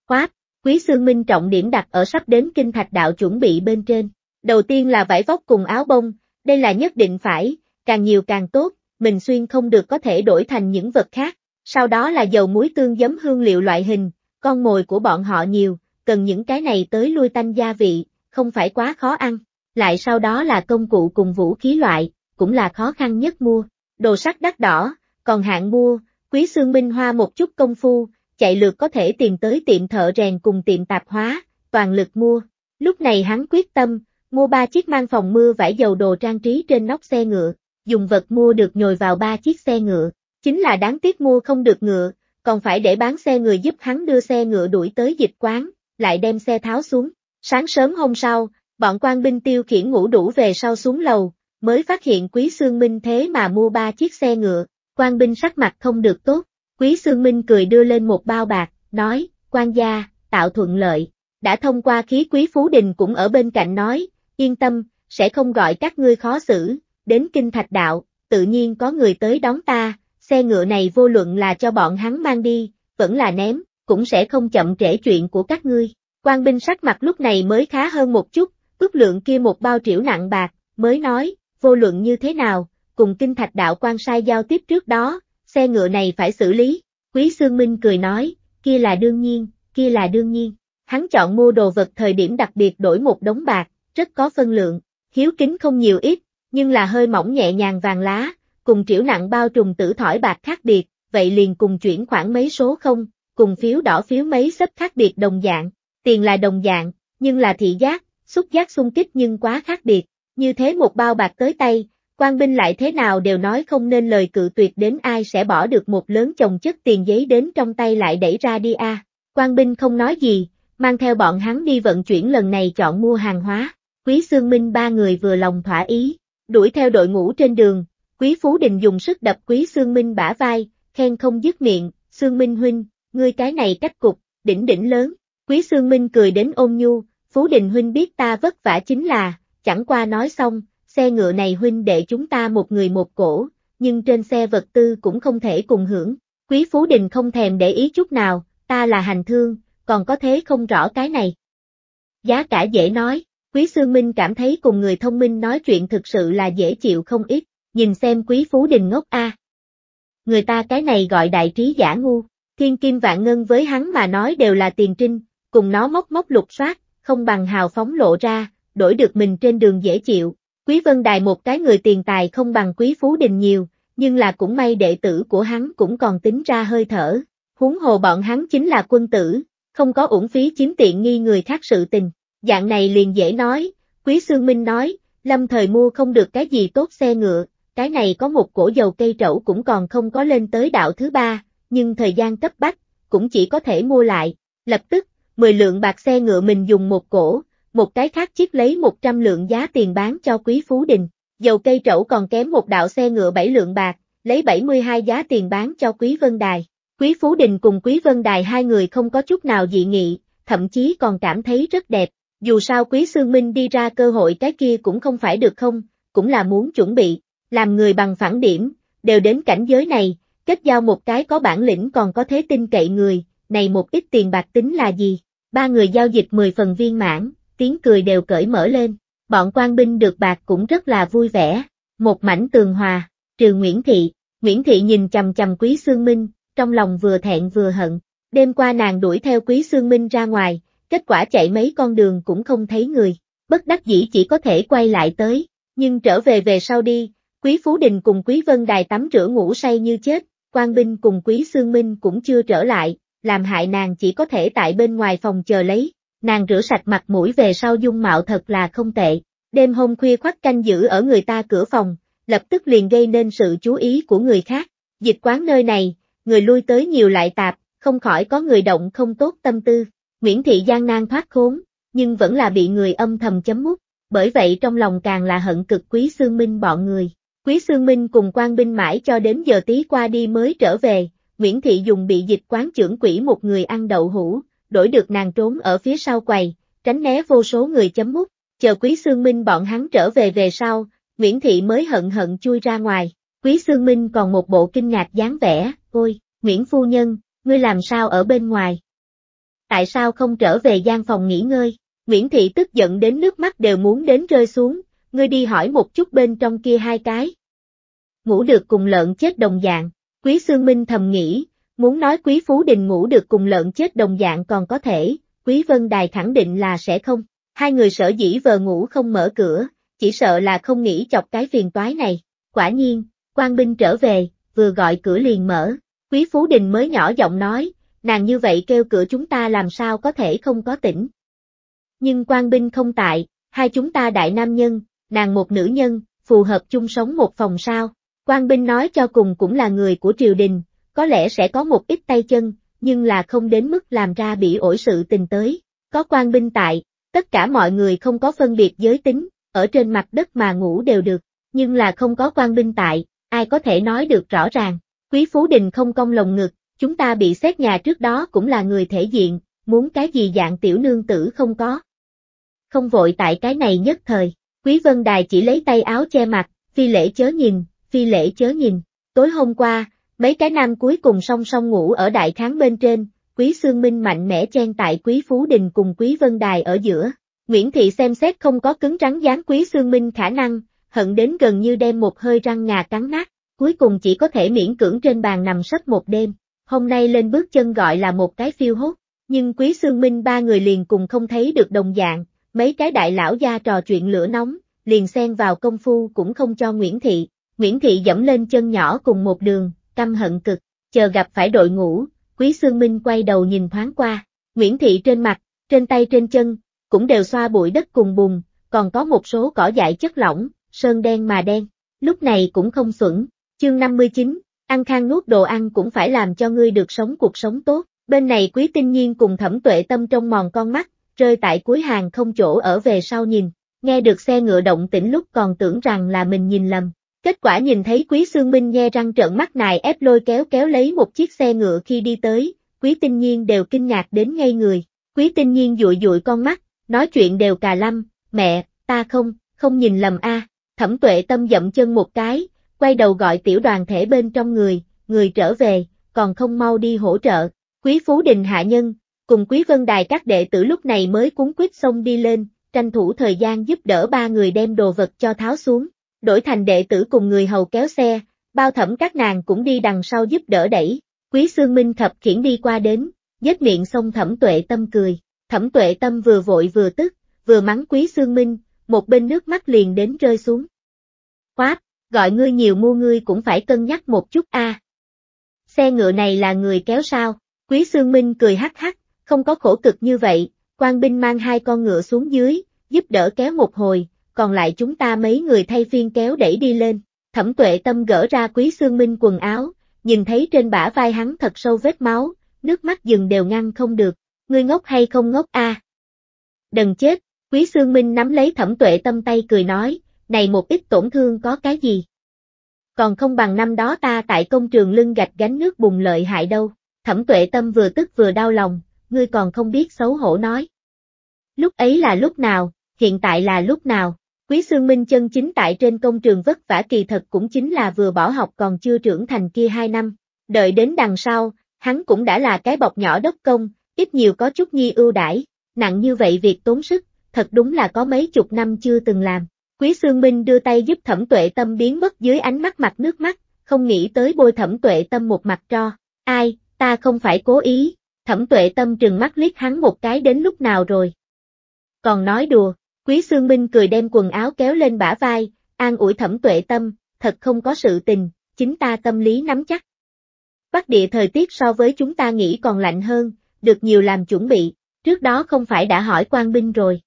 Quát, quý xương Minh trọng điểm đặt ở sắp đến kinh thạch đạo chuẩn bị bên trên, đầu tiên là vải vóc cùng áo bông, đây là nhất định phải, càng nhiều càng tốt, Bình Xuyên không được có thể đổi thành những vật khác, sau đó là dầu muối tương giấm hương liệu loại hình, con mồi của bọn họ nhiều, cần những cái này tới lui tanh gia vị, không phải quá khó ăn, lại sau đó là công cụ cùng vũ khí loại, cũng là khó khăn nhất mua, đồ sắt đắt đỏ, còn hạng mua, quý xương minh hoa một chút công phu, chạy lượt có thể tìm tới tiệm thợ rèn cùng tiệm tạp hóa, toàn lực mua, lúc này hắn quyết tâm, mua ba chiếc mang phòng mưa vải dầu đồ trang trí trên nóc xe ngựa, dùng vật mua được nhồi vào ba chiếc xe ngựa. Chính là đáng tiếc mua không được ngựa, còn phải để bán xe người giúp hắn đưa xe ngựa đuổi tới dịch quán, lại đem xe tháo xuống. Sáng sớm hôm sau, bọn quan binh tiêu khiển ngủ đủ về sau xuống lầu, mới phát hiện Quý Sương Minh thế mà mua ba chiếc xe ngựa, quan binh sắc mặt không được tốt. Quý Sương Minh cười đưa lên một bao bạc, nói, quan gia, tạo thuận lợi, đã thông qua khí quý Phú Đình cũng ở bên cạnh nói, yên tâm, sẽ không gọi các ngươi khó xử, đến kinh thạch đạo, tự nhiên có người tới đón ta, xe ngựa này vô luận là cho bọn hắn mang đi, vẫn là ném, cũng sẽ không chậm trễ chuyện của các ngươi. Quan binh sắc mặt lúc này mới khá hơn một chút, ước lượng kia một bao triệu nặng bạc, mới nói, vô luận như thế nào, cùng kinh thạch đạo quan sai giao tiếp trước đó, xe ngựa này phải xử lý. Quý Sương Minh cười nói, kia là đương nhiên, kia là đương nhiên. Hắn chọn mua đồ vật thời điểm đặc biệt đổi một đống bạc, rất có phân lượng, hiếu kính không nhiều ít, nhưng là hơi mỏng nhẹ nhàng vàng lá, cùng triểu nặng bao trùng tử thỏi bạc khác biệt, vậy liền cùng chuyển khoảng mấy số không, cùng phiếu đỏ phiếu mấy sấp khác biệt đồng dạng, tiền là đồng dạng, nhưng là thị giác, xúc giác xung kích nhưng quá khác biệt, như thế một bao bạc tới tay, quan binh lại thế nào đều nói không nên lời cự tuyệt đến ai sẽ bỏ được một lớn chồng chất tiền giấy đến trong tay lại đẩy ra đi a. Quan binh không nói gì, mang theo bọn hắn đi vận chuyển lần này chọn mua hàng hóa, quý xương minh ba người vừa lòng thỏa ý. Đuổi theo đội ngũ trên đường, Quý Phú Đình dùng sức đập Quý Sương Minh bả vai, khen không dứt miệng, Sương Minh huynh, ngươi cái này cách cục, đỉnh đỉnh lớn. Quý Sương Minh cười đến ôm nhu, Phú Đình huynh biết ta vất vả chính là, chẳng qua nói xong, xe ngựa này huynh để chúng ta một người một cổ, nhưng trên xe vật tư cũng không thể cùng hưởng. Quý Phú Đình không thèm để ý chút nào, ta là hành thương, còn có thế không rõ cái này. Giá cả dễ nói, Quý Sương Minh cảm thấy cùng người thông minh nói chuyện thực sự là dễ chịu không ít, nhìn xem quý Phú Đình ngốc a. À. Người ta cái này gọi đại trí giả ngu, thiên kim vạn ngân với hắn mà nói đều là tiền trinh, cùng nó móc móc lục soát, không bằng hào phóng lộ ra, đổi được mình trên đường dễ chịu. Quý Vân Đài một cái người tiền tài không bằng Quý Phú Đình nhiều, nhưng là cũng may đệ tử của hắn cũng còn tính ra hơi thở. Huống hồ bọn hắn chính là quân tử, không có uổng phí chiếm tiện nghi người khác sự tình. Dạng này liền dễ nói, Quý Sương Minh nói, lâm thời mua không được cái gì tốt xe ngựa, cái này có một cổ dầu cây trẩu cũng còn không có lên tới đạo thứ ba, nhưng thời gian cấp bách, cũng chỉ có thể mua lại. Lập tức, 10 lượng bạc xe ngựa mình dùng một cổ, một cái khác chiếc lấy 100 lượng giá tiền bán cho Quý Phú Đình. Dầu cây trẩu còn kém một đạo xe ngựa 7 lượng bạc, lấy 72 giá tiền bán cho Quý Vân Đài. Quý Phú Đình cùng Quý Vân Đài hai người không có chút nào dị nghị, thậm chí còn cảm thấy rất đẹp. Dù sao Quý Sương Minh đi ra cơ hội cái kia cũng không phải được không, cũng là muốn chuẩn bị, làm người bằng phản điểm, đều đến cảnh giới này, kết giao một cái có bản lĩnh còn có thế tin cậy người, này một ít tiền bạc tính là gì? Ba người giao dịch 10 phần viên mãn, tiếng cười đều cởi mở lên, bọn quan binh được bạc cũng rất là vui vẻ, một mảnh tường hòa, trừ Nguyễn Thị, Nguyễn Thị nhìn chầm chầm Quý Sương Minh, trong lòng vừa thẹn vừa hận, đêm qua nàng đuổi theo Quý Sương Minh ra ngoài, kết quả chạy mấy con đường cũng không thấy người, bất đắc dĩ chỉ có thể quay lại tới, nhưng trở về về sau đi, Quý Phú Đình cùng Quý Vân Đài tắm rửa ngủ say như chết, quan binh cùng Quý Sương Minh cũng chưa trở lại, làm hại nàng chỉ có thể tại bên ngoài phòng chờ lấy, nàng rửa sạch mặt mũi về sau dung mạo thật là không tệ, đêm hôm khuya khoắt canh giữ ở người ta cửa phòng, lập tức liền gây nên sự chú ý của người khác, dịch quán nơi này, người lui tới nhiều lại tạp, không khỏi có người động không tốt tâm tư, Nguyễn Thị gian nan thoát khốn, nhưng vẫn là bị người âm thầm chấm mút, bởi vậy trong lòng càng là hận cực Quý Sương Minh bọn người. Quý Sương Minh cùng quan binh mãi cho đến giờ tí qua đi mới trở về, Nguyễn Thị dùng bị dịch quán trưởng quỷ một người ăn đậu hũ, đổi được nàng trốn ở phía sau quầy, tránh né vô số người chấm mút, chờ Quý Sương Minh bọn hắn trở về về sau, Nguyễn Thị mới hận hận chui ra ngoài, Quý Sương Minh còn một bộ kinh ngạc dáng vẻ, ôi, Nguyễn Phu Nhân, ngươi làm sao ở bên ngoài, tại sao không trở về gian phòng nghỉ ngơi? Nguyễn Thị tức giận đến nước mắt đều muốn đến rơi xuống, ngươi đi hỏi một chút bên trong kia hai cái. Ngủ được cùng lợn chết đồng dạng, Quý Sương Minh thầm nghĩ, muốn nói Quý Phú Đình ngủ được cùng lợn chết đồng dạng còn có thể, Quý Vân Đài khẳng định là sẽ không. Hai người sợ dĩ vờ ngủ không mở cửa, chỉ sợ là không nghĩ chọc cái phiền toái này. Quả nhiên, quan binh trở về, vừa gọi cửa liền mở, Quý Phú Đình mới nhỏ giọng nói, nàng như vậy kêu cửa chúng ta làm sao có thể không có tỉnh. Nhưng quan binh không tại, hai chúng ta đại nam nhân, nàng một nữ nhân, phù hợp chung sống một phòng sao. Quan binh nói cho cùng cũng là người của triều đình, có lẽ sẽ có một ít tay chân, nhưng là không đến mức làm ra bị ổi sự tình tới. Có quan binh tại, tất cả mọi người không có phân biệt giới tính, ở trên mặt đất mà ngủ đều được, nhưng là không có quan binh tại, ai có thể nói được rõ ràng. Quý Phú Đình không công lồng ngực, Chúng ta bị xét nhà trước đó cũng là người thể diện, muốn cái gì dạng tiểu nương tử không có. Không vội tại cái này nhất thời, Quý Vân Đài chỉ lấy tay áo che mặt, phi lễ chớ nhìn, phi lễ chớ nhìn. Tối hôm qua, mấy cái nam cuối cùng song song ngủ ở đại kháng bên trên, Quý Sương Minh mạnh mẽ chen tại Quý Phú Đình cùng Quý Vân Đài ở giữa. Nguyễn Thị xem xét không có cứng rắn dáng Quý Sương Minh khả năng, hận đến gần như đem một hơi răng ngà cắn nát, cuối cùng chỉ có thể miễn cưỡng trên bàn nằm sấp một đêm hôm nay lên bước chân gọi là một cái phiêu hốt, nhưng Quý Sương Minh ba người liền cùng không thấy được đồng dạng, mấy cái đại lão gia trò chuyện lửa nóng, liền xen vào công phu cũng không cho Nguyễn Thị, Nguyễn Thị dẫm lên chân nhỏ cùng một đường, căm hận cực, chờ gặp phải đội ngũ, Quý Sương Minh quay đầu nhìn thoáng qua, Nguyễn Thị trên mặt, trên tay trên chân, cũng đều xoa bụi đất cùng bùn, còn có một số cỏ dại chất lỏng, sơn đen mà đen, lúc này cũng không xuẩn, chương 59, Ăn khang nuốt đồ ăn cũng phải làm cho ngươi được sống cuộc sống tốt. Bên này quý tinh nhiên cùng thẩm tuệ tâm trong mòn con mắt, rơi tại cuối hàng không chỗ ở về sau nhìn, nghe được xe ngựa động tĩnh lúc còn tưởng rằng là mình nhìn lầm. Kết quả nhìn thấy quý xương minh nghe răng trợn mắt này ép lôi kéo kéo lấy một chiếc xe ngựa khi đi tới, quý tinh nhiên đều kinh ngạc đến ngây người, quý tinh nhiên dụi dụi con mắt, nói chuyện đều cà lâm mẹ, ta không, không nhìn lầm a thẩm tuệ tâm dậm chân một cái, quay đầu gọi tiểu đoàn thể bên trong người, người trở về, còn không mau đi hỗ trợ. Quý Phú Đình hạ nhân, cùng Quý Vân Đài các đệ tử lúc này mới cúng quyết xông đi lên, tranh thủ thời gian giúp đỡ ba người đem đồ vật cho tháo xuống, đổi thành đệ tử cùng người hầu kéo xe, bao thẩm các nàng cũng đi đằng sau giúp đỡ đẩy. Quý Sương Minh thập khiển đi qua đến, dết miệng xong thẩm tuệ tâm cười, thẩm tuệ tâm vừa vội vừa tức, vừa mắng Quý Sương Minh, một bên nước mắt liền đến rơi xuống. Quát, gọi ngươi nhiều mua ngươi cũng phải cân nhắc một chút a. Xe ngựa này là người kéo sao? Quý Sương Minh cười hắc hắc, không có khổ cực như vậy, quan binh mang hai con ngựa xuống dưới, giúp đỡ kéo một hồi, còn lại chúng ta mấy người thay phiên kéo đẩy đi lên. Thẩm tuệ tâm gỡ ra Quý Sương Minh quần áo, nhìn thấy trên bả vai hắn thật sâu vết máu, nước mắt dừng đều ngăn không được, ngươi ngốc hay không ngốc a? Đừng chết, Quý Sương Minh nắm lấy thẩm tuệ tâm tay cười nói, này một ít tổn thương có cái gì? Còn không bằng năm đó ta tại công trường lưng gạch gánh nước bùng lợi hại đâu, thẩm tuệ tâm vừa tức vừa đau lòng, ngươi còn không biết xấu hổ nói. Lúc ấy là lúc nào, hiện tại là lúc nào, quý xương minh chân chính tại trên công trường vất vả kỳ thật cũng chính là vừa bỏ học còn chưa trưởng thành kia hai năm, đợi đến đằng sau, hắn cũng đã là cái bọc nhỏ đốc công, ít nhiều có chút nhi ưu đãi, nặng như vậy việc tốn sức, thật đúng là có mấy chục năm chưa từng làm. Quý Sương Minh đưa tay giúp thẩm tuệ tâm biến mất dưới ánh mắt mặt nước mắt, không nghĩ tới bôi thẩm tuệ tâm một mặt cho Ai, ta không phải cố ý, thẩm tuệ tâm trừng mắt liếc hắn một cái đến lúc nào rồi. Còn nói đùa, Quý Sương Minh cười đem quần áo kéo lên bả vai, an ủi thẩm tuệ tâm, thật không có sự tình, chính ta tâm lý nắm chắc. Bắc địa thời tiết so với chúng ta nghĩ còn lạnh hơn, được nhiều làm chuẩn bị, trước đó không phải đã hỏi quan binh rồi.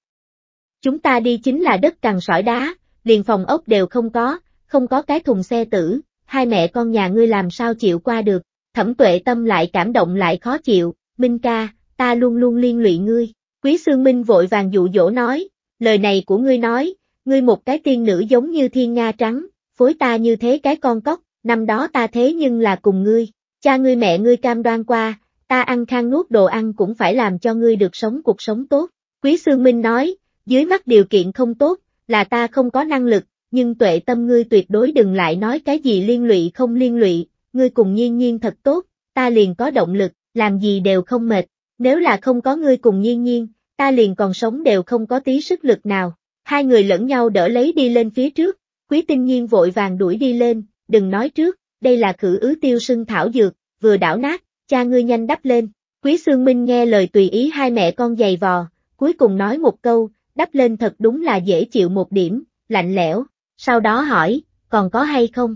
Chúng ta đi chính là đất cằn sỏi đá, liền phòng ốc đều không có, không có cái thùng xe tử, hai mẹ con nhà ngươi làm sao chịu qua được, thẩm tuệ tâm lại cảm động lại khó chịu, Minh ca, ta luôn luôn liên lụy ngươi. Quý Sương Minh vội vàng dụ dỗ nói, lời này của ngươi nói, ngươi một cái tiên nữ giống như thiên nga trắng, phối ta như thế cái con cóc, năm đó ta thế nhưng là cùng ngươi, cha ngươi mẹ ngươi cam đoan qua, ta ăn khang nuốt đồ ăn cũng phải làm cho ngươi được sống cuộc sống tốt. Quý Sương Minh nói, dưới mắt điều kiện không tốt, là ta không có năng lực, nhưng tuệ tâm ngươi tuyệt đối đừng lại nói cái gì liên lụy không liên lụy, ngươi cùng nhiên nhiên thật tốt, ta liền có động lực, làm gì đều không mệt, nếu là không có ngươi cùng nhiên nhiên, ta liền còn sống đều không có tí sức lực nào. Hai người lẫn nhau đỡ lấy đi lên phía trước, quý tinh nhiên vội vàng đuổi đi lên, đừng nói trước, đây là khử ứ tiêu sưng thảo dược, vừa đảo nát, cha ngươi nhanh đắp lên. Quý Sương Minh nghe lời tùy ý hai mẹ con giày vò, cuối cùng nói một câu, đắp lên thật đúng là dễ chịu một điểm, lạnh lẽo, sau đó hỏi, còn có hay không?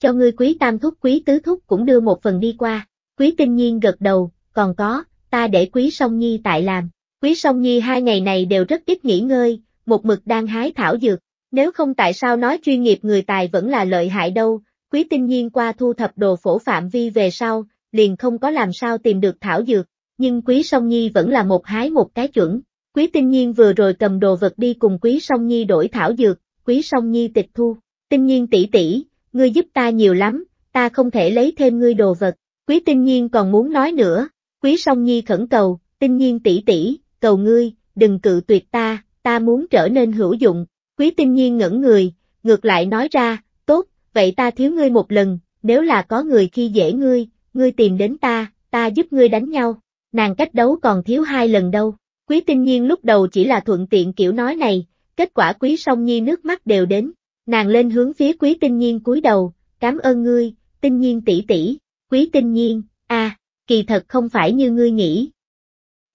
Cho ngươi quý tam thúc quý tứ thúc cũng đưa một phần đi qua, quý tinh nhiên gật đầu, còn có, ta để quý song nhi tại làm, quý song nhi hai ngày này đều rất ít nghỉ ngơi, một mực đang hái thảo dược, nếu không tại sao nói chuyên nghiệp người tài vẫn là lợi hại đâu, quý tinh nhiên qua thu thập đồ phổ phạm vi về sau, liền không có làm sao tìm được thảo dược, nhưng quý song nhi vẫn là một hái một cái chuẩn, Quý Tinh Nhiên vừa rồi cầm đồ vật đi cùng Quý Song Nhi đổi thảo dược, Quý Song Nhi tịch thu. Tinh Nhiên tỷ tỷ, ngươi giúp ta nhiều lắm, ta không thể lấy thêm ngươi đồ vật. Quý Tinh Nhiên còn muốn nói nữa, Quý Song Nhi khẩn cầu, Tinh Nhiên tỷ tỷ, cầu ngươi, đừng cự tuyệt ta, ta muốn trở nên hữu dụng. Quý Tinh Nhiên ngẩn người, ngược lại nói ra, tốt, vậy ta thiếu ngươi một lần, nếu là có người khi dễ ngươi, ngươi tìm đến ta, ta giúp ngươi đánh nhau. Nàng cách đấu còn thiếu hai lần đâu. Quý tinh nhiên lúc đầu chỉ là thuận tiện kiểu nói này, kết quả quý song nhi nước mắt đều đến, nàng lên hướng phía quý tinh nhiên cúi đầu, cảm ơn ngươi, tinh nhiên tỷ tỷ, quý tinh nhiên, a, kỳ thật không phải như ngươi nghĩ.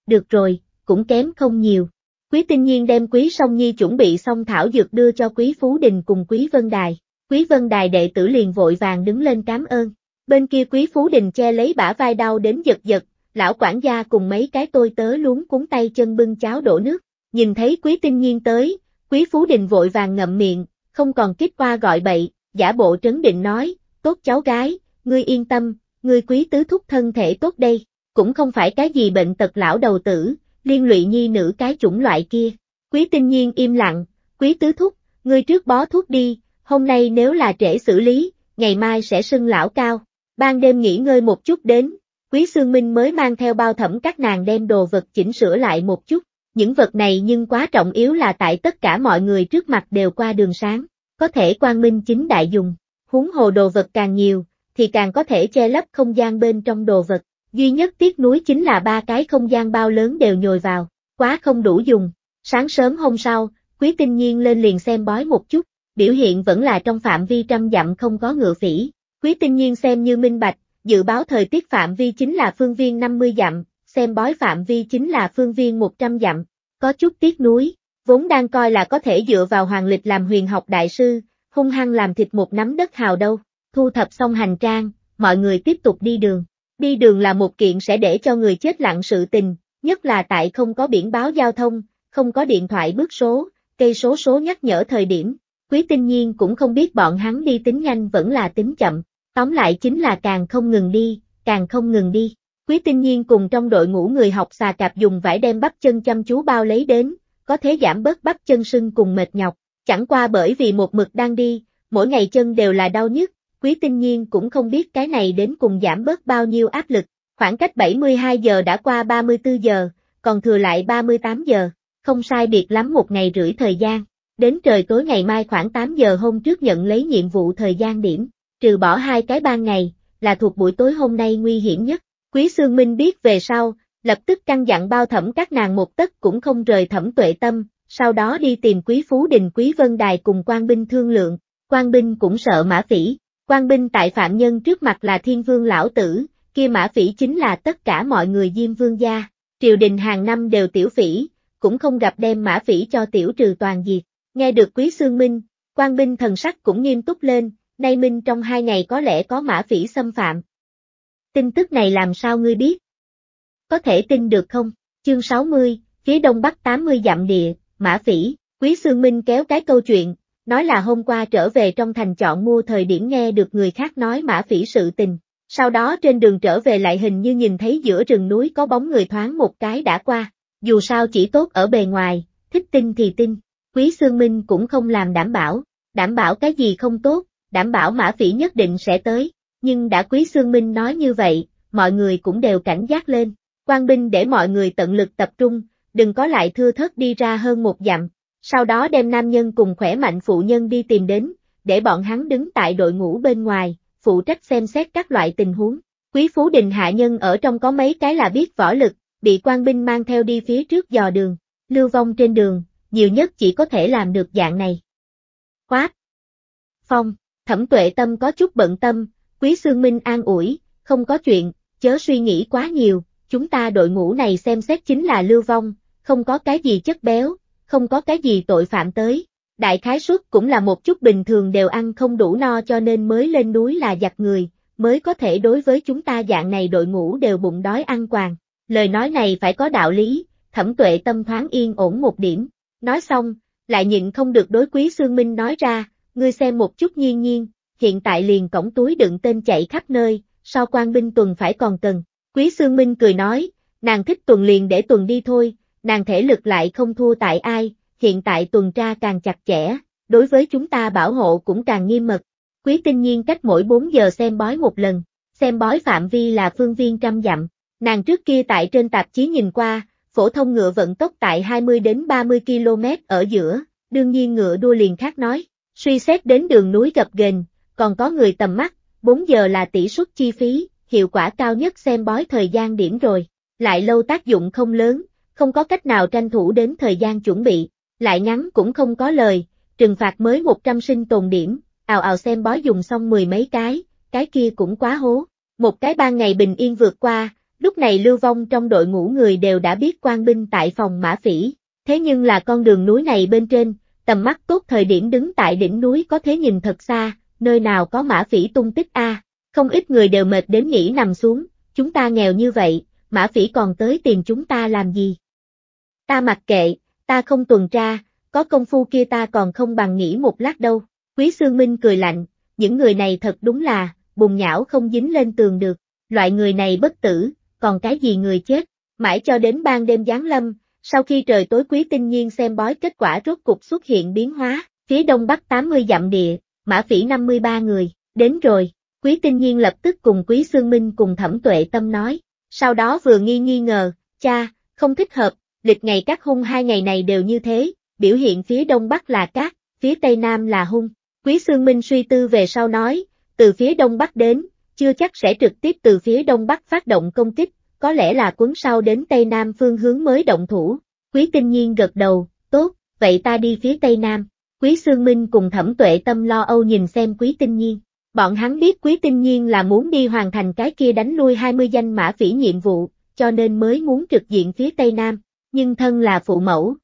Được rồi, cũng kém không nhiều. Quý tinh nhiên đem quý song nhi chuẩn bị xong thảo dược đưa cho quý Phú Đình cùng quý Vân Đài, quý Vân Đài đệ tử liền vội vàng đứng lên cảm ơn. Bên kia quý Phú Đình che lấy bả vai đau đến giật giật, lão quản gia cùng mấy cái tôi tớ luống cúng tay chân bưng cháo đổ nước, nhìn thấy quý tinh nhiên tới, quý phú đình vội vàng ngậm miệng, không còn kích qua gọi bậy, giả bộ trấn định nói, tốt cháu gái, ngươi yên tâm, ngươi quý tứ thúc thân thể tốt đây, cũng không phải cái gì bệnh tật lão đầu tử, liên lụy nhi nữ cái chủng loại kia. Quý tinh nhiên im lặng, quý tứ thúc, ngươi trước bó thuốc đi, hôm nay nếu là trễ xử lý, ngày mai sẽ sưng lão cao. Ban đêm nghỉ ngơi một chút đến, Quý Sương Minh mới mang theo bao thẩm các nàng đem đồ vật chỉnh sửa lại một chút, những vật này nhưng quá trọng yếu là tại tất cả mọi người trước mặt đều qua đường sáng, có thể quang minh chính đại dùng, húng hồ đồ vật càng nhiều, thì càng có thể che lấp không gian bên trong đồ vật, duy nhất tiếc núi chính là ba cái không gian bao lớn đều nhồi vào, quá không đủ dùng. Sáng sớm hôm sau, Quý Tinh Nhiên lên liền xem bói một chút, biểu hiện vẫn là trong phạm vi trăm dặm không có ngựa phỉ. Quý Tinh Nhiên xem như minh bạch, Dự báo thời tiết phạm vi chính là phương viên 50 dặm, xem bói phạm vi chính là phương viên 100 dặm, có chút tiếc núi, vốn đang coi là có thể dựa vào hoàng lịch làm huyền học đại sư, hung hăng làm thịt một nắm đất hào đâu, thu thập xong hành trang, mọi người tiếp tục đi đường. Đi đường là một kiện sẽ để cho người chết lặng sự tình, nhất là tại không có biển báo giao thông, không có điện thoại bước số, cây số số nhắc nhở thời điểm. Quý tinh nhiên cũng không biết bọn hắn đi tính nhanh vẫn là tính chậm, Tóm lại chính là càng không ngừng đi, càng không ngừng đi. Quý tinh nhiên cùng trong đội ngũ người học xà cạp dùng vải đem bắp chân chăm chú bao lấy đến, có thể giảm bớt bắp chân sưng cùng mệt nhọc, chẳng qua bởi vì một mực đang đi, mỗi ngày chân đều là đau nhất. quý tinh nhiên cũng không biết cái này đến cùng giảm bớt bao nhiêu áp lực, khoảng cách 72 giờ đã qua 34 giờ, còn thừa lại 38 giờ, không sai biệt lắm một ngày rưỡi thời gian, đến trời tối ngày mai khoảng 8 giờ hôm trước nhận lấy nhiệm vụ thời gian điểm, trừ bỏ hai cái ban ngày, là thuộc buổi tối hôm nay nguy hiểm nhất. Quý Sương Minh biết về sau, lập tức căn dặn bao thẩm các nàng một tấc cũng không rời thẩm tuệ tâm, sau đó đi tìm Quý Phú Đình Quý Vân Đài cùng quan binh thương lượng, quan binh cũng sợ mã phỉ, quan binh tại phạm nhân trước mặt là thiên vương lão tử, kia mã phỉ chính là tất cả mọi người diêm vương gia, triều đình hàng năm đều tiểu phỉ, cũng không gặp đem mã phỉ cho tiểu trừ toàn diệt, nghe được Quý xương Minh, quan binh thần sắc cũng nghiêm túc lên, nay minh trong hai ngày có lẽ có mã phỉ xâm phạm. Tin tức này làm sao ngươi biết? Có thể tin được không? Chương 60, phía đông bắc 80 dặm địa, mã phỉ, quý sương minh kéo cái câu chuyện, nói là hôm qua trở về trong thành chọn mua thời điểm nghe được người khác nói mã phỉ sự tình. Sau đó trên đường trở về lại hình như nhìn thấy giữa rừng núi có bóng người thoáng một cái đã qua, dù sao chỉ tốt ở bề ngoài, thích tin thì tin, quý sương minh cũng không làm đảm bảo, đảm bảo cái gì không tốt, đảm bảo Mã Phỉ nhất định sẽ tới, nhưng đã Quý Sương Minh nói như vậy, mọi người cũng đều cảnh giác lên, quan binh để mọi người tận lực tập trung, đừng có lại thưa thất đi ra hơn một dặm, sau đó đem nam nhân cùng khỏe mạnh phụ nhân đi tìm đến, để bọn hắn đứng tại đội ngũ bên ngoài, phụ trách xem xét các loại tình huống. Quý Phú Đình hạ nhân ở trong có mấy cái là biết võ lực, bị quan binh mang theo đi phía trước dò đường, lưu vong trên đường, nhiều nhất chỉ có thể làm được dạng này. Quát! Phong! Thẩm tuệ tâm có chút bận tâm, quý xương minh an ủi, không có chuyện, chớ suy nghĩ quá nhiều, chúng ta đội ngũ này xem xét chính là lưu vong, không có cái gì chất béo, không có cái gì tội phạm tới. Đại khái suất cũng là một chút bình thường đều ăn không đủ no cho nên mới lên núi là giặt người, mới có thể đối với chúng ta dạng này đội ngũ đều bụng đói ăn quàng. Lời nói này phải có đạo lý, thẩm tuệ tâm thoáng yên ổn một điểm. Nói xong, lại nhịn không được đối quý xương minh nói ra, ngươi xem một chút nhiên nhiên, hiện tại liền cổng túi đựng tên chạy khắp nơi, so quan binh tuần phải còn cần. Quý xương Minh cười nói, nàng thích tuần liền để tuần đi thôi, nàng thể lực lại không thua tại ai, hiện tại tuần tra càng chặt chẽ, đối với chúng ta bảo hộ cũng càng nghiêm mật. Quý tinh nhiên cách mỗi 4 giờ xem bói một lần, xem bói phạm vi là phương viên trăm dặm, nàng trước kia tại trên tạp chí nhìn qua, phổ thông ngựa vận tốc tại 20 đến 30 km ở giữa, đương nhiên ngựa đua liền khác nói. Suy xét đến đường núi gập ghềnh, còn có người tầm mắt, 4 giờ là tỷ suất chi phí, hiệu quả cao nhất xem bói thời gian điểm rồi. Lại lâu tác dụng không lớn, không có cách nào tranh thủ đến thời gian chuẩn bị, lại ngắn cũng không có lời, trừng phạt mới 100 sinh tồn điểm, ào ào xem bói dùng xong mười mấy cái, cái kia cũng quá hố. Một cái ba ngày bình yên vượt qua, lúc này lưu vong trong đội ngũ người đều đã biết quan binh tại phòng mã phỉ, thế nhưng là con đường núi này bên trên, tầm mắt tốt thời điểm đứng tại đỉnh núi có thế nhìn thật xa, nơi nào có mã phỉ tung tích a không ít người đều mệt đến nghĩ nằm xuống, chúng ta nghèo như vậy, mã phỉ còn tới tìm chúng ta làm gì? Ta mặc kệ, ta không tuần tra, có công phu kia ta còn không bằng nghỉ một lát đâu, quý sương minh cười lạnh, những người này thật đúng là, bùng nhão không dính lên tường được, loại người này bất tử, còn cái gì người chết, mãi cho đến ban đêm giáng lâm, sau khi trời tối quý tinh nhiên xem bói kết quả rốt cục xuất hiện biến hóa, phía đông bắc 80 dặm địa, mã phỉ 53 người, đến rồi, quý tinh nhiên lập tức cùng quý xương minh cùng thẩm tuệ tâm nói, sau đó vừa nghi nghi ngờ, cha, không thích hợp, lịch ngày các hung hai ngày này đều như thế, biểu hiện phía đông bắc là cát, phía tây nam là hung, quý xương minh suy tư về sau nói, từ phía đông bắc đến, chưa chắc sẽ trực tiếp từ phía đông bắc phát động công kích, có lẽ là cuốn sau đến Tây Nam phương hướng mới động thủ. Quý Kinh Nhiên gật đầu, tốt, vậy ta đi phía Tây Nam. Quý Sương Minh cùng Thẩm Tuệ Tâm lo âu nhìn xem Quý Tinh Nhiên. Bọn hắn biết Quý Tinh Nhiên là muốn đi hoàn thành cái kia đánh lui 20 danh mã phỉ nhiệm vụ, cho nên mới muốn trực diện phía Tây Nam, nhưng thân là phụ mẫu.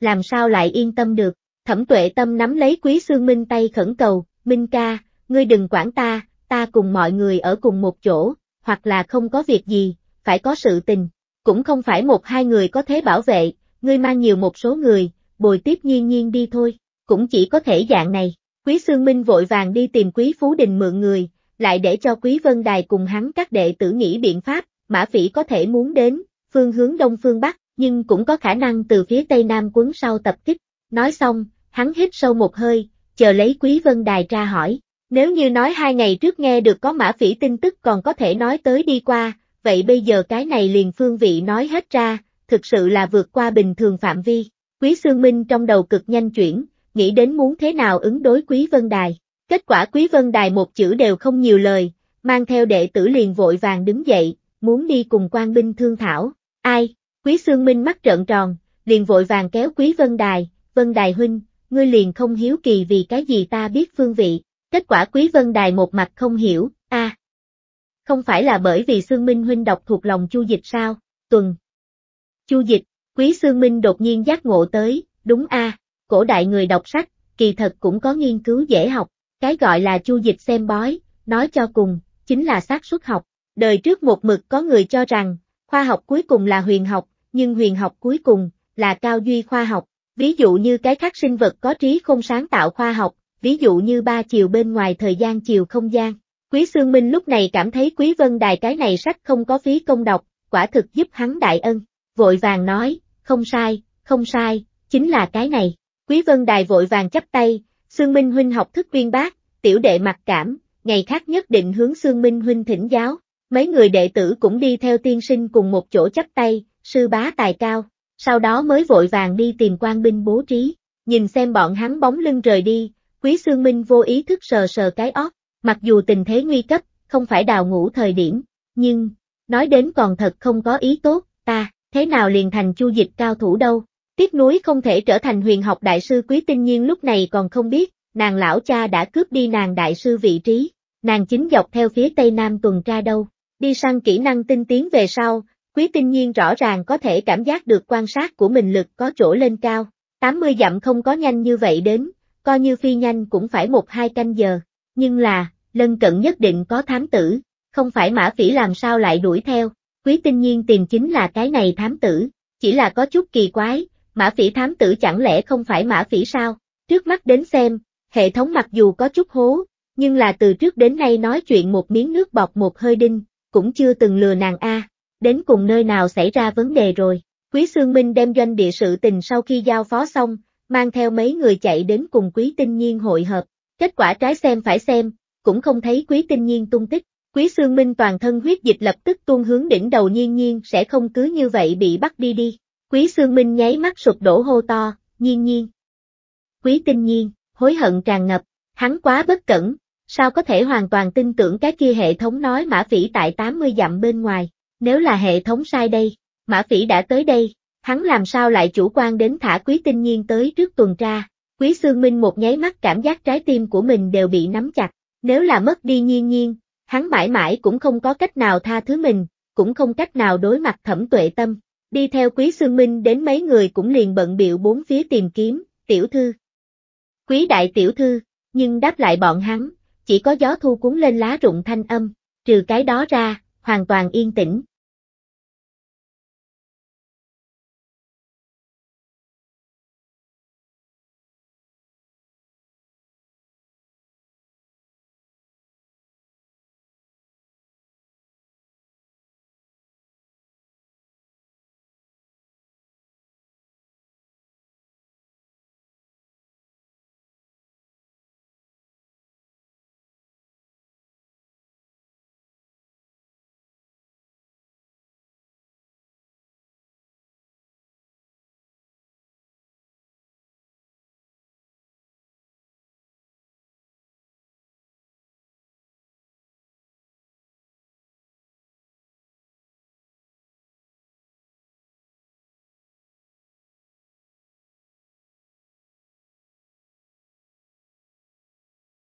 Làm sao lại yên tâm được, Thẩm Tuệ Tâm nắm lấy Quý Sương Minh tay khẩn cầu, Minh ca, ngươi đừng quản ta, ta cùng mọi người ở cùng một chỗ, hoặc là không có việc gì, phải có sự tình. Cũng không phải một hai người có thế bảo vệ, ngươi mang nhiều một số người, bồi tiếp nhiên nhiên đi thôi, cũng chỉ có thể dạng này. Quý Sương Minh vội vàng đi tìm Quý Phú Đình mượn người, lại để cho Quý Vân Đài cùng hắn các đệ tử nghĩ biện pháp, Mã Phỉ có thể muốn đến, phương hướng đông phương bắc, nhưng cũng có khả năng từ phía tây nam quấn sau tập kích. Nói xong, hắn hít sâu một hơi, chờ lấy Quý Vân Đài ra hỏi, nếu như nói hai ngày trước nghe được có mã phỉ tin tức còn có thể nói tới đi qua, vậy bây giờ cái này liền phương vị nói hết ra, thực sự là vượt qua bình thường phạm vi. Quý Sương Minh trong đầu cực nhanh chuyển, nghĩ đến muốn thế nào ứng đối Quý Vân Đài. Kết quả Quý Vân Đài một chữ đều không nhiều lời, mang theo đệ tử liền vội vàng đứng dậy, muốn đi cùng quan binh thương thảo. Ai? Quý Sương Minh mắt trợn tròn, liền vội vàng kéo Quý Vân Đài, Vân Đài Huynh, ngươi liền không hiếu kỳ vì cái gì ta biết phương vị. Kết quả Quý Vân Đài một mặt không hiểu, a à, Không phải là bởi vì Sương Minh Huynh đọc thuộc lòng Chu Dịch sao, tuần. Chu Dịch, Quý Sương Minh đột nhiên giác ngộ tới, đúng a à, cổ đại người đọc sách, kỳ thật cũng có nghiên cứu dễ học, cái gọi là Chu Dịch xem bói, nói cho cùng, chính là xác suất học. Đời trước một mực có người cho rằng, khoa học cuối cùng là huyền học, nhưng huyền học cuối cùng, là cao duy khoa học. Ví dụ như cái khác sinh vật có trí không sáng tạo khoa học, ví dụ như ba chiều bên ngoài thời gian chiều không gian. Quý Sương Minh lúc này cảm thấy Quý Vân Đài cái này sách không có phí công đọc, quả thực giúp hắn đại ân, vội vàng nói, không sai, không sai, chính là cái này. Quý Vân Đài vội vàng chắp tay, Sương Minh Huynh học thức uyên bác, tiểu đệ mặc cảm, ngày khác nhất định hướng Sương Minh Huynh thỉnh giáo. Mấy người đệ tử cũng đi theo tiên sinh cùng một chỗ chắp tay, sư bá tài cao, sau đó mới vội vàng đi tìm quan binh bố trí, nhìn xem bọn hắn bóng lưng rời đi, Quý Sương Minh vô ý thức sờ sờ cái óc, mặc dù tình thế nguy cấp, không phải đào ngũ thời điểm, nhưng, nói đến còn thật không có ý tốt, ta, thế nào liền thành chu dịch cao thủ đâu. Tiếc núi không thể trở thành huyền học đại sư quý tinh nhiên lúc này còn không biết, nàng lão cha đã cướp đi nàng đại sư vị trí, nàng chính dọc theo phía tây nam tuần tra đâu, đi sang kỹ năng tinh tiến về sau, quý tinh nhiên rõ ràng có thể cảm giác được quan sát của mình lực có chỗ lên cao, 80 dặm không có nhanh như vậy đến, coi như phi nhanh cũng phải một hai canh giờ, nhưng là, lân cận nhất định có thám tử, không phải mã phỉ làm sao lại đuổi theo, quý tinh nhiên tìm chính là cái này thám tử, chỉ là có chút kỳ quái, mã phỉ thám tử chẳng lẽ không phải mã phỉ sao, trước mắt đến xem, hệ thống mặc dù có chút hố, nhưng là từ trước đến nay nói chuyện một miếng nước bọt một hơi đinh, cũng chưa từng lừa nàng A, đến cùng nơi nào xảy ra vấn đề rồi. Quý xương Minh đem doanh địa sự tình sau khi giao phó xong, mang theo mấy người chạy đến cùng quý tinh nhiên hội hợp, kết quả trái xem phải xem, cũng không thấy quý tinh nhiên tung tích, quý xương minh toàn thân huyết dịch lập tức tuôn hướng đỉnh đầu nhiên nhiên sẽ không cứ như vậy bị bắt đi đi, quý xương minh nháy mắt sụp đổ hô to, nhiên nhiên. Quý tinh nhiên, hối hận tràn ngập, hắn quá bất cẩn, sao có thể hoàn toàn tin tưởng cái kia hệ thống nói mã phỉ tại 80 dặm bên ngoài, nếu là hệ thống sai đây, mã phỉ đã tới đây, hắn làm sao lại chủ quan đến thả quý tinh nhiên tới trước tuần tra. Quý Sương Minh một nháy mắt cảm giác trái tim của mình đều bị nắm chặt, nếu là mất đi nhiên nhiên, hắn mãi mãi cũng không có cách nào tha thứ mình, cũng không cách nào đối mặt thẩm tuệ tâm. Đi theo Quý Sương Minh đến mấy người cũng liền bận biệu bốn phía tìm kiếm, tiểu thư. Quý đại tiểu thư, nhưng đáp lại bọn hắn, chỉ có gió thu cuốn lên lá rụng thanh âm, trừ cái đó ra, hoàn toàn yên tĩnh.